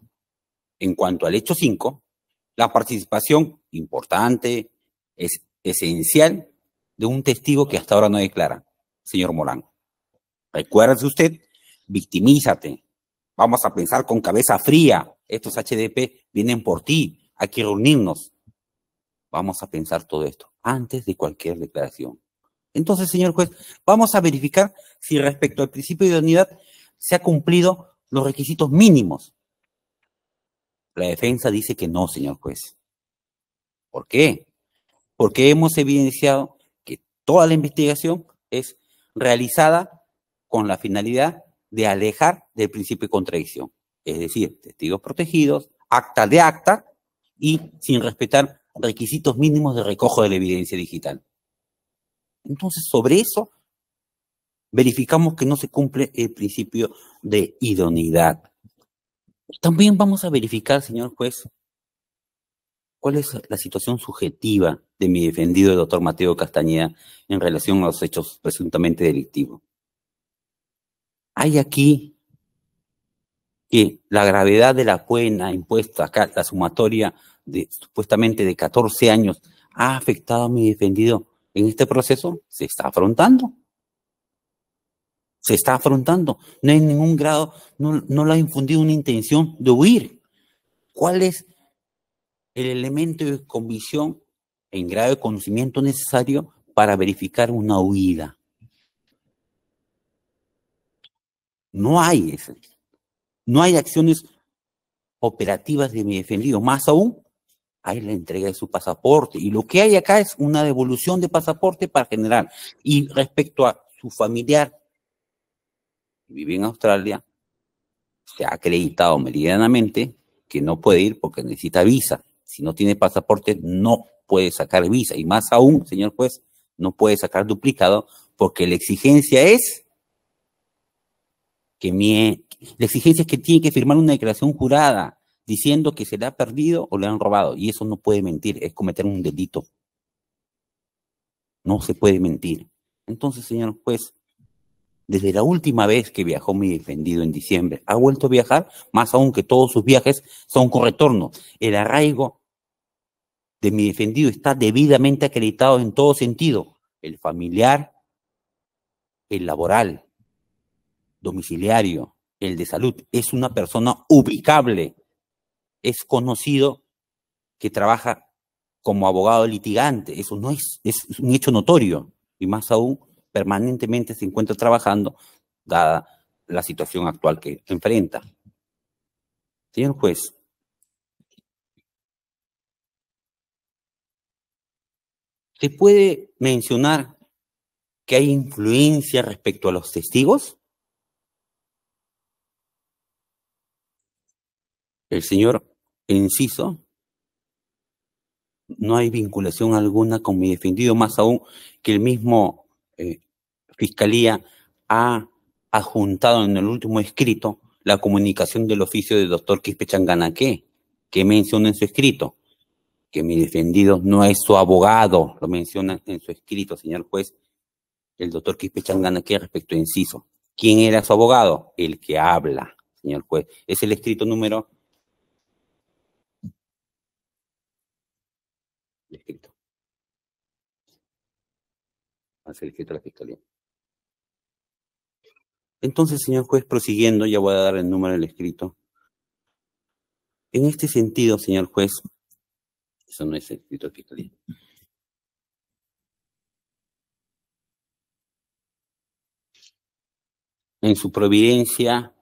en cuanto al hecho 5 la participación importante, es esencial, de un testigo que hasta ahora no declara, señor Morán. Recuérdese usted, victimízate. Vamos a pensar con cabeza fría. Estos HDP vienen por ti. Hay que reunirnos. Vamos a pensar todo esto antes de cualquier declaración. Entonces, señor juez, vamos a verificar si respecto al principio de unidad se ha cumplido los requisitos mínimos. La defensa dice que no, señor juez. ¿Por qué? Porque hemos evidenciado que toda la investigación es realizada con la finalidad de alejar del principio de contradicción. Es decir, testigos protegidos, acta de acta y sin respetar requisitos mínimos de recojo de la evidencia digital. Entonces, sobre eso, verificamos que no se cumple el principio de idoneidad. También vamos a verificar, señor juez, cuál es la situación subjetiva de mi defendido, el doctor Mateo Castañeda, en relación a los hechos presuntamente delictivos. Hay aquí que la gravedad de la cuena impuesta acá, la sumatoria supuestamente de 14 años ha afectado a mi defendido en este proceso, se está afrontando. Se está afrontando. No hay ningún grado, no, no le ha infundido una intención de huir. ¿Cuál es el elemento de convicción en grado de conocimiento necesario para verificar una huida? No hay No hay acciones operativas de mi defendido. Más aún, hay la entrega de su pasaporte. Y lo que hay acá es una devolución de pasaporte para general. Y respecto a su familiar que vive en Australia, se ha acreditado meridianamente que no puede ir porque necesita visa. Si no tiene pasaporte, no puede sacar visa. Y más aún, señor juez, no puede sacar duplicado porque la exigencia es que mi, la exigencia es que tiene que firmar una declaración jurada diciendo que se le ha perdido o le han robado. Y eso no puede mentir, es cometer un delito. No se puede mentir. Entonces, señor juez, desde la última vez que viajó mi defendido en diciembre, ha vuelto a viajar, más aún que todos sus viajes son con retorno. El arraigo de mi defendido está debidamente acreditado en todo sentido, el familiar, el laboral, domiciliario, el de salud. Es una persona ubicable es conocido que trabaja como abogado litigante. Eso no es, es un hecho notorio y más aún permanentemente se encuentra trabajando dada la situación actual que enfrenta. Señor juez. ¿Se puede mencionar que hay influencia respecto a los testigos? El señor Inciso, no hay vinculación alguna con mi defendido, más aún que el mismo eh, Fiscalía ha adjuntado en el último escrito la comunicación del oficio del doctor Quispe Changanaque, que menciona en su escrito que mi defendido no es su abogado, lo menciona en su escrito, señor juez, el doctor Quispe Changanaque respecto a Inciso. ¿Quién era su abogado? El que habla, señor juez. Es el escrito número escrito. a el escrito la fiscalía. Entonces, señor juez, prosiguiendo, ya voy a dar el número del escrito. En este sentido, señor juez, eso no es el escrito de fiscalía. En su providencia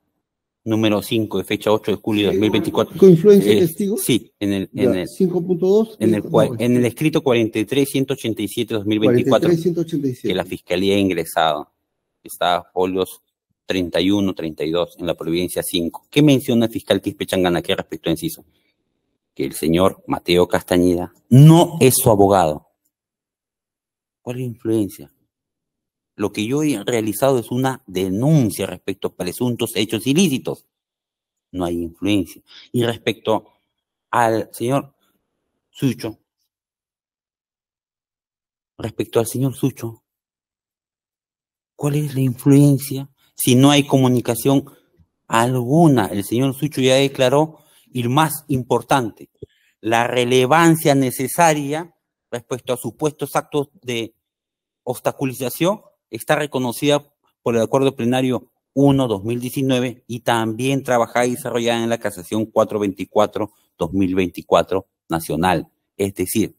número 5 de fecha 8 de julio de 2024. ¿Coinfluencia eh, testigo? Sí, en el, en el 5.2. En el, no, en el este- escrito 43187-2024 43, que la Fiscalía ha ingresado, está a folios 31, 32 en la providencia 5. ¿Qué menciona el fiscal Quispe ¿Qué respecto a Enciso? Que el señor Mateo Castañeda no es su abogado. ¿Cuál es la influencia? Lo que yo he realizado es una denuncia respecto a presuntos hechos ilícitos. No hay influencia. Y respecto al señor Sucho, respecto al señor Sucho, ¿cuál es la influencia si no hay comunicación alguna? El señor Sucho ya declaró, y más importante, la relevancia necesaria respecto a supuestos actos de obstaculización está reconocida por el Acuerdo Plenario 1-2019 y también trabajada y desarrollada en la Casación 424-2024 nacional. Es decir,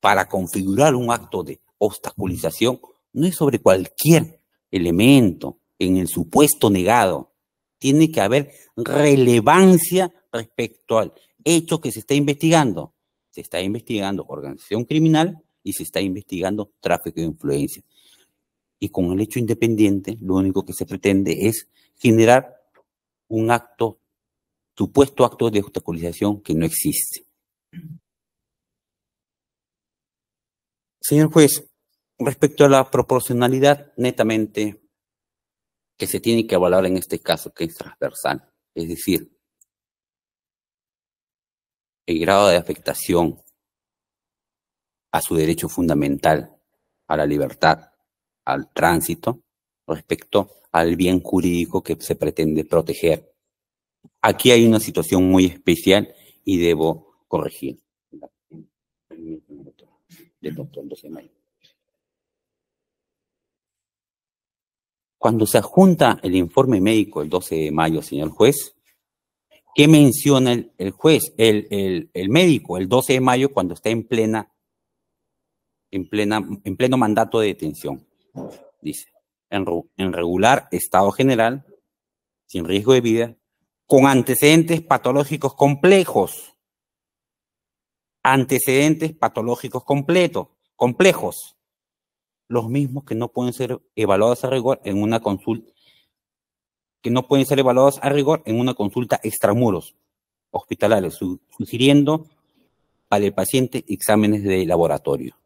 para configurar un acto de obstaculización no es sobre cualquier elemento en el supuesto negado. Tiene que haber relevancia respecto al hecho que se está investigando. Se está investigando organización criminal y se está investigando tráfico de influencias y con el hecho independiente lo único que se pretende es generar un acto, supuesto acto de obstaculización que no existe. Señor juez, respecto a la proporcionalidad netamente que se tiene que evaluar en este caso, que es transversal, es decir, el grado de afectación a su derecho fundamental, a la libertad, al tránsito respecto al bien jurídico que se pretende proteger. Aquí hay una situación muy especial y debo corregir. Cuando se adjunta el informe médico el 12 de mayo, señor juez, ¿qué menciona el, juez, el, el, el, médico, el 12 de mayo cuando está en plena, en plena, en pleno mandato de detención? dice, en, regular estado general, sin riesgo de vida, con antecedentes patológicos complejos, antecedentes patológicos completos, complejos, los mismos que no pueden ser evaluados a rigor en una consulta, que no pueden ser evaluados a rigor en una consulta extramuros hospitalares. sugiriendo para el paciente exámenes de laboratorio.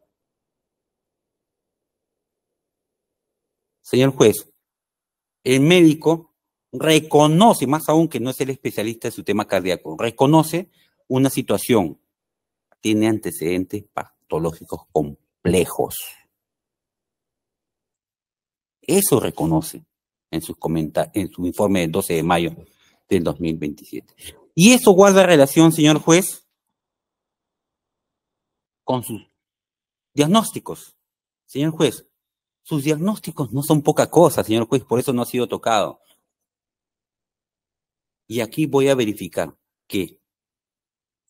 señor juez, el médico reconoce, más aún que no es el especialista de su tema cardíaco, reconoce una situación, tiene antecedentes patológicos complejos. Eso reconoce en, en su informe del 12 de mayo del 2027. Y eso guarda relación, señor juez, con sus diagnósticos. Señor juez, sus diagnósticos no son poca cosa, señor juez, por eso no ha sido tocado. Y aquí voy a verificar que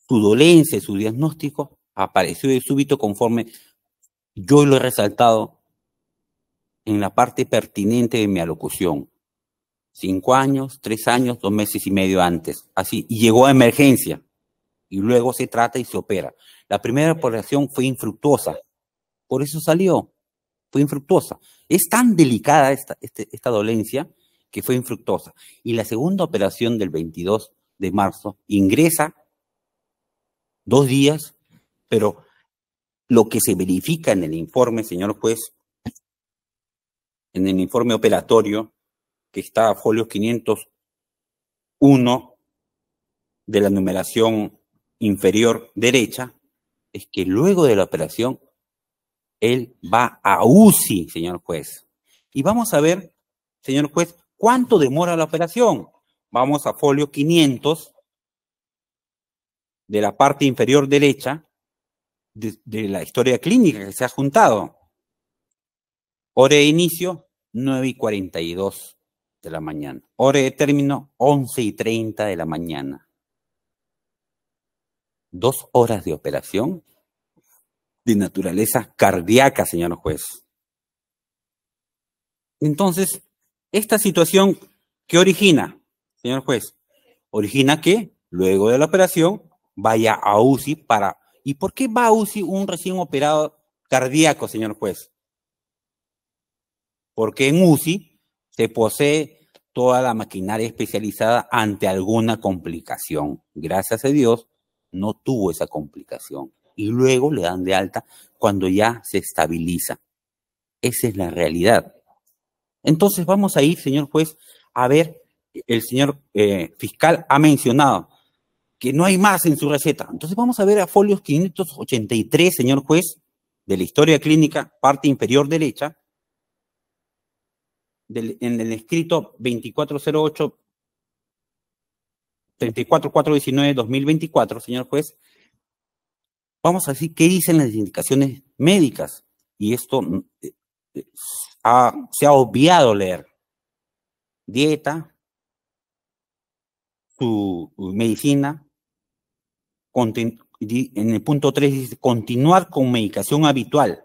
su dolencia, su diagnóstico, apareció de súbito conforme yo lo he resaltado en la parte pertinente de mi alocución. Cinco años, tres años, dos meses y medio antes. Así, y llegó a emergencia. Y luego se trata y se opera. La primera operación fue infructuosa. Por eso salió fue infructuosa. Es tan delicada esta, este, esta dolencia que fue infructuosa. Y la segunda operación del 22 de marzo ingresa dos días, pero lo que se verifica en el informe, señor juez, en el informe operatorio que está a folio 501 de la numeración inferior derecha, es que luego de la operación él va a UCI, señor juez. Y vamos a ver, señor juez, cuánto demora la operación. Vamos a folio 500 de la parte inferior derecha de, la historia clínica que se ha juntado. Hora de inicio, 9 y 42 de la mañana. Hora de término, 11 y 30 de la mañana. Dos horas de operación de naturaleza cardíaca, señor juez. Entonces, esta situación, ¿qué origina, señor juez? Origina que luego de la operación vaya a UCI para... ¿Y por qué va a UCI un recién operado cardíaco, señor juez? Porque en UCI se posee toda la maquinaria especializada ante alguna complicación. Gracias a Dios, no tuvo esa complicación y luego le dan de alta cuando ya se estabiliza. Esa es la realidad. Entonces vamos a ir, señor juez, a ver, el señor eh, fiscal ha mencionado que no hay más en su receta. Entonces vamos a ver a folios 583, señor juez, de la historia clínica, parte inferior derecha, en el escrito 2408 34419 2024, señor juez, vamos a decir qué dicen las indicaciones médicas. Y esto mm, eh, eh, se ha obviado leer. Dieta, su medicina, en el punto 3 dice continuar con medicación habitual,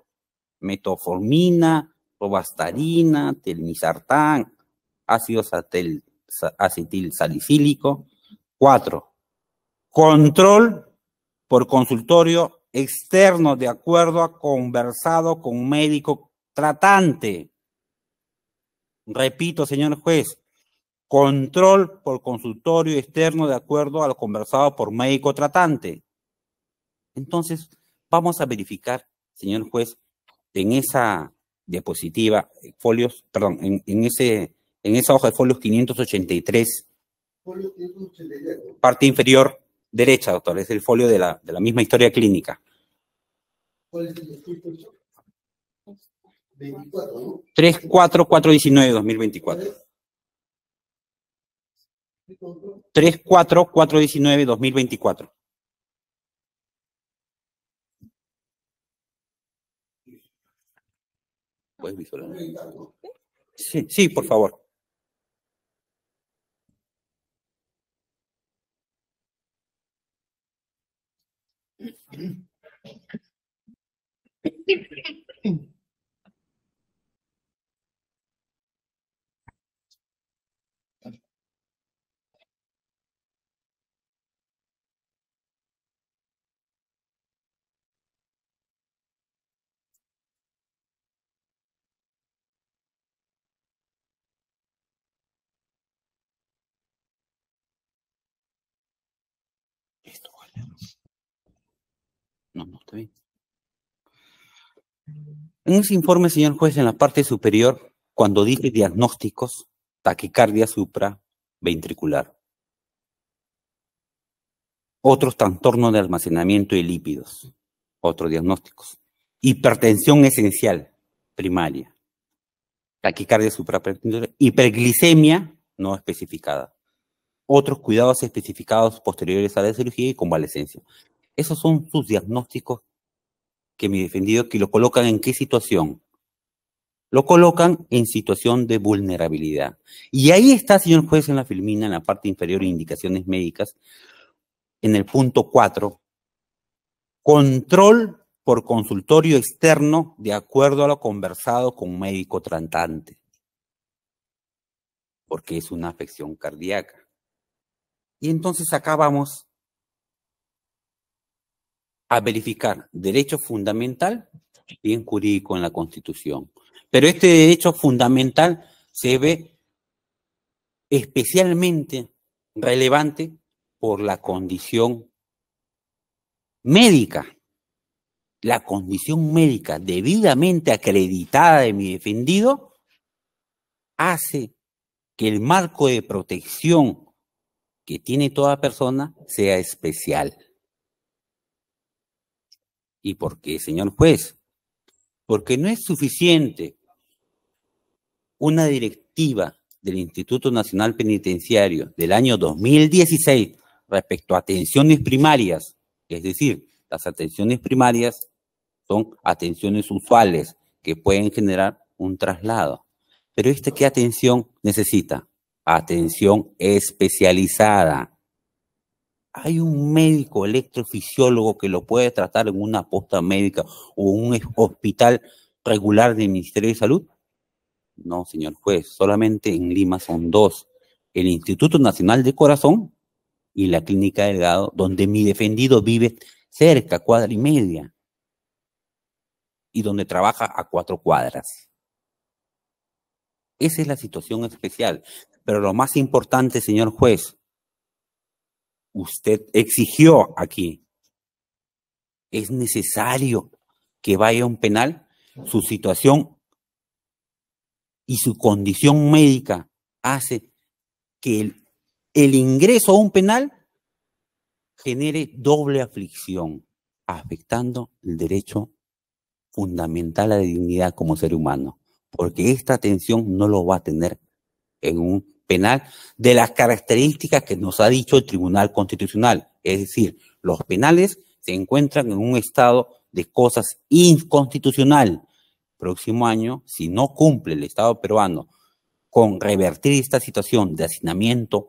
metoformina, robastarina, telmisartán, ácido acetil salicílico. 4. Control por consultorio externo de acuerdo a conversado con médico tratante. Repito, señor juez, control por consultorio externo de acuerdo a lo conversado por médico tratante. Entonces, vamos a verificar, señor juez, en esa diapositiva, eh, folios, perdón, en, ese, en esa hoja de folios 583. parte inferior, derecha, doctor, es el folio de la, de la misma historia clínica. 34419 2024. 34419 2024. ¿Puedes visualizar? Sí, sí, por favor. Estou olhando. No, no, está bien. En ese informe, señor juez, en la parte superior, cuando dice diagnósticos, taquicardia supraventricular, otros trastornos de almacenamiento de lípidos, otros diagnósticos, hipertensión esencial primaria, taquicardia supraventricular, hiperglicemia no especificada, otros cuidados especificados posteriores a la cirugía y convalecencia. Esos son sus diagnósticos que mi defendido, que lo colocan en qué situación. Lo colocan en situación de vulnerabilidad. Y ahí está, señor juez, en la filmina, en la parte inferior, indicaciones médicas, en el punto 4, control por consultorio externo de acuerdo a lo conversado con médico tratante, porque es una afección cardíaca. Y entonces acá vamos a verificar derecho fundamental, bien jurídico en la Constitución. Pero este derecho fundamental se ve especialmente relevante por la condición médica. La condición médica debidamente acreditada de mi defendido hace que el marco de protección que tiene toda persona sea especial. ¿Y por qué, señor juez? Porque no es suficiente una directiva del Instituto Nacional Penitenciario del año 2016 respecto a atenciones primarias, es decir, las atenciones primarias son atenciones usuales que pueden generar un traslado. Pero esta qué atención necesita? Atención especializada hay un médico electrofisiólogo que lo puede tratar en una posta médica o un hospital regular del Ministerio de Salud? No, señor juez, solamente en Lima son dos, el Instituto Nacional de Corazón y la Clínica Delgado, donde mi defendido vive cerca, cuadra y media, y donde trabaja a cuatro cuadras. Esa es la situación especial. Pero lo más importante, señor juez, usted exigió aquí. Es necesario que vaya a un penal su situación y su condición médica hace que el, el ingreso a un penal genere doble aflicción, afectando el derecho fundamental a la dignidad como ser humano, porque esta atención no lo va a tener en un penal de las características que nos ha dicho el Tribunal Constitucional. Es decir, los penales se encuentran en un estado de cosas inconstitucional. Próximo año, si no cumple el Estado peruano con revertir esta situación de hacinamiento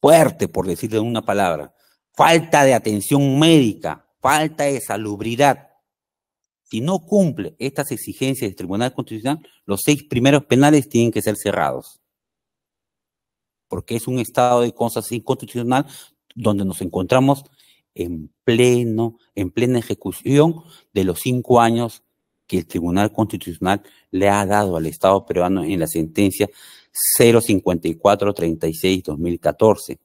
fuerte, por decirlo en una palabra, falta de atención médica, falta de salubridad, si no cumple estas exigencias del Tribunal Constitucional, los seis primeros penales tienen que ser cerrados. Porque es un estado de cosas inconstitucional donde nos encontramos en pleno, en plena ejecución de los cinco años que el Tribunal Constitucional le ha dado al Estado peruano en la sentencia 36 2014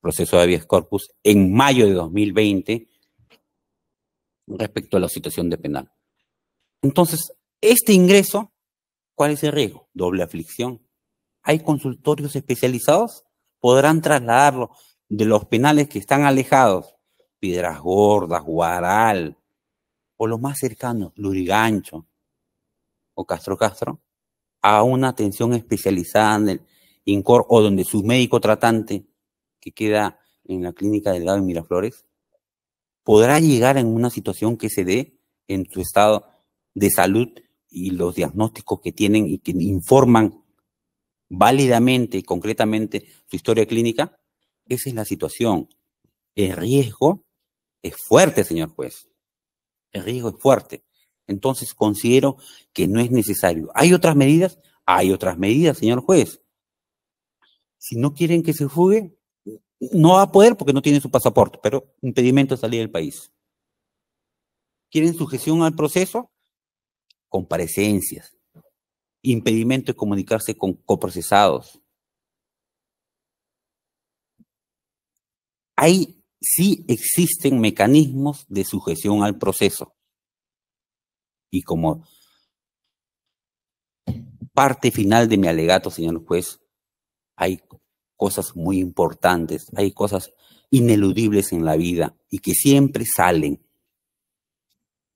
proceso de habeas corpus, en mayo de 2020, respecto a la situación de penal. Entonces, este ingreso, ¿cuál es el riesgo? Doble aflicción. Hay consultorios especializados, podrán trasladarlo de los penales que están alejados, Piedras Gordas, Guaral, o los más cercanos, Lurigancho o Castro Castro, a una atención especializada en el INCOR o donde su médico tratante, que queda en la clínica Delgado en Miraflores, podrá llegar en una situación que se dé en su estado de salud y los diagnósticos que tienen y que informan válidamente y concretamente su historia clínica, esa es la situación. El riesgo es fuerte, señor juez. El riesgo es fuerte. Entonces considero que no es necesario. ¿Hay otras medidas? Hay otras medidas, señor juez. Si no quieren que se fugue, no va a poder porque no tiene su pasaporte, pero impedimento de salir del país. ¿Quieren sujeción al proceso? Comparecencias. Impedimento de comunicarse con coprocesados. Ahí sí existen mecanismos de sujeción al proceso. Y como parte final de mi alegato, señor juez, hay cosas muy importantes, hay cosas ineludibles en la vida y que siempre salen.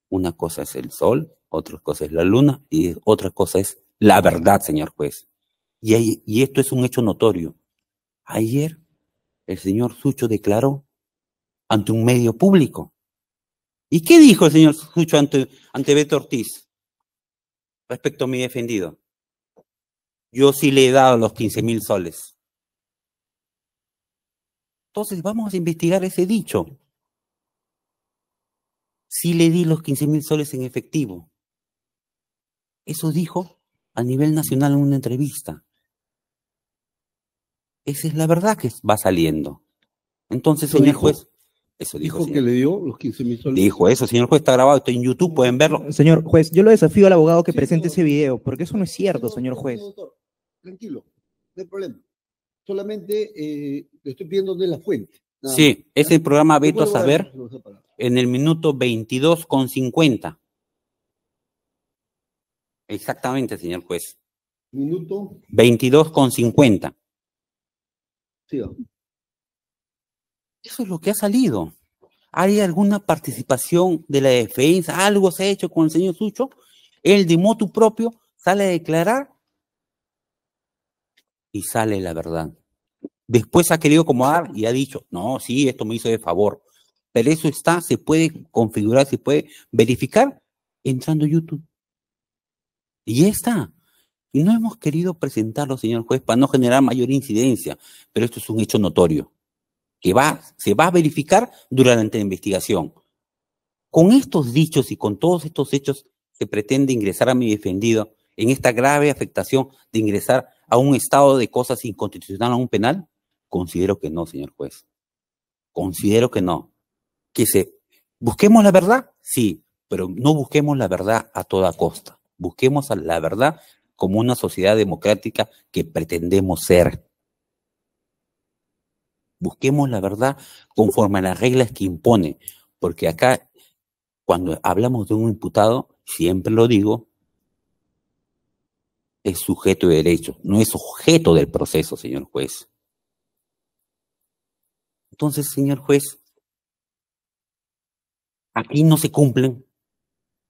Una cosa es el sol, otra cosa es la luna y otra cosa es la verdad, señor juez. Y, esto es un hecho notorio. Ayer el señor Sucho declaró ante un medio público. ¿Y qué dijo el señor Sucho ante, ante Beto Ortiz respecto a mi defendido? Yo sí le he dado los 15 mil soles. Entonces vamos a investigar ese dicho. Si sí le di los 15 mil soles en efectivo. Eso dijo a nivel nacional en una entrevista. Esa es la verdad que va saliendo. Entonces, señor juez, eso dijo. dijo que le dio los 15 mil soles. Dijo eso, señor juez, está grabado, está en YouTube, pueden verlo. Señor juez, yo lo desafío al abogado que presente ese video, porque eso no es cierto, señor juez. Doctor, tranquilo, no hay problema solamente eh, estoy viendo de la fuente. Sí, es el programa veto a Saber en el minuto 22 con Exactamente, señor juez. Minuto. 22 con 50. Eso es lo que ha salido. ¿Hay alguna participación de la defensa? ¿Algo se ha hecho con el señor Sucho? Él de motu propio sale a declarar y sale la verdad. Después ha querido acomodar y ha dicho, no, sí, esto me hizo de favor. Pero eso está, se puede configurar, se puede verificar entrando a YouTube. Y ya está. No hemos querido presentarlo, señor juez, para no generar mayor incidencia, pero esto es un hecho notorio, que va, se va a verificar durante la investigación. Con estos dichos y con todos estos hechos, que pretende ingresar a mi defendido en esta grave afectación de ingresar a un estado de cosas inconstitucional a un penal? Considero que no, señor juez. Considero que no. Que se busquemos la verdad, sí, pero no busquemos la verdad a toda costa. Busquemos la verdad como una sociedad democrática que pretendemos ser. Busquemos la verdad conforme a las reglas que impone, porque acá, cuando hablamos de un imputado, siempre lo digo, es sujeto de derecho, no es objeto del proceso, señor juez. Entonces, señor juez, aquí no se cumple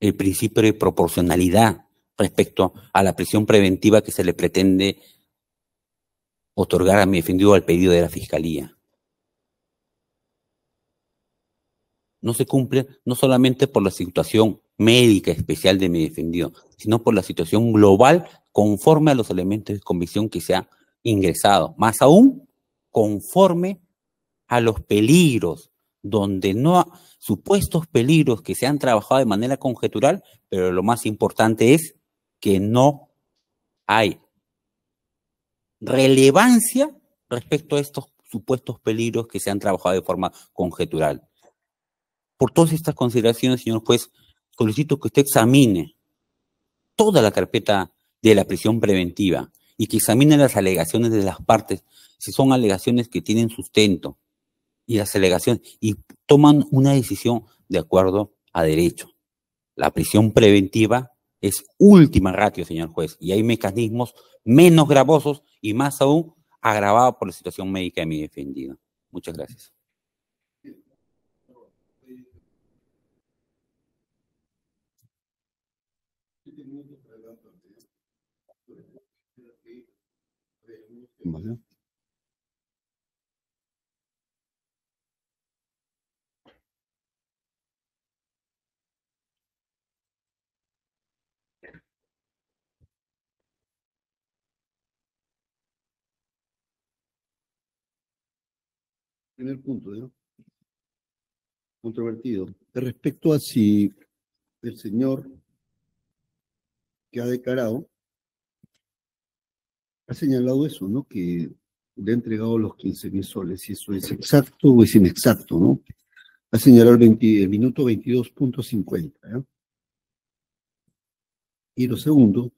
el principio de proporcionalidad respecto a la prisión preventiva que se le pretende otorgar a mi defendido al pedido de la Fiscalía. No se cumple no solamente por la situación médica especial de mi defendido, sino por la situación global conforme a los elementos de convicción que se ha ingresado. Más aún, conforme a los peligros, donde no ha, supuestos peligros que se han trabajado de manera conjetural, pero lo más importante es que no hay relevancia respecto a estos supuestos peligros que se han trabajado de forma conjetural. Por todas estas consideraciones, señor juez, solicito que usted examine toda la carpeta de la prisión preventiva y que examine las alegaciones de las partes, si son alegaciones que tienen sustento y las alegaciones, y toman una decisión de acuerdo a derecho. La prisión preventiva es última ratio, señor juez, y hay mecanismos menos gravosos y más aún agravados por la situación médica de mi defendido. Muchas gracias. en Primer punto, ¿no? Controvertido. Respecto a si el Señor que ha declarado ha señalado eso, ¿no? Que le ha entregado los 15 mil soles, si eso es exacto o es inexacto, ¿no? Ha señalado el, minuto 22.50. Y lo segundo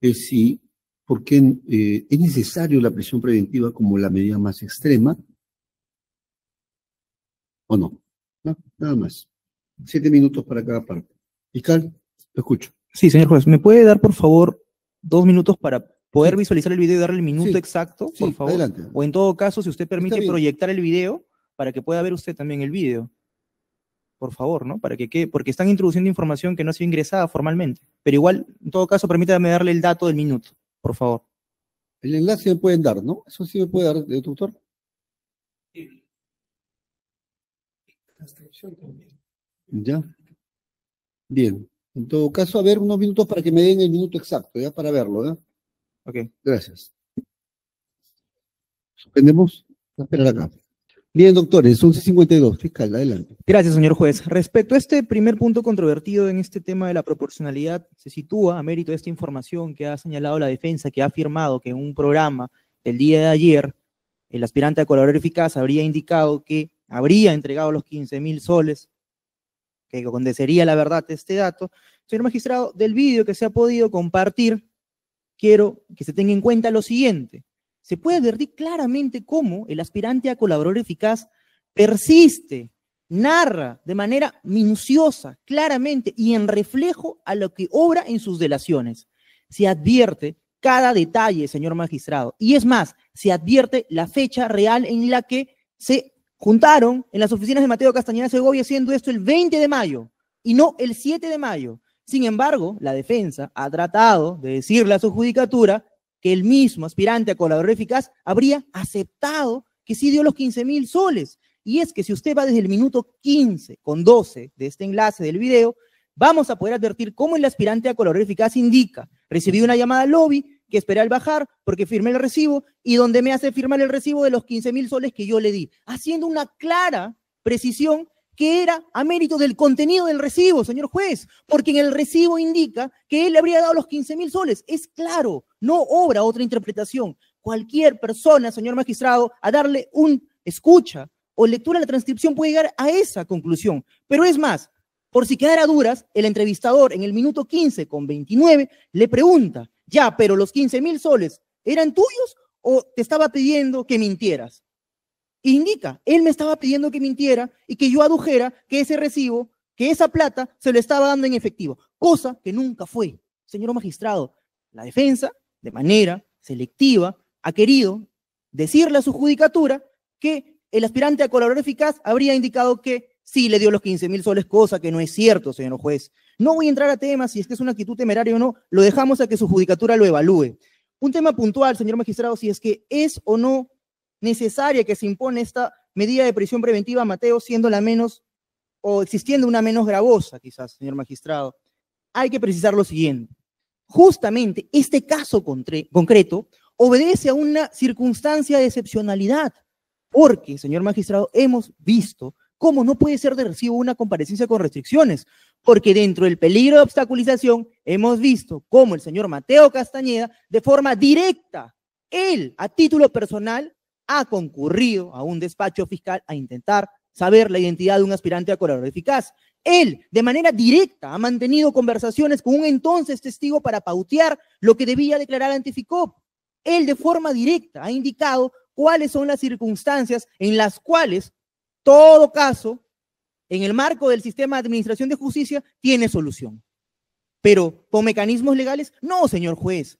es si, porque eh, es necesario la prisión preventiva como la medida más extrema o no? no? nada más. Siete minutos para cada parte. Fiscal, lo escucho. Sí, señor juez, ¿me puede dar por favor dos minutos para poder visualizar el video y darle el minuto exacto, por favor. Adelante. O en todo caso, si usted permite proyectar el video para que pueda ver usted también el video. Por favor, ¿no? Para que porque están introduciendo información que no ha sido ingresada formalmente. Pero igual, en todo caso, permítame darle el dato del minuto, por favor. El enlace me pueden dar, ¿no? Eso sí me puede dar, eh, doctor. Sí. Ya. Bien. En todo caso, a ver unos minutos para que me den el minuto exacto, ya para verlo, ¿eh? Ok. Gracias. ¿Suspendemos? acá. Bien, doctores, 11.52. Fiscal, adelante. Gracias, señor juez. Respecto a este primer punto controvertido en este tema de la proporcionalidad, se sitúa a mérito de esta información que ha señalado la defensa, que ha afirmado que en un programa el día de ayer, el aspirante a colaborar eficaz habría indicado que habría entregado los 15 mil soles, que condecería la verdad este dato. Señor magistrado, del vídeo que se ha podido compartir, quiero que se tenga en cuenta lo siguiente. Se puede advertir claramente cómo el aspirante a colaborador eficaz persiste, narra de manera minuciosa, claramente y en reflejo a lo que obra en sus delaciones. Se advierte cada detalle, señor magistrado. Y es más, se advierte la fecha real en la que se juntaron en las oficinas de Mateo Castañeda Segovia, siendo esto el 20 de mayo y no el 7 de mayo. Sin embargo, la defensa ha tratado de decirle a su judicatura que el mismo aspirante a colaborador eficaz habría aceptado que sí dio los 15 mil soles. Y es que si usted va desde el minuto 15 con 12 de este enlace del video, vamos a poder advertir cómo el aspirante a colaborador eficaz indica, recibí una llamada al lobby, que esperé al bajar porque firmé el recibo y donde me hace firmar el recibo de los 15 mil soles que yo le di, haciendo una clara precisión que era a mérito del contenido del recibo, señor juez, porque en el recibo indica que él le habría dado los 15 mil soles. Es claro, no obra otra interpretación. Cualquier persona, señor magistrado, a darle un escucha o lectura de la transcripción puede llegar a esa conclusión. Pero es más, por si quedara duras, el entrevistador en el minuto 15 con 29 le pregunta, ya, pero los 15 mil soles eran tuyos o te estaba pidiendo que mintieras indica, él me estaba pidiendo que mintiera y que yo adujera que ese recibo, que esa plata se lo estaba dando en efectivo, cosa que nunca fue. Señor magistrado, la defensa, de manera selectiva, ha querido decirle a su judicatura que el aspirante a colaborador eficaz habría indicado que sí le dio los 15 mil soles, cosa que no es cierto, señor juez. No voy a entrar a temas si es que es una actitud temeraria o no, lo dejamos a que su judicatura lo evalúe. Un tema puntual, señor magistrado, si es que es o no necesaria que se impone esta medida de prisión preventiva, Mateo, siendo la menos o existiendo una menos gravosa, quizás, señor magistrado, hay que precisar lo siguiente. Justamente este caso concreto obedece a una circunstancia de excepcionalidad, porque, señor magistrado, hemos visto cómo no puede ser de recibo una comparecencia con restricciones, porque dentro del peligro de obstaculización hemos visto cómo el señor Mateo Castañeda, de forma directa, él, a título personal, ha concurrido a un despacho fiscal a intentar saber la identidad de un aspirante a colaborador eficaz. Él, de manera directa, ha mantenido conversaciones con un entonces testigo para pautear lo que debía declarar ante FICOP. Él, de forma directa, ha indicado cuáles son las circunstancias en las cuales todo caso, en el marco del sistema de administración de justicia, tiene solución. Pero con mecanismos legales, no, señor juez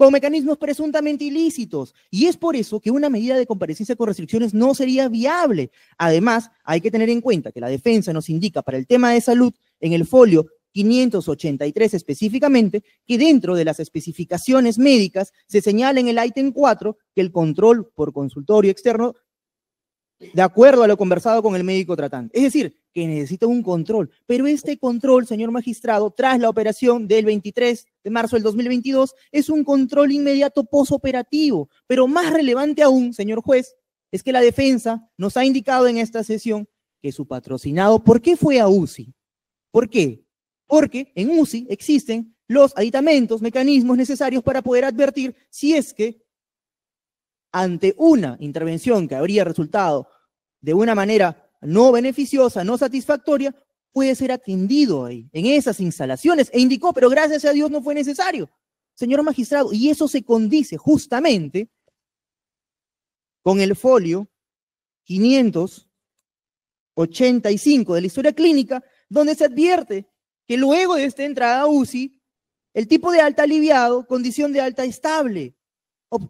con mecanismos presuntamente ilícitos. Y es por eso que una medida de comparecencia con restricciones no sería viable. Además, hay que tener en cuenta que la defensa nos indica para el tema de salud en el folio 583 específicamente, que dentro de las especificaciones médicas se señala en el ítem 4 que el control por consultorio externo, de acuerdo a lo conversado con el médico tratante. Es decir, que necesita un control. Pero este control, señor magistrado, tras la operación del 23 de marzo del 2022, es un control inmediato posoperativo. Pero más relevante aún, señor juez, es que la defensa nos ha indicado en esta sesión que su patrocinado, ¿por qué fue a UCI? ¿Por qué? Porque en UCI existen los aditamentos, mecanismos necesarios para poder advertir si es que ante una intervención que habría resultado de una manera no beneficiosa, no satisfactoria, puede ser atendido ahí, en esas instalaciones. E indicó, pero gracias a Dios no fue necesario, señor magistrado. Y eso se condice justamente con el folio 585 de la historia clínica, donde se advierte que luego de esta entrada a UCI, el tipo de alta aliviado, condición de alta estable,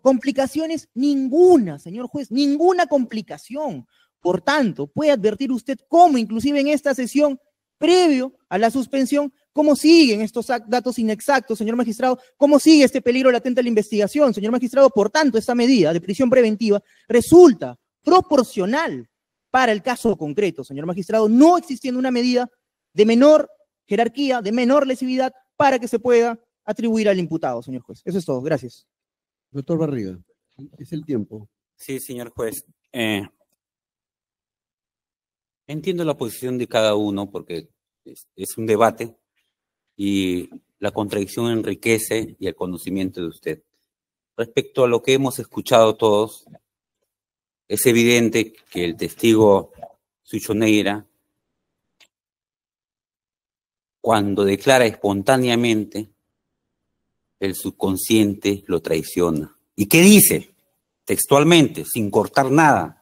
complicaciones ninguna, señor juez, ninguna complicación. Por tanto, puede advertir usted cómo, inclusive en esta sesión, previo a la suspensión, cómo siguen estos datos inexactos, señor magistrado, cómo sigue este peligro latente a la investigación, señor magistrado. Por tanto, esta medida de prisión preventiva resulta proporcional para el caso concreto, señor magistrado, no existiendo una medida de menor jerarquía, de menor lesividad, para que se pueda atribuir al imputado, señor juez. Eso es todo. Gracias. Doctor Barriga, es el tiempo. Sí, señor juez. Eh, Entiendo la posición de cada uno porque es, un debate y la contradicción enriquece y el conocimiento de usted. Respecto a lo que hemos escuchado todos, es evidente que el testigo Suchoneira, cuando declara espontáneamente, el subconsciente lo traiciona. ¿Y qué dice? Textualmente, sin cortar nada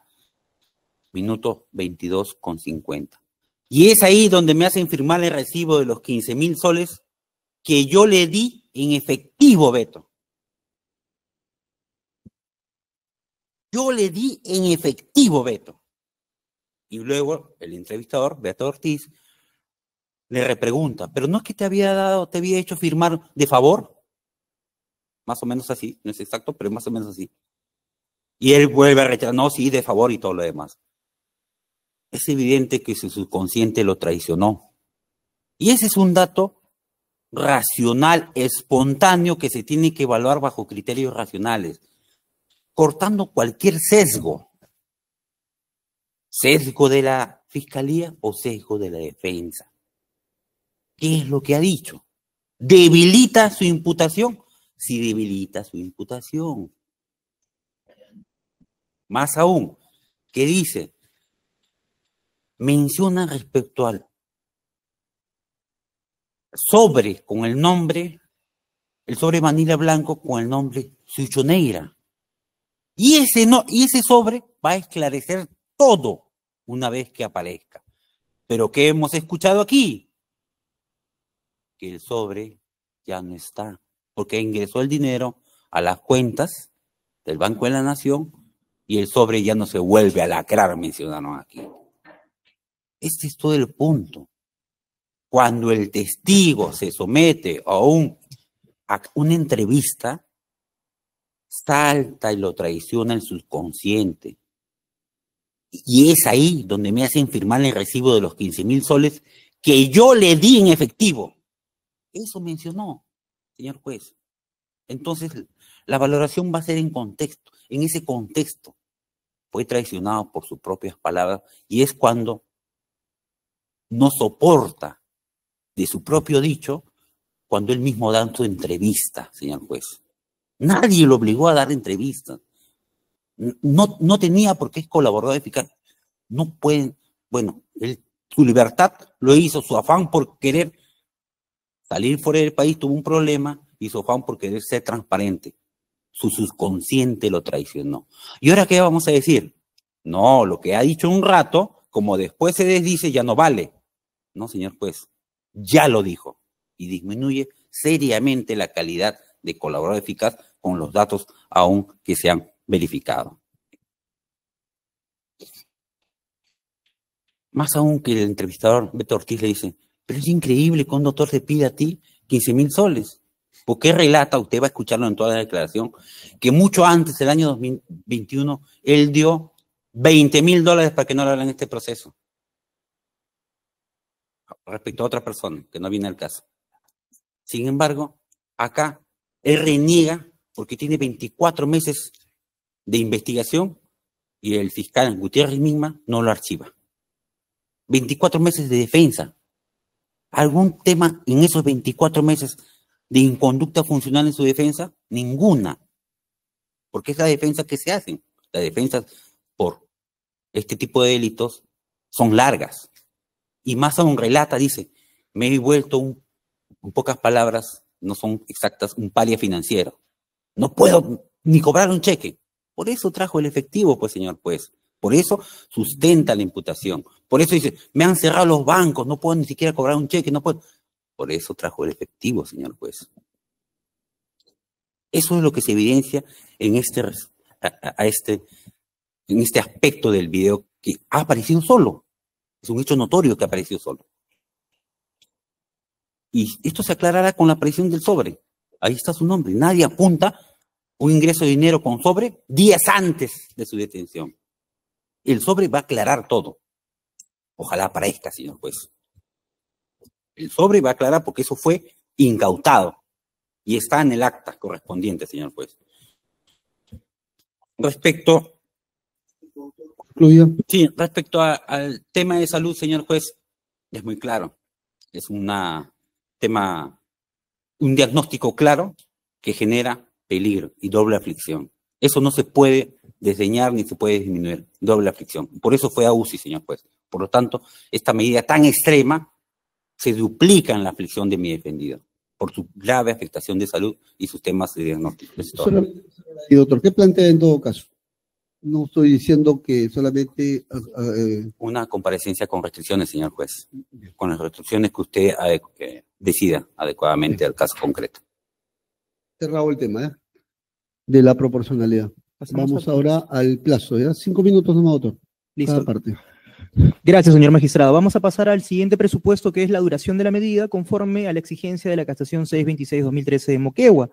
minuto 22 con 50. Y es ahí donde me hacen firmar el recibo de los 15 mil soles que yo le di en efectivo, Beto. Yo le di en efectivo, Beto. Y luego el entrevistador, Beto Ortiz, le repregunta, pero no es que te había dado, te había hecho firmar de favor. Más o menos así, no es exacto, pero más o menos así. Y él vuelve a rechazar, no, sí, de favor y todo lo demás es evidente que su subconsciente lo traicionó. Y ese es un dato racional, espontáneo, que se tiene que evaluar bajo criterios racionales, cortando cualquier sesgo. Sesgo de la fiscalía o sesgo de la defensa. ¿Qué es lo que ha dicho? ¿Debilita su imputación? Si debilita su imputación. Más aún, ¿qué dice? menciona respecto al sobre con el nombre, el sobre Manila Blanco con el nombre Sucho Negra. Y ese, no, y ese sobre va a esclarecer todo una vez que aparezca. Pero ¿qué hemos escuchado aquí? Que el sobre ya no está, porque ingresó el dinero a las cuentas del Banco de la Nación y el sobre ya no se vuelve a lacrar, mencionaron aquí. Este es todo el punto. Cuando el testigo se somete a, a una entrevista, salta y lo traiciona el subconsciente. Y es ahí donde me hacen firmar el recibo de los 15 mil soles que yo le di en efectivo. Eso mencionó, señor juez. Entonces, la valoración va a ser en contexto, en ese contexto. Fue traicionado por sus propias palabras y es cuando no soporta de su propio dicho cuando él mismo da su entrevista, señor juez. Nadie lo obligó a dar entrevistas. No, no tenía por qué colaborar eficaz. No pueden, bueno, él, su libertad lo hizo, su afán por querer salir fuera del país tuvo un problema y su afán por querer ser transparente. Su subconsciente lo traicionó. ¿Y ahora qué vamos a decir? No, lo que ha dicho un rato, como después se desdice, ya no vale. No, señor juez, ya lo dijo. Y disminuye seriamente la calidad de colaborador eficaz con los datos aún que se han verificado. Más aún que el entrevistador Beto Ortiz le dice, pero es increíble que un doctor te pida a ti 15 mil soles. qué relata, usted va a escucharlo en toda la declaración, que mucho antes, el año 2021, él dio 20 mil dólares para que no le hagan este proceso respecto a otra persona, que no viene al caso. Sin embargo, acá él reniega porque tiene 24 meses de investigación y el fiscal Gutiérrez misma no lo archiva. 24 meses de defensa. ¿Algún tema en esos 24 meses de inconducta funcional en su defensa? Ninguna. Porque es la defensa que se hacen. Las defensas por este tipo de delitos son largas. Y más aún relata, dice, me he vuelto, un, en pocas palabras, no son exactas, un palia financiero. No puedo ni cobrar un cheque. Por eso trajo el efectivo, pues, señor pues. Por eso sustenta la imputación. Por eso dice, me han cerrado los bancos, no puedo ni siquiera cobrar un cheque, no puedo. Por eso trajo el efectivo, señor juez. Eso es lo que se evidencia en este, este, en este aspecto del video que ha aparecido solo. Es un hecho notorio que apareció solo. Y esto se aclarará con la aparición del sobre. Ahí está su nombre. Nadie apunta un ingreso de dinero con sobre días antes de su detención. El sobre va a aclarar todo. Ojalá aparezca, señor juez. El sobre va a aclarar porque eso fue incautado y está en el acta correspondiente, señor juez. Respecto Sí, respecto al tema de salud, señor juez, es muy claro. Es un tema, un diagnóstico claro que genera peligro y doble aflicción. Eso no se puede desdeñar ni se puede disminuir, doble aflicción. Por eso fue a UCI, señor juez. Por lo tanto, esta medida tan extrema se duplica en la aflicción de mi defendido por su grave afectación de salud y sus temas de diagnóstico. Y doctor, ¿qué plantea en todo caso? No estoy diciendo que solamente... Ah, ah, eh, Una comparecencia con restricciones, señor juez. Con las restricciones que usted decida adecuadamente al caso concreto. Cerrado el tema, ¿eh? De la proporcionalidad. Vamos ahora al plazo, ¿ya? Cinco minutos nomás, doctor. Listo. Gracias, señor magistrado. Vamos a pasar al siguiente presupuesto, que es la duración de la medida, conforme a la exigencia de la castación 626-2013 de Moquegua.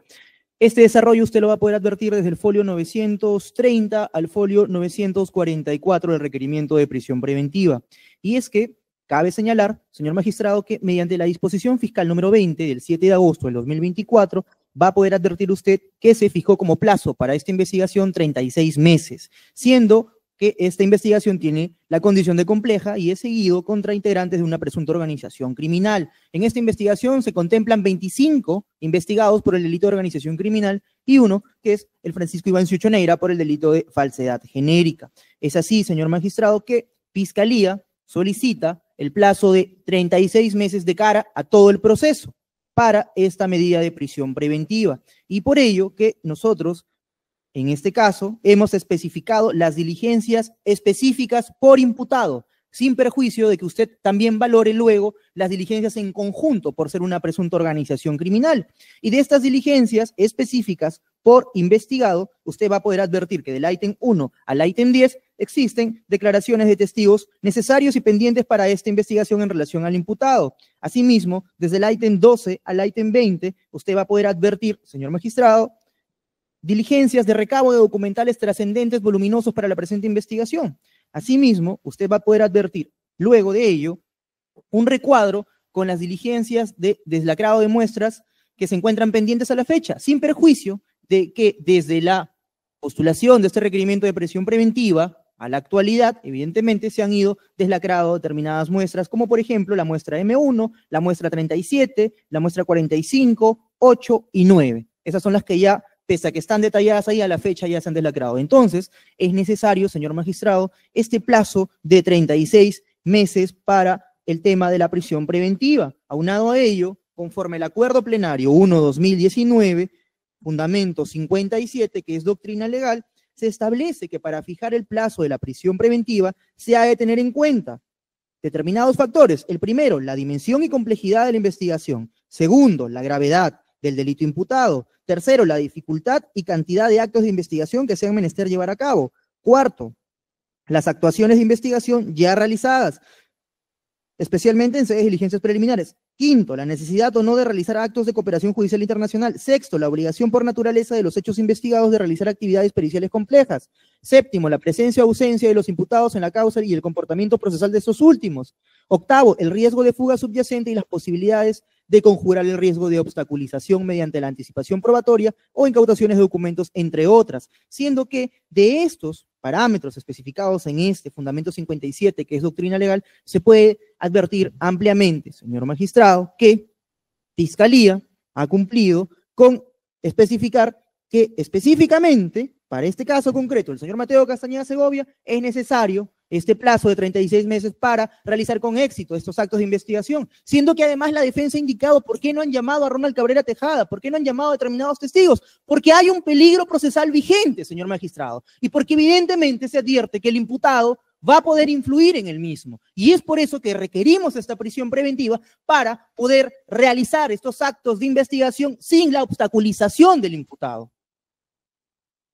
Este desarrollo usted lo va a poder advertir desde el folio 930 al folio 944 del requerimiento de prisión preventiva. Y es que cabe señalar, señor magistrado, que mediante la disposición fiscal número 20 del 7 de agosto del 2024, va a poder advertir usted que se fijó como plazo para esta investigación 36 meses, siendo que esta investigación tiene la condición de compleja y es seguido contra integrantes de una presunta organización criminal. En esta investigación se contemplan 25 investigados por el delito de organización criminal y uno que es el Francisco Iván Neira por el delito de falsedad genérica. Es así, señor magistrado, que Fiscalía solicita el plazo de 36 meses de cara a todo el proceso para esta medida de prisión preventiva. Y por ello que nosotros en este caso, hemos especificado las diligencias específicas por imputado, sin perjuicio de que usted también valore luego las diligencias en conjunto por ser una presunta organización criminal. Y de estas diligencias específicas por investigado, usted va a poder advertir que del ítem 1 al ítem 10 existen declaraciones de testigos necesarios y pendientes para esta investigación en relación al imputado. Asimismo, desde el ítem 12 al ítem 20, usted va a poder advertir, señor magistrado, diligencias de recabo de documentales trascendentes voluminosos para la presente investigación. Asimismo, usted va a poder advertir, luego de ello, un recuadro con las diligencias de deslacrado de muestras que se encuentran pendientes a la fecha, sin perjuicio de que desde la postulación de este requerimiento de presión preventiva a la actualidad, evidentemente, se han ido deslacrado determinadas muestras, como por ejemplo la muestra M1, la muestra 37, la muestra 45, 8 y 9. Esas son las que ya pese a que están detalladas ahí a la fecha ya se han deslacrado. Entonces, es necesario, señor magistrado, este plazo de 36 meses para el tema de la prisión preventiva. Aunado a ello, conforme el acuerdo plenario 1-2019, fundamento 57, que es doctrina legal, se establece que para fijar el plazo de la prisión preventiva se ha de tener en cuenta determinados factores. El primero, la dimensión y complejidad de la investigación. Segundo, la gravedad del delito imputado. Tercero, la dificultad y cantidad de actos de investigación que sean menester llevar a cabo. Cuarto, las actuaciones de investigación ya realizadas, especialmente en sedes de diligencias preliminares. Quinto, la necesidad o no de realizar actos de cooperación judicial internacional. Sexto, la obligación por naturaleza de los hechos investigados de realizar actividades periciales complejas. Séptimo, la presencia o ausencia de los imputados en la causa y el comportamiento procesal de estos últimos. Octavo, el riesgo de fuga subyacente y las posibilidades de conjurar el riesgo de obstaculización mediante la anticipación probatoria o incautaciones de documentos, entre otras, siendo que de estos parámetros especificados en este fundamento 57, que es doctrina legal, se puede advertir ampliamente, señor magistrado, que Fiscalía ha cumplido con especificar que específicamente, para este caso concreto, el señor Mateo Castañeda Segovia, es necesario este plazo de 36 meses para realizar con éxito estos actos de investigación, siendo que además la defensa ha indicado por qué no han llamado a Ronald Cabrera Tejada, por qué no han llamado a determinados testigos, porque hay un peligro procesal vigente, señor magistrado, y porque evidentemente se advierte que el imputado va a poder influir en el mismo. Y es por eso que requerimos esta prisión preventiva para poder realizar estos actos de investigación sin la obstaculización del imputado.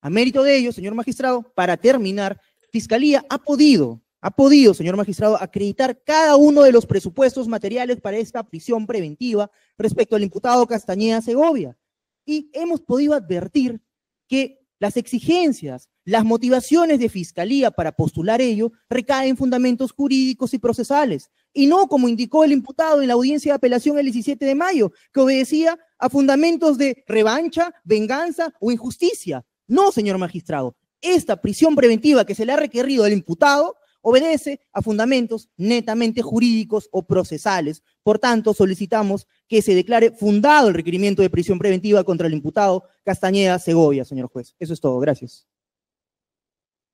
A mérito de ello, señor magistrado, para terminar, Fiscalía ha podido, ha podido, señor magistrado, acreditar cada uno de los presupuestos materiales para esta prisión preventiva respecto al imputado Castañeda Segovia. Y hemos podido advertir que las exigencias, las motivaciones de Fiscalía para postular ello recaen en fundamentos jurídicos y procesales, y no como indicó el imputado en la audiencia de apelación el 17 de mayo, que obedecía a fundamentos de revancha, venganza o injusticia. No, señor magistrado, esta prisión preventiva que se le ha requerido al imputado obedece a fundamentos netamente jurídicos o procesales. Por tanto, solicitamos que se declare fundado el requerimiento de prisión preventiva contra el imputado Castañeda Segovia, señor juez. Eso es todo. Gracias.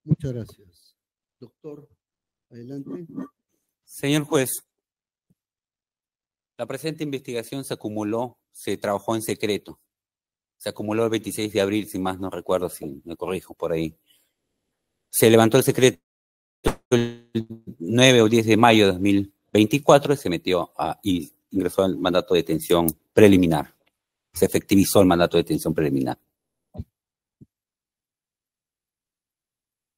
Muchas gracias. Doctor, adelante. Señor juez, la presente investigación se acumuló, se trabajó en secreto se acumuló el 26 de abril, si más no recuerdo, si me corrijo por ahí. Se levantó el secreto el 9 o 10 de mayo de 2024 y se metió a, y ingresó al mandato de detención preliminar. Se efectivizó el mandato de detención preliminar.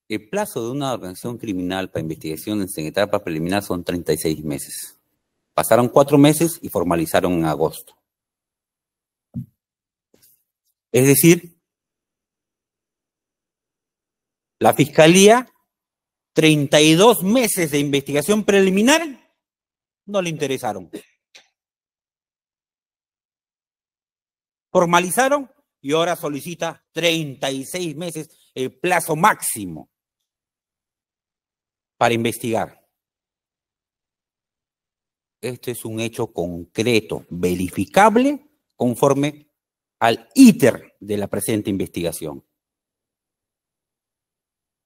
El plazo de una organización criminal para investigación en etapa preliminar son 36 meses. Pasaron cuatro meses y formalizaron en agosto. Es decir, la Fiscalía, 32 meses de investigación preliminar no le interesaron. Formalizaron y ahora solicita 36 meses el plazo máximo para investigar. Este es un hecho concreto, verificable, conforme al íter de la presente investigación.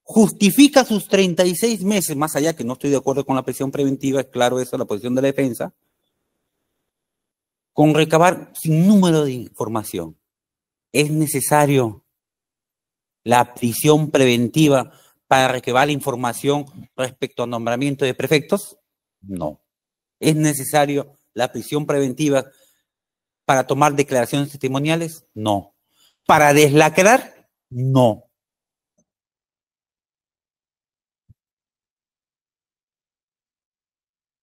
Justifica sus 36 meses, más allá que no estoy de acuerdo con la prisión preventiva, es claro eso, la posición de la defensa, con recabar sin número de información. Es necesario la prisión preventiva para recabar información respecto al nombramiento de prefectos? No. Es necesario la prisión preventiva ¿Para tomar declaraciones testimoniales? No. ¿Para deslacrar? No.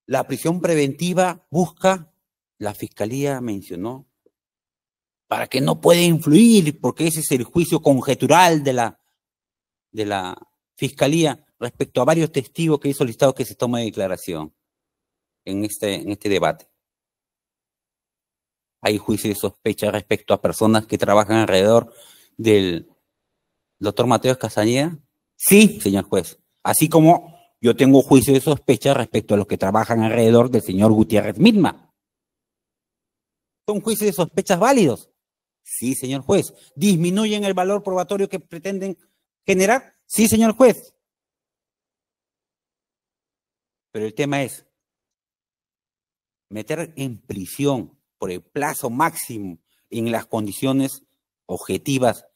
La prisión preventiva busca, la fiscalía mencionó, para que no pueda influir, porque ese es el juicio conjetural de la, de la fiscalía respecto a varios testigos que he solicitado que se tome declaración en este, en este debate hay juicios de sospecha respecto a personas que trabajan alrededor del doctor Mateo Escazanía. Sí, señor juez. Así como yo tengo juicio de sospecha respecto a los que trabajan alrededor del señor Gutiérrez misma. Son juicios de sospechas válidos. Sí, señor juez. ¿Disminuyen el valor probatorio que pretenden generar? Sí, señor juez. Pero el tema es meter en prisión por el plazo máximo en las condiciones objetivas,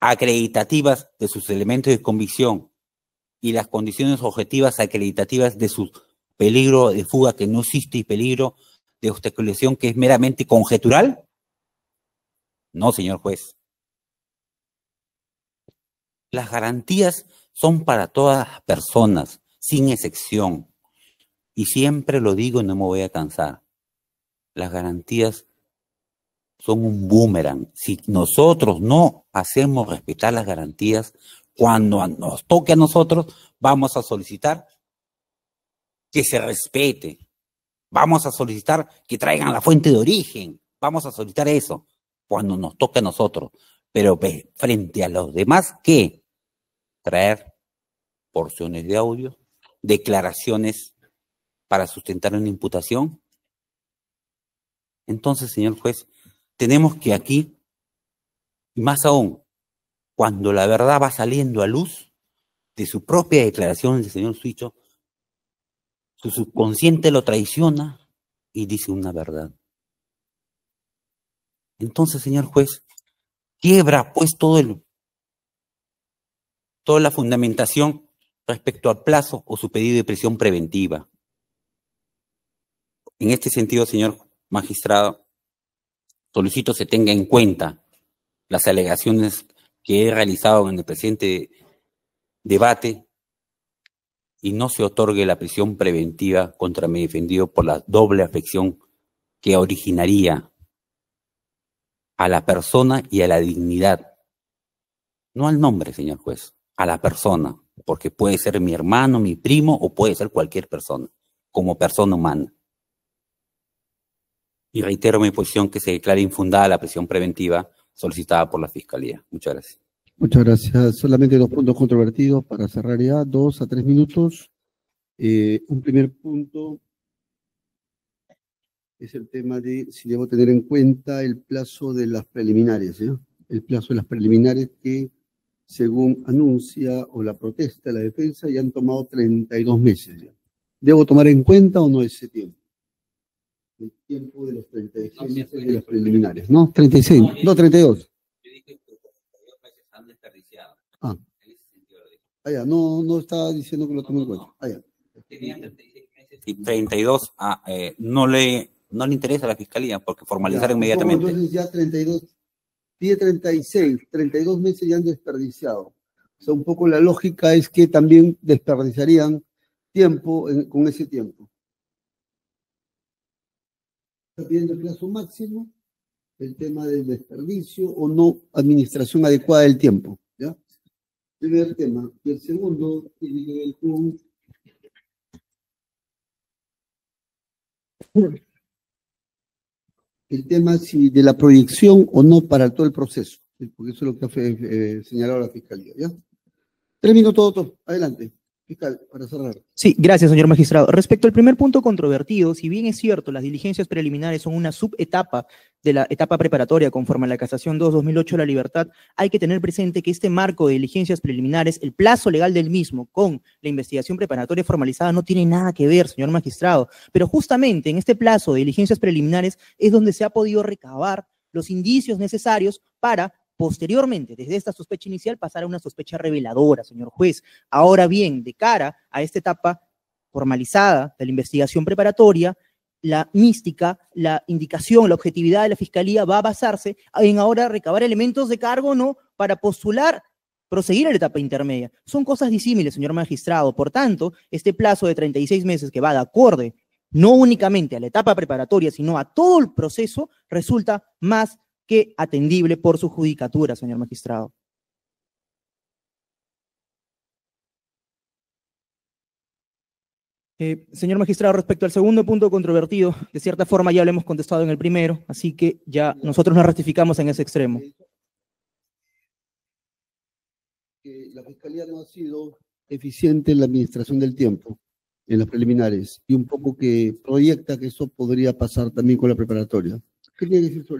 acreditativas de sus elementos de convicción y las condiciones objetivas acreditativas de su peligro de fuga que no existe y peligro de obstaculización que es meramente conjetural? No, señor juez. Las garantías son para todas las personas, sin excepción. Y siempre lo digo y no me voy a cansar las garantías son un boomerang. Si nosotros no hacemos respetar las garantías, cuando nos toque a nosotros, vamos a solicitar que se respete. Vamos a solicitar que traigan la fuente de origen. Vamos a solicitar eso cuando nos toque a nosotros. Pero frente a los demás, ¿qué? Traer porciones de audio, declaraciones para sustentar una imputación entonces, señor juez, tenemos que aquí, y más aún, cuando la verdad va saliendo a luz de su propia declaración del señor Suicho, su subconsciente lo traiciona y dice una verdad. Entonces, señor juez, quiebra pues todo el toda la fundamentación respecto al plazo o su pedido de prisión preventiva. En este sentido, señor Magistrado, solicito se tenga en cuenta las alegaciones que he realizado en el presente debate y no se otorgue la prisión preventiva contra mi defendido por la doble afección que originaría a la persona y a la dignidad. No al nombre, señor juez, a la persona, porque puede ser mi hermano, mi primo o puede ser cualquier persona, como persona humana y reitero mi posición que se declare infundada la presión preventiva solicitada por la Fiscalía. Muchas gracias. Muchas gracias. Solamente dos puntos controvertidos para cerrar ya, dos a tres minutos. Eh, un primer punto es el tema de si debo tener en cuenta el plazo de las preliminares, el plazo de las preliminares que, según anuncia o la protesta, de la defensa, ya han tomado 32 meses. ¿Debo tomar en cuenta o no ese tiempo? el tiempo de los 36 meses de los preliminares, ¿no? 36, no, 32. Yo dije que los 32 meses están desperdiciados. Ah. ah no, no está diciendo que lo tome en cuenta. Ah, ya. 32 ah, eh, no, le, no le interesa a la fiscalía porque formalizar inmediatamente. Entonces ya 32, pide 36, 32 meses ya han desperdiciado. O sea, un poco la lógica es que también desperdiciarían tiempo con ese tiempo pidiendo el plazo máximo, el tema del desperdicio o no administración adecuada del tiempo. ¿ya? Primer tema. Y el segundo tiene que ver con el tema si de la proyección o no para todo el proceso, porque eso es lo que ha eh, señalado la Fiscalía. ¿ya? Tres minutos, adelante para cerrar. Sí, gracias, señor magistrado. Respecto al primer punto controvertido, si bien es cierto, las diligencias preliminares son una subetapa de la etapa preparatoria conforme a la Casación 2-2008 de la libertad, hay que tener presente que este marco de diligencias preliminares, el plazo legal del mismo con la investigación preparatoria formalizada no tiene nada que ver, señor magistrado. Pero justamente en este plazo de diligencias preliminares es donde se ha podido recabar los indicios necesarios para Posteriormente, desde esta sospecha inicial, pasar a una sospecha reveladora, señor juez. Ahora bien, de cara a esta etapa formalizada de la investigación preparatoria, la mística, la indicación, la objetividad de la fiscalía va a basarse en ahora recabar elementos de cargo no para postular proseguir a la etapa intermedia. Son cosas disímiles, señor magistrado. Por tanto, este plazo de 36 meses que va de acorde no únicamente a la etapa preparatoria, sino a todo el proceso, resulta más que atendible por su judicatura, señor magistrado. Eh, señor magistrado, respecto al segundo punto controvertido, de cierta forma ya lo hemos contestado en el primero, así que ya nosotros nos ratificamos en ese extremo. la Fiscalía no ha sido eficiente en la administración del tiempo, en las preliminares, y un poco que proyecta que eso podría pasar también con la preparatoria.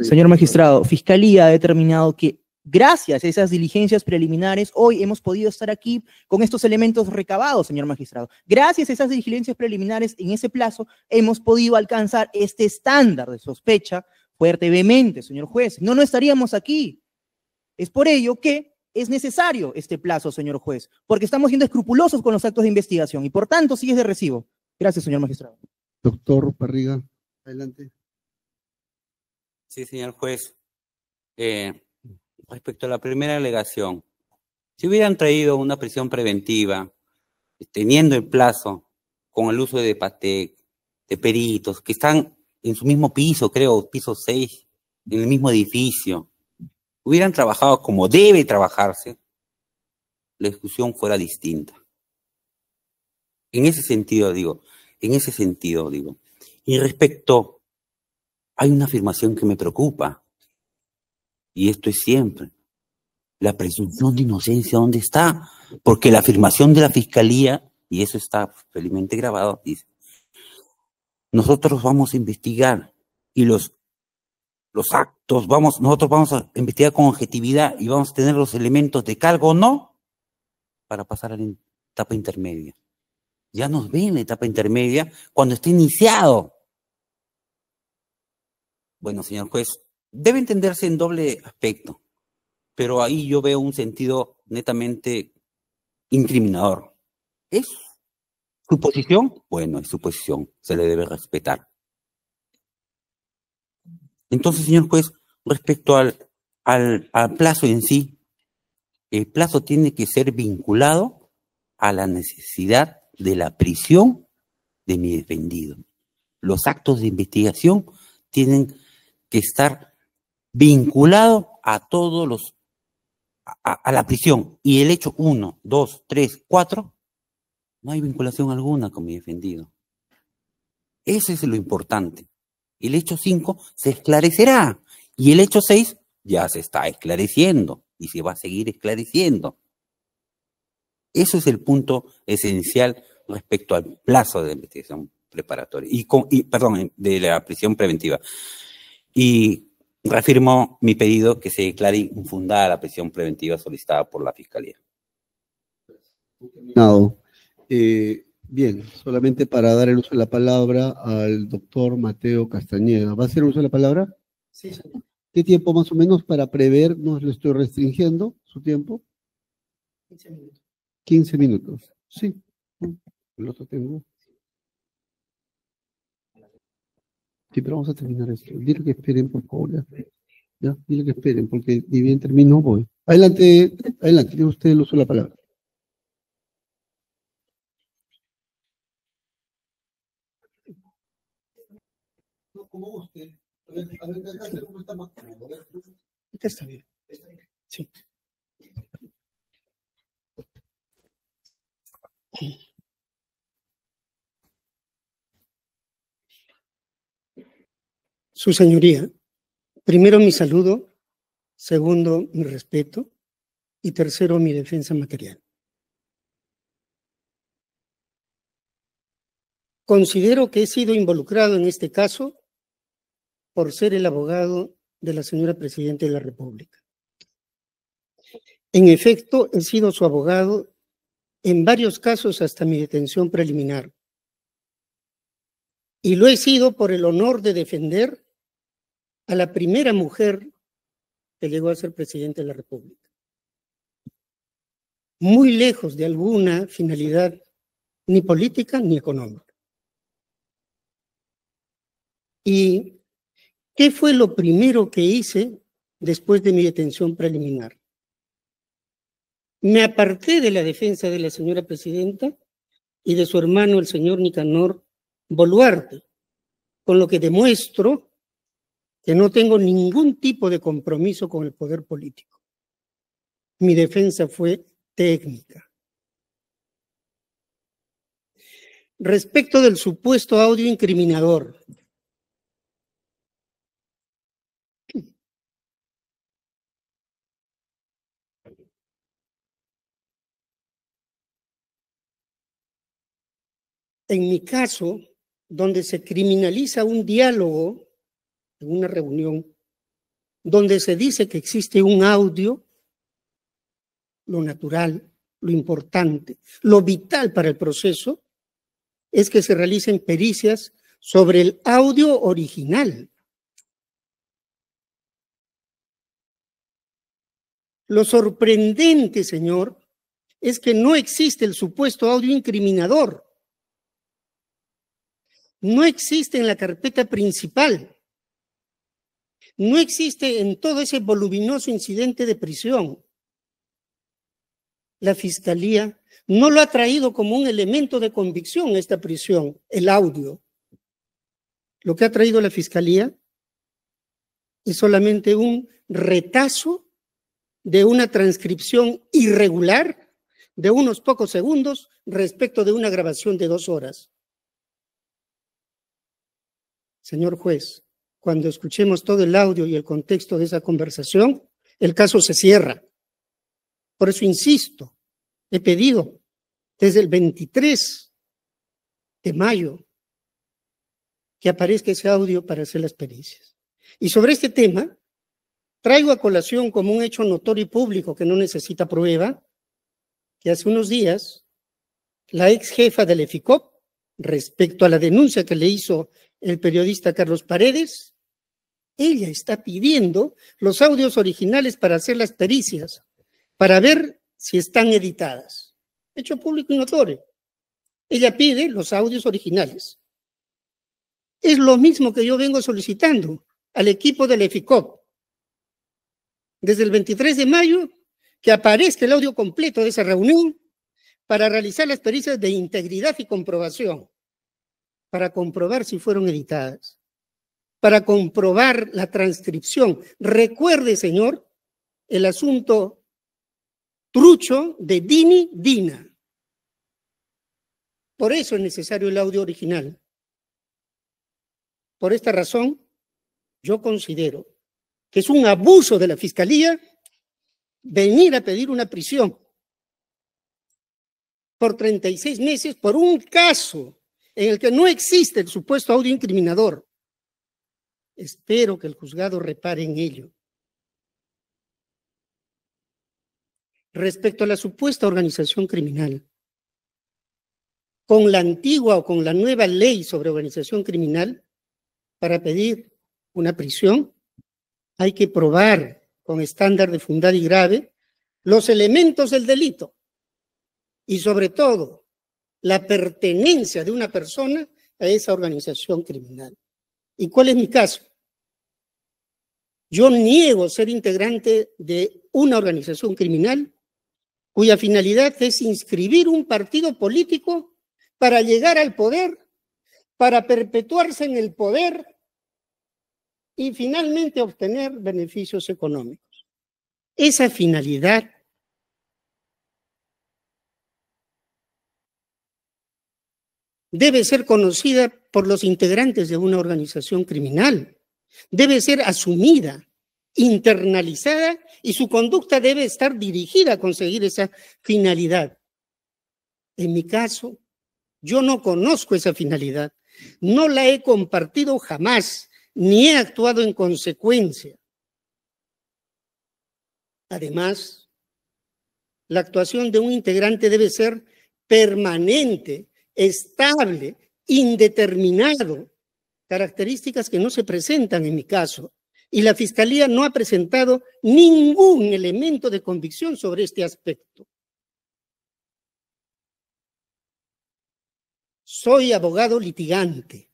Señor magistrado, Fiscalía ha determinado que gracias a esas diligencias preliminares, hoy hemos podido estar aquí con estos elementos recabados, señor magistrado. Gracias a esas diligencias preliminares, en ese plazo, hemos podido alcanzar este estándar de sospecha fuerte vehemente, señor juez. No, no estaríamos aquí. Es por ello que es necesario este plazo, señor juez, porque estamos siendo escrupulosos con los actos de investigación y por tanto sí es de recibo. Gracias, señor magistrado. Doctor Parriga, adelante. Sí, señor juez. Eh, respecto a la primera alegación, si hubieran traído una prisión preventiva, eh, teniendo el plazo con el uso de Patec, de peritos, que están en su mismo piso, creo, piso 6, en el mismo edificio, hubieran trabajado como debe trabajarse, la discusión fuera distinta. En ese sentido, digo, en ese sentido, digo. Y respecto hay una afirmación que me preocupa, y esto es siempre. La presunción de inocencia, ¿dónde está? Porque la afirmación de la Fiscalía, y eso está felizmente grabado, dice, nosotros vamos a investigar y los, los actos, vamos, nosotros vamos a investigar con objetividad y vamos a tener los elementos de cargo o no para pasar a la etapa intermedia. Ya nos ven la etapa intermedia cuando está iniciado bueno, señor juez, debe entenderse en doble aspecto, pero ahí yo veo un sentido netamente incriminador. ¿Es su posición? Bueno, es su posición, se le debe respetar. Entonces, señor juez, respecto al, al, plazo en sí, el plazo tiene que ser vinculado a la necesidad de la prisión de mi defendido. Los actos de investigación tienen que estar vinculado a todos los, a, la prisión. Y el hecho 1, 2, 3, 4, no hay vinculación alguna con mi defendido. Eso es lo importante. El hecho 5 se esclarecerá y el hecho 6 ya se está esclareciendo y se va a seguir esclareciendo. Eso es el punto esencial respecto al plazo de investigación preparatoria y, con, y perdón, de la prisión preventiva. Y reafirmo mi pedido que se declare infundada la prisión preventiva solicitada por la Fiscalía. No. Eh, bien, solamente para dar el uso de la palabra al doctor Mateo Castañeda. ¿Va a hacer uso de la palabra? Sí, ¿Qué tiempo más o menos para prever? No le estoy restringiendo su tiempo. 15 minutos. 15 minutos, sí. otro mm, tengo. Sí, pero vamos a terminar esto. Dile que esperen, por favor, Dile que esperen, porque ni bien termino, voy. Adelante, adelante, tiene usted el uso de la palabra. Como usted, a ver, a ver, ¿cómo está más Está bien. Sí. Su señoría, primero mi saludo, segundo mi respeto y tercero mi defensa material. Considero que he sido involucrado en este caso por ser el abogado de la señora Presidenta de la República. En efecto, he sido su abogado en varios casos hasta mi detención preliminar. Y lo he sido por el honor de defender a la primera mujer que llegó a ser presidente de la República. Muy lejos de alguna finalidad ni política ni económica. ¿Y qué fue lo primero que hice después de mi detención preliminar? Me aparté de la defensa de la señora presidenta y de su hermano, el señor Nicanor Boluarte, con lo que demuestro que no tengo ningún tipo de compromiso con el poder político. Mi defensa fue técnica. Respecto del supuesto audio incriminador, en mi caso, donde se criminaliza un diálogo en una reunión donde se dice que existe un audio, lo natural, lo importante, lo vital para el proceso, es que se realicen pericias sobre el audio original. Lo sorprendente, señor, es que no existe el supuesto audio incriminador. No existe en la carpeta principal no existe en todo ese voluminoso incidente de prisión. La fiscalía no lo ha traído como un elemento de convicción esta prisión, el audio. Lo que ha traído la fiscalía es solamente un retazo de una transcripción irregular de unos pocos segundos respecto de una grabación de dos horas. Señor juez, cuando escuchemos todo el audio y el contexto de esa conversación, el caso se cierra. Por eso insisto, he pedido desde el 23 de mayo que aparezca ese audio para hacer las pericias. Y sobre este tema, traigo a colación como un hecho notorio y público que no necesita prueba, que hace unos días la ex jefa del EFICOP, respecto a la denuncia que le hizo el periodista Carlos Paredes, ella está pidiendo los audios originales para hacer las pericias, para ver si están editadas. Hecho público y notorio. Ella pide los audios originales. Es lo mismo que yo vengo solicitando al equipo del EFICOP. Desde el 23 de mayo, que aparezca el audio completo de esa reunión para realizar las pericias de integridad y comprobación para comprobar si fueron editadas, para comprobar la transcripción. Recuerde, señor, el asunto trucho de Dini Dina. Por eso es necesario el audio original. Por esta razón, yo considero que es un abuso de la Fiscalía venir a pedir una prisión por 36 meses por un caso en el que no existe el supuesto audio incriminador. Espero que el juzgado repare en ello. Respecto a la supuesta organización criminal, con la antigua o con la nueva ley sobre organización criminal, para pedir una prisión, hay que probar con estándar de fundad y grave los elementos del delito y sobre todo la pertenencia de una persona a esa organización criminal. ¿Y cuál es mi caso? Yo niego ser integrante de una organización criminal cuya finalidad es inscribir un partido político para llegar al poder, para perpetuarse en el poder y finalmente obtener beneficios económicos. Esa finalidad debe ser conocida por los integrantes de una organización criminal, debe ser asumida, internalizada y su conducta debe estar dirigida a conseguir esa finalidad. En mi caso, yo no conozco esa finalidad, no la he compartido jamás, ni he actuado en consecuencia. Además, la actuación de un integrante debe ser permanente estable, indeterminado, características que no se presentan en mi caso. Y la Fiscalía no ha presentado ningún elemento de convicción sobre este aspecto. Soy abogado litigante.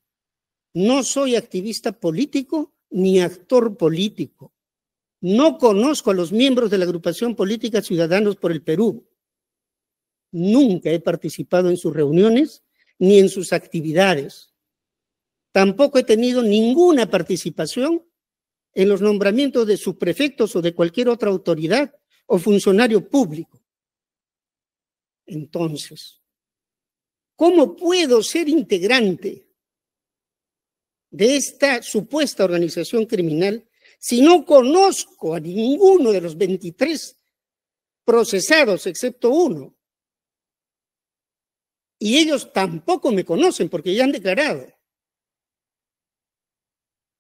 No soy activista político ni actor político. No conozco a los miembros de la agrupación política Ciudadanos por el Perú. Nunca he participado en sus reuniones ni en sus actividades. Tampoco he tenido ninguna participación en los nombramientos de sus prefectos o de cualquier otra autoridad o funcionario público. Entonces, ¿cómo puedo ser integrante de esta supuesta organización criminal si no conozco a ninguno de los 23 procesados, excepto uno? Y ellos tampoco me conocen porque ya han declarado.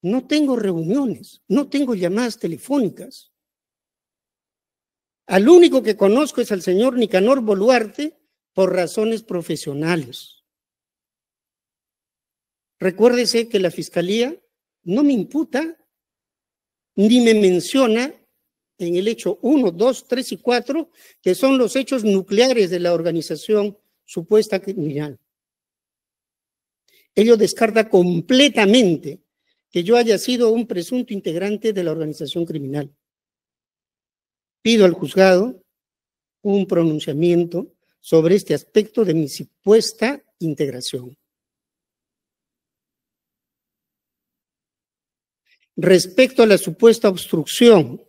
No tengo reuniones, no tengo llamadas telefónicas. Al único que conozco es al señor Nicanor Boluarte por razones profesionales. Recuérdese que la fiscalía no me imputa ni me menciona en el hecho 1, 2, 3 y 4, que son los hechos nucleares de la organización supuesta criminal. Ello descarta completamente que yo haya sido un presunto integrante de la organización criminal. Pido al juzgado un pronunciamiento sobre este aspecto de mi supuesta integración. Respecto a la supuesta obstrucción,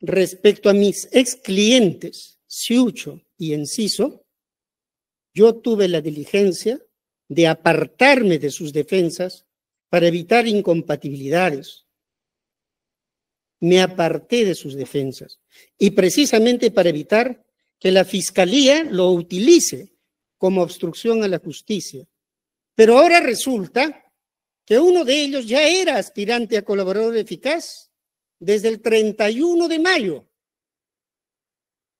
respecto a mis ex clientes, Siucho y Enciso, yo tuve la diligencia de apartarme de sus defensas para evitar incompatibilidades. Me aparté de sus defensas y precisamente para evitar que la fiscalía lo utilice como obstrucción a la justicia. Pero ahora resulta que uno de ellos ya era aspirante a colaborador eficaz desde el 31 de mayo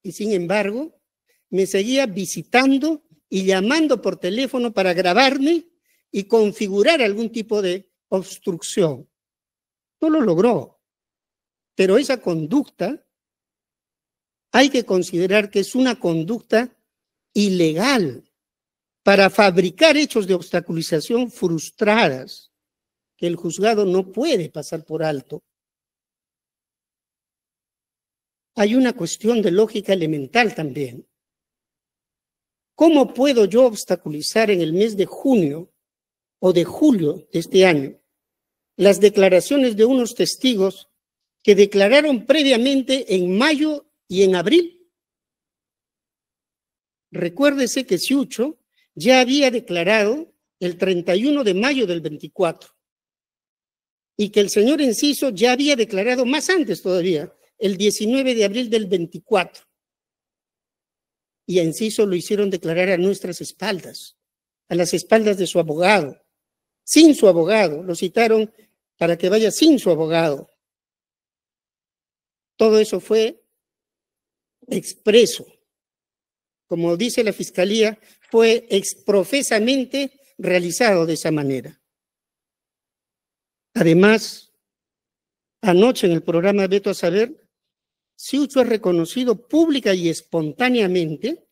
y sin embargo me seguía visitando y llamando por teléfono para grabarme y configurar algún tipo de obstrucción. No lo logró, pero esa conducta hay que considerar que es una conducta ilegal para fabricar hechos de obstaculización frustradas que el juzgado no puede pasar por alto hay una cuestión de lógica elemental también. ¿Cómo puedo yo obstaculizar en el mes de junio o de julio de este año las declaraciones de unos testigos que declararon previamente en mayo y en abril? Recuérdese que Ciucho ya había declarado el 31 de mayo del 24 y que el señor Enciso ya había declarado más antes todavía, el 19 de abril del 24. Y a Enciso lo hicieron declarar a nuestras espaldas, a las espaldas de su abogado, sin su abogado. Lo citaron para que vaya sin su abogado. Todo eso fue expreso. Como dice la fiscalía, fue exprofesamente realizado de esa manera. Además, anoche en el programa Beto a Saber, Siucho ha reconocido pública y espontáneamente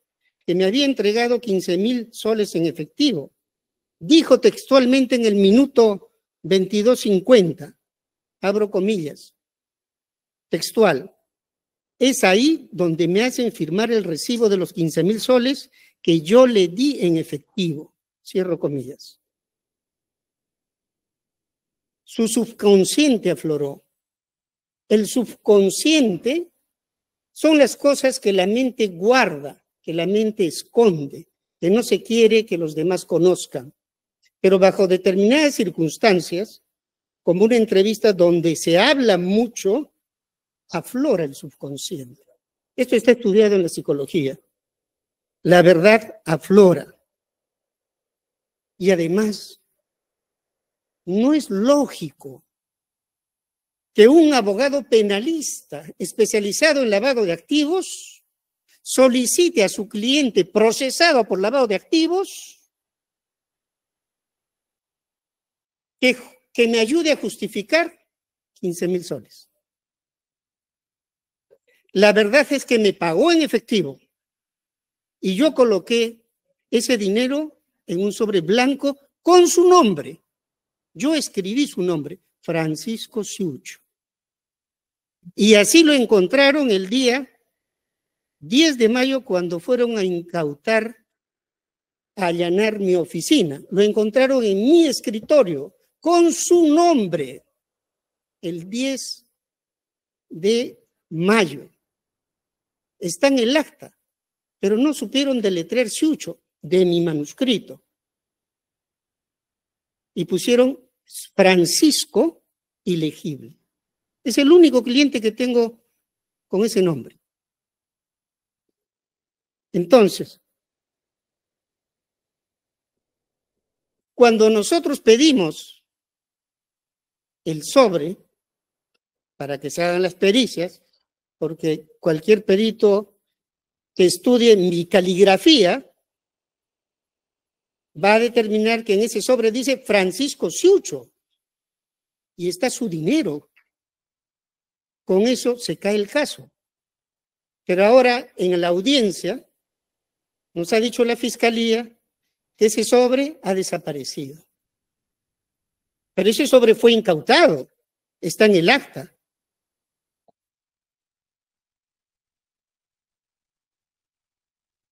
que me había entregado 15 mil soles en efectivo. Dijo textualmente en el minuto 22.50, abro comillas, textual, es ahí donde me hacen firmar el recibo de los 15 mil soles que yo le di en efectivo. Cierro comillas. Su subconsciente afloró. El subconsciente son las cosas que la mente guarda, que la mente esconde, que no se quiere que los demás conozcan. Pero bajo determinadas circunstancias, como una entrevista donde se habla mucho, aflora el subconsciente. Esto está estudiado en la psicología. La verdad aflora. Y además, no es lógico que un abogado penalista especializado en lavado de activos solicite a su cliente procesado por lavado de activos que, me ayude a justificar 15 mil soles. La verdad es que me pagó en efectivo y yo coloqué ese dinero en un sobre blanco con su nombre. Yo escribí su nombre, Francisco Siucho. Y así lo encontraron el día 10 de mayo cuando fueron a incautar, a allanar mi oficina. Lo encontraron en mi escritorio con su nombre el 10 de mayo. Está en el acta, pero no supieron deletrear Siucho de mi manuscrito. Y pusieron Francisco ilegible. Es el único cliente que tengo con ese nombre. Entonces, cuando nosotros pedimos el sobre para que se hagan las pericias, porque cualquier perito que estudie mi caligrafía va a determinar que en ese sobre dice Francisco Ciucho y está su dinero. Con eso se cae el caso. Pero ahora en la audiencia nos ha dicho la fiscalía que ese sobre ha desaparecido. Pero ese sobre fue incautado, está en el acta.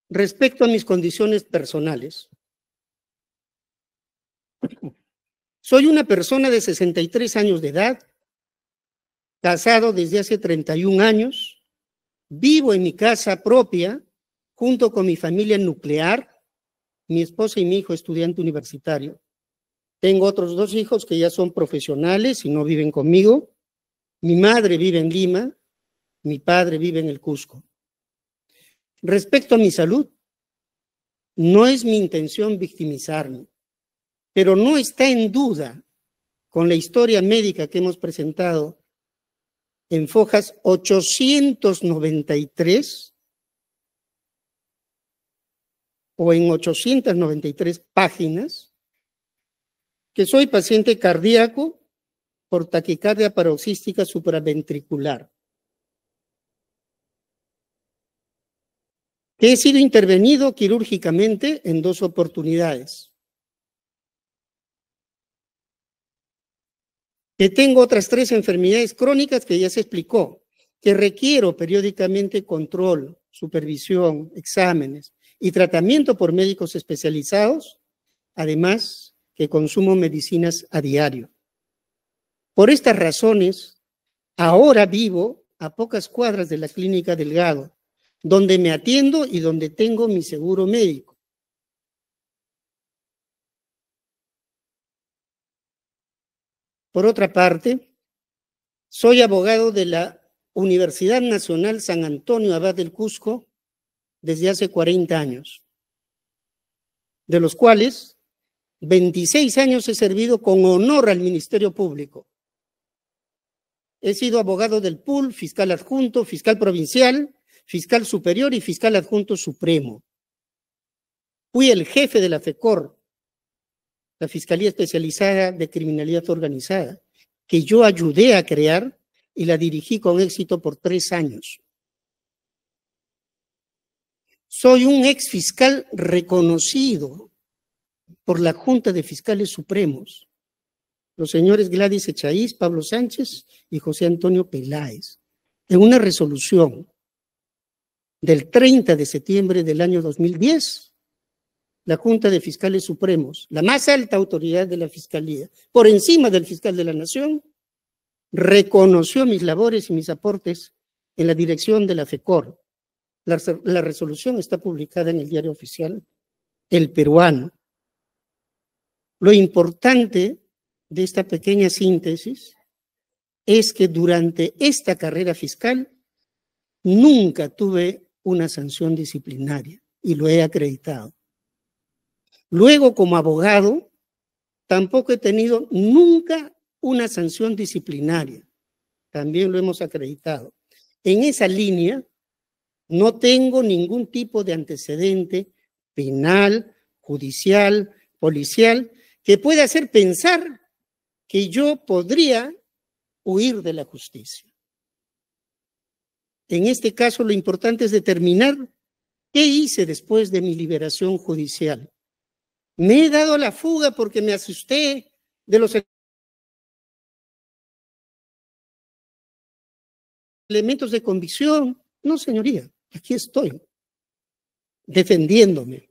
Respecto a mis condiciones personales, soy una persona de 63 años de edad casado desde hace 31 años, vivo en mi casa propia junto con mi familia nuclear, mi esposa y mi hijo estudiante universitario. Tengo otros dos hijos que ya son profesionales y no viven conmigo. Mi madre vive en Lima, mi padre vive en el Cusco. Respecto a mi salud, no es mi intención victimizarme, pero no está en duda con la historia médica que hemos presentado en Fojas 893 o en 893 páginas, que soy paciente cardíaco por taquicardia paroxística supraventricular. Que he sido intervenido quirúrgicamente en dos oportunidades. que tengo otras tres enfermedades crónicas que ya se explicó, que requiero periódicamente control, supervisión, exámenes y tratamiento por médicos especializados, además que consumo medicinas a diario. Por estas razones, ahora vivo a pocas cuadras de la clínica Delgado, donde me atiendo y donde tengo mi seguro médico. Por otra parte, soy abogado de la Universidad Nacional San Antonio Abad del Cusco desde hace 40 años, de los cuales 26 años he servido con honor al Ministerio Público. He sido abogado del PUL, fiscal adjunto, fiscal provincial, fiscal superior y fiscal adjunto supremo. Fui el jefe de la FECOR la Fiscalía Especializada de Criminalidad Organizada, que yo ayudé a crear y la dirigí con éxito por tres años. Soy un ex fiscal reconocido por la Junta de Fiscales Supremos, los señores Gladys Echaíz, Pablo Sánchez y José Antonio Peláez, en una resolución del 30 de septiembre del año 2010 la Junta de Fiscales Supremos, la más alta autoridad de la Fiscalía, por encima del fiscal de la Nación, reconoció mis labores y mis aportes en la dirección de la FECOR. La, resolución está publicada en el diario oficial El Peruano. Lo importante de esta pequeña síntesis es que durante esta carrera fiscal nunca tuve una sanción disciplinaria y lo he acreditado. Luego, como abogado, tampoco he tenido nunca una sanción disciplinaria. También lo hemos acreditado. En esa línea, no tengo ningún tipo de antecedente penal, judicial, policial, que pueda hacer pensar que yo podría huir de la justicia. En este caso, lo importante es determinar qué hice después de mi liberación judicial. Me he dado la fuga porque me asusté de los elementos de convicción. No, señoría, aquí estoy defendiéndome.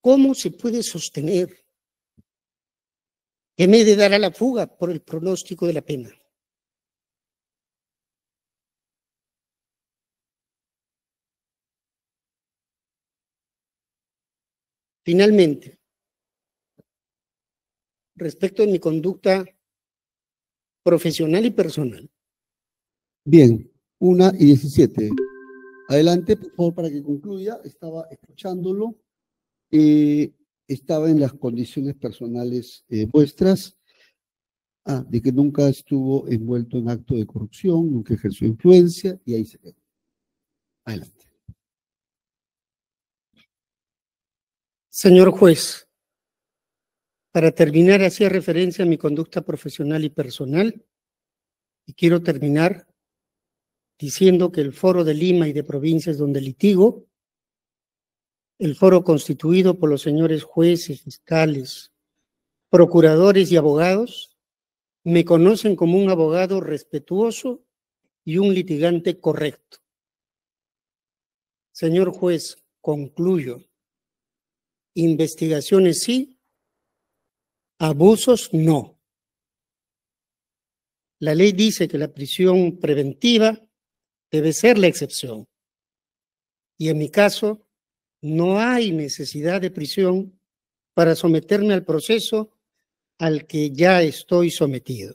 ¿Cómo se puede sostener que me he de dar a la fuga por el pronóstico de la pena? Finalmente, respecto a mi conducta profesional y personal. Bien, una y diecisiete. Adelante, por favor, para que concluya. Estaba escuchándolo. Eh, estaba en las condiciones personales eh, vuestras. Ah, de que nunca estuvo envuelto en acto de corrupción, nunca ejerció influencia y ahí se quedó. Adelante. Señor juez, para terminar hacía referencia a mi conducta profesional y personal y quiero terminar diciendo que el foro de Lima y de provincias donde litigo, el foro constituido por los señores jueces, fiscales, procuradores y abogados, me conocen como un abogado respetuoso y un litigante correcto. Señor juez, concluyo investigaciones sí, abusos no. La ley dice que la prisión preventiva debe ser la excepción. Y en mi caso, no hay necesidad de prisión para someterme al proceso al que ya estoy sometido.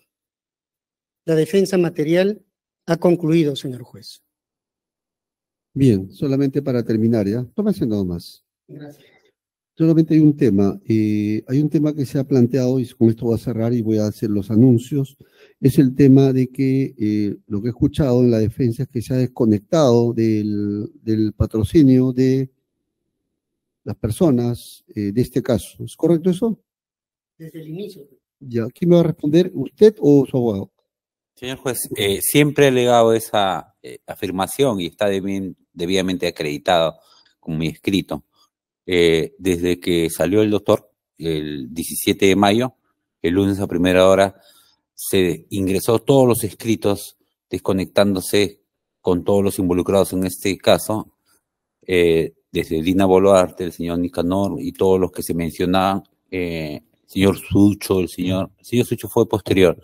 La defensa material ha concluido, señor juez. Bien, solamente para terminar, ¿ya? Tómese más. Gracias. Solamente hay un tema, eh, hay un tema que se ha planteado y con esto voy a cerrar y voy a hacer los anuncios, es el tema de que eh, lo que he escuchado en la defensa es que se ha desconectado del, patrocinio de las personas eh, de este caso. ¿Es correcto eso? Desde el inicio. Ya, ¿quién me va a responder? ¿Usted o su abogado? Señor juez, eh, siempre he legado esa afirmación y está debidamente acreditado con mi escrito eh, desde que salió el doctor el 17 de mayo, el lunes a primera hora, se ingresó todos los escritos desconectándose con todos los involucrados en este caso, eh, desde Dina Boluarte, el señor Nicanor y todos los que se mencionaban, el eh, señor Sucho, el señor, el señor Sucho fue posterior.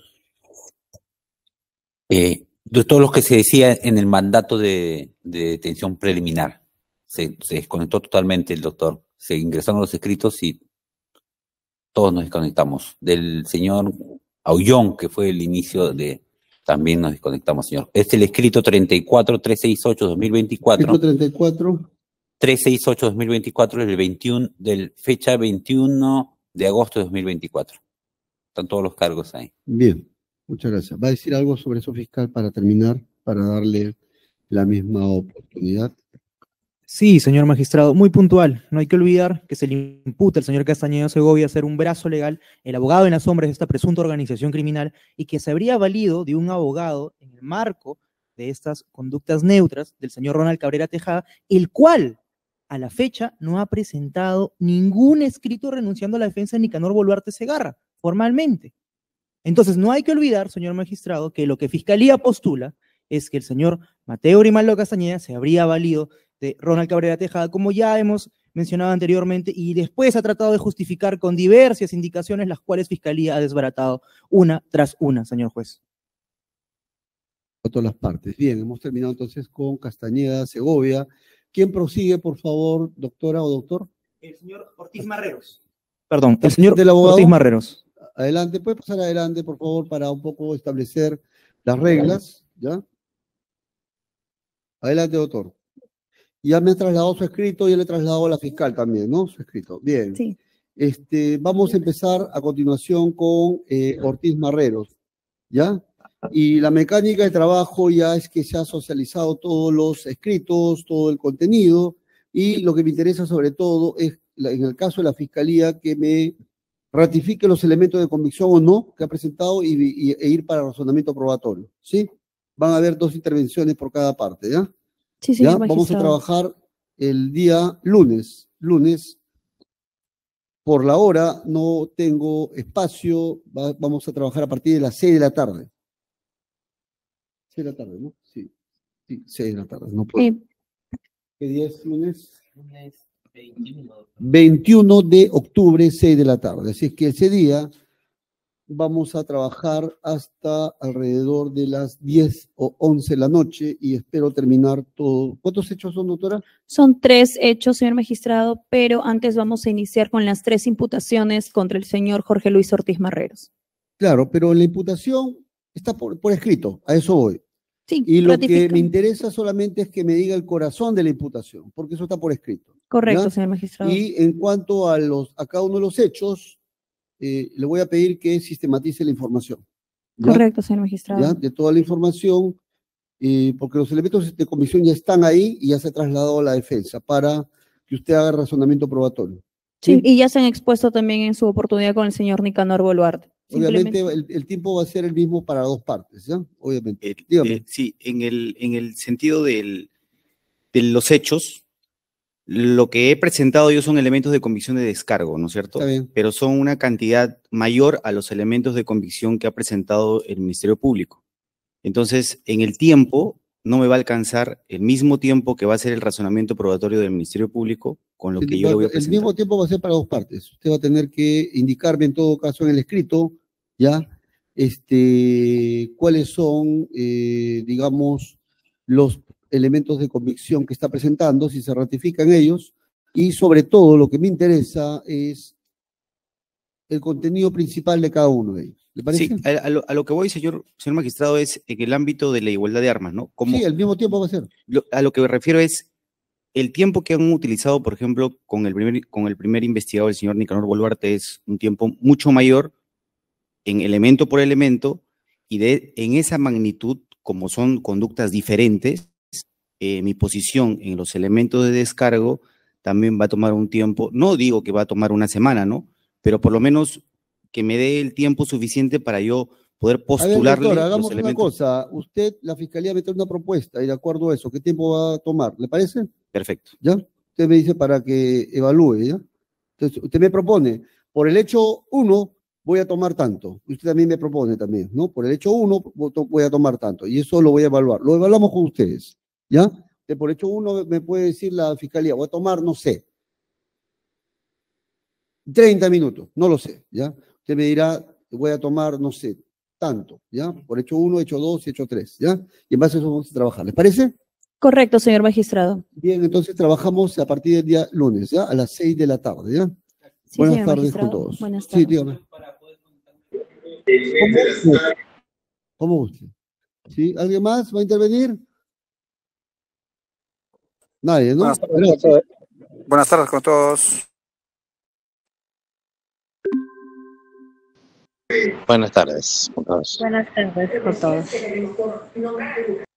de todos los que se decía en el mandato de detención preliminar se, desconectó totalmente el doctor. Se ingresaron los escritos y todos nos desconectamos. Del señor Aullón, que fue el inicio de, también nos desconectamos, señor. Es el escrito 34-368-2024. 34. 368-2024 el 21, del fecha 21 de agosto de 2024. Están todos los cargos ahí. Bien, muchas gracias. ¿Va a decir algo sobre eso, fiscal, para terminar, para darle la misma oportunidad? Sí, señor magistrado, muy puntual. No hay que olvidar que se le imputa al señor Castañeda Segovia ser un brazo legal, el abogado en las sombras de esta presunta organización criminal y que se habría valido de un abogado en el marco de estas conductas neutras del señor Ronald Cabrera Tejada, el cual a la fecha no ha presentado ningún escrito renunciando a la defensa de Nicanor Boluarte Segarra, formalmente. Entonces, no hay que olvidar, señor magistrado, que lo que Fiscalía postula es que el señor Mateo Grimaldo Castañeda se habría valido de Ronald Cabrera Tejada, como ya hemos mencionado anteriormente, y después ha tratado de justificar con diversas indicaciones las cuales Fiscalía ha desbaratado una tras una, señor juez. A todas las partes. Bien, hemos terminado entonces con Castañeda, Segovia. ¿Quién prosigue, por favor, doctora o doctor? El señor Ortiz Marreros. Perdón, el señor Ortiz Marreros. Adelante, puede pasar adelante, por favor, para un poco establecer las reglas, ¿ya? Adelante, doctor. Ya me ha trasladado su escrito, ya le he trasladado a la fiscal también, ¿no? Su escrito. Bien. Sí. Este, vamos a empezar a continuación con eh, Ortiz Marreros, ¿ya? Y la mecánica de trabajo ya es que se ha socializado todos los escritos, todo el contenido, y lo que me interesa sobre todo es, en el caso de la Fiscalía, que me ratifique los elementos de convicción o no que ha presentado y e ir para razonamiento probatorio, ¿sí? Van a haber dos intervenciones por cada parte, ¿ya? Vamos a trabajar el día lunes. Lunes, por la hora, no tengo espacio. vamos a trabajar a partir de las 6 de la tarde. 6 de la tarde, ¿no? Sí. Sí, 6 de la tarde. No puedo. ¿Qué día es lunes? Lunes 21. 21 de octubre, 6 de la tarde. Así es que ese día vamos a trabajar hasta alrededor de las 10 o 11 de la noche y espero terminar todo. ¿Cuántos hechos son, doctora? Son tres hechos, señor magistrado, pero antes vamos a iniciar con las tres imputaciones contra el señor Jorge Luis Ortiz Marreros. Claro, pero la imputación está por, escrito, a eso voy. Sí, y lo que me interesa solamente es que me diga el corazón de la imputación, porque eso está por escrito. Correcto, señor magistrado. Y en cuanto a los a cada uno de los hechos, eh, le voy a pedir que sistematice la información. Correcto, señor magistrado. De toda la información, eh, porque los elementos de comisión ya están ahí y ya se ha trasladado a la defensa para que usted haga razonamiento probatorio. Sí, y ya se han expuesto también en su oportunidad con el señor Nicanor Boluarte. Obviamente el, el, tiempo va a ser el mismo para dos partes, ¿ya? Obviamente. Eh, sí, en el, en el sentido del, de los hechos, lo que he presentado yo son elementos de convicción de descargo, ¿no es cierto? Pero son una cantidad mayor a los elementos de convicción que ha presentado el Ministerio Público. Entonces, en el tiempo, no me va a alcanzar el mismo tiempo que va a ser el razonamiento probatorio del Ministerio Público con lo que yo voy a presentar. El mismo tiempo va a ser para dos partes. Usted va a tener que indicarme en todo caso en el escrito, ¿ya? Este, cuáles son, eh, digamos, los elementos de convicción que está presentando, si se ratifican ellos, y sobre todo lo que me interesa es el contenido principal de cada uno de ellos. ¿Le parece? Sí, a, lo, que voy, señor, señor magistrado, es en el ámbito de la igualdad de armas, ¿no? Como, sí, al mismo tiempo va a ser. a lo que me refiero es el tiempo que han utilizado, por ejemplo, con el primer, con el primer investigador, el señor Nicanor Boluarte, es un tiempo mucho mayor en elemento por elemento y de, en esa magnitud, como son conductas diferentes, eh, mi posición en los elementos de descargo también va a tomar un tiempo, no digo que va a tomar una semana, ¿no? Pero por lo menos que me dé el tiempo suficiente para yo poder postularle hagamos una cosa, usted, la Fiscalía, me una propuesta y de acuerdo a eso, ¿qué tiempo va a tomar? ¿Le parece? Perfecto. ¿Ya? Usted me dice para que evalúe, ¿ya? Entonces, usted me propone, por el hecho uno, voy a tomar tanto. Usted también me propone también, ¿no? Por el hecho uno, voy a tomar tanto. Y eso lo voy a evaluar. Lo evaluamos con ustedes. ¿Ya? De por hecho uno me puede decir la fiscalía, voy a tomar, no sé, 30 minutos, no lo sé, ¿ya? Usted me dirá, voy a tomar, no sé, tanto, ¿ya? Por hecho uno, hecho dos, y hecho tres, ¿ya? Y en base a eso vamos a trabajar, ¿les parece? Correcto, señor magistrado. Bien, entonces trabajamos a partir del día lunes, ¿ya? A las seis de la tarde, ¿ya? Buenas tardes a todos. Buenas tardes. Sí, ¿Cómo ¿Sí? ¿Alguien más va a intervenir? Nadie, ¿no? Buenas tardes, con todos. Buenas tardes con todos. Buenas tardes con todos. Buenas tardes con todos.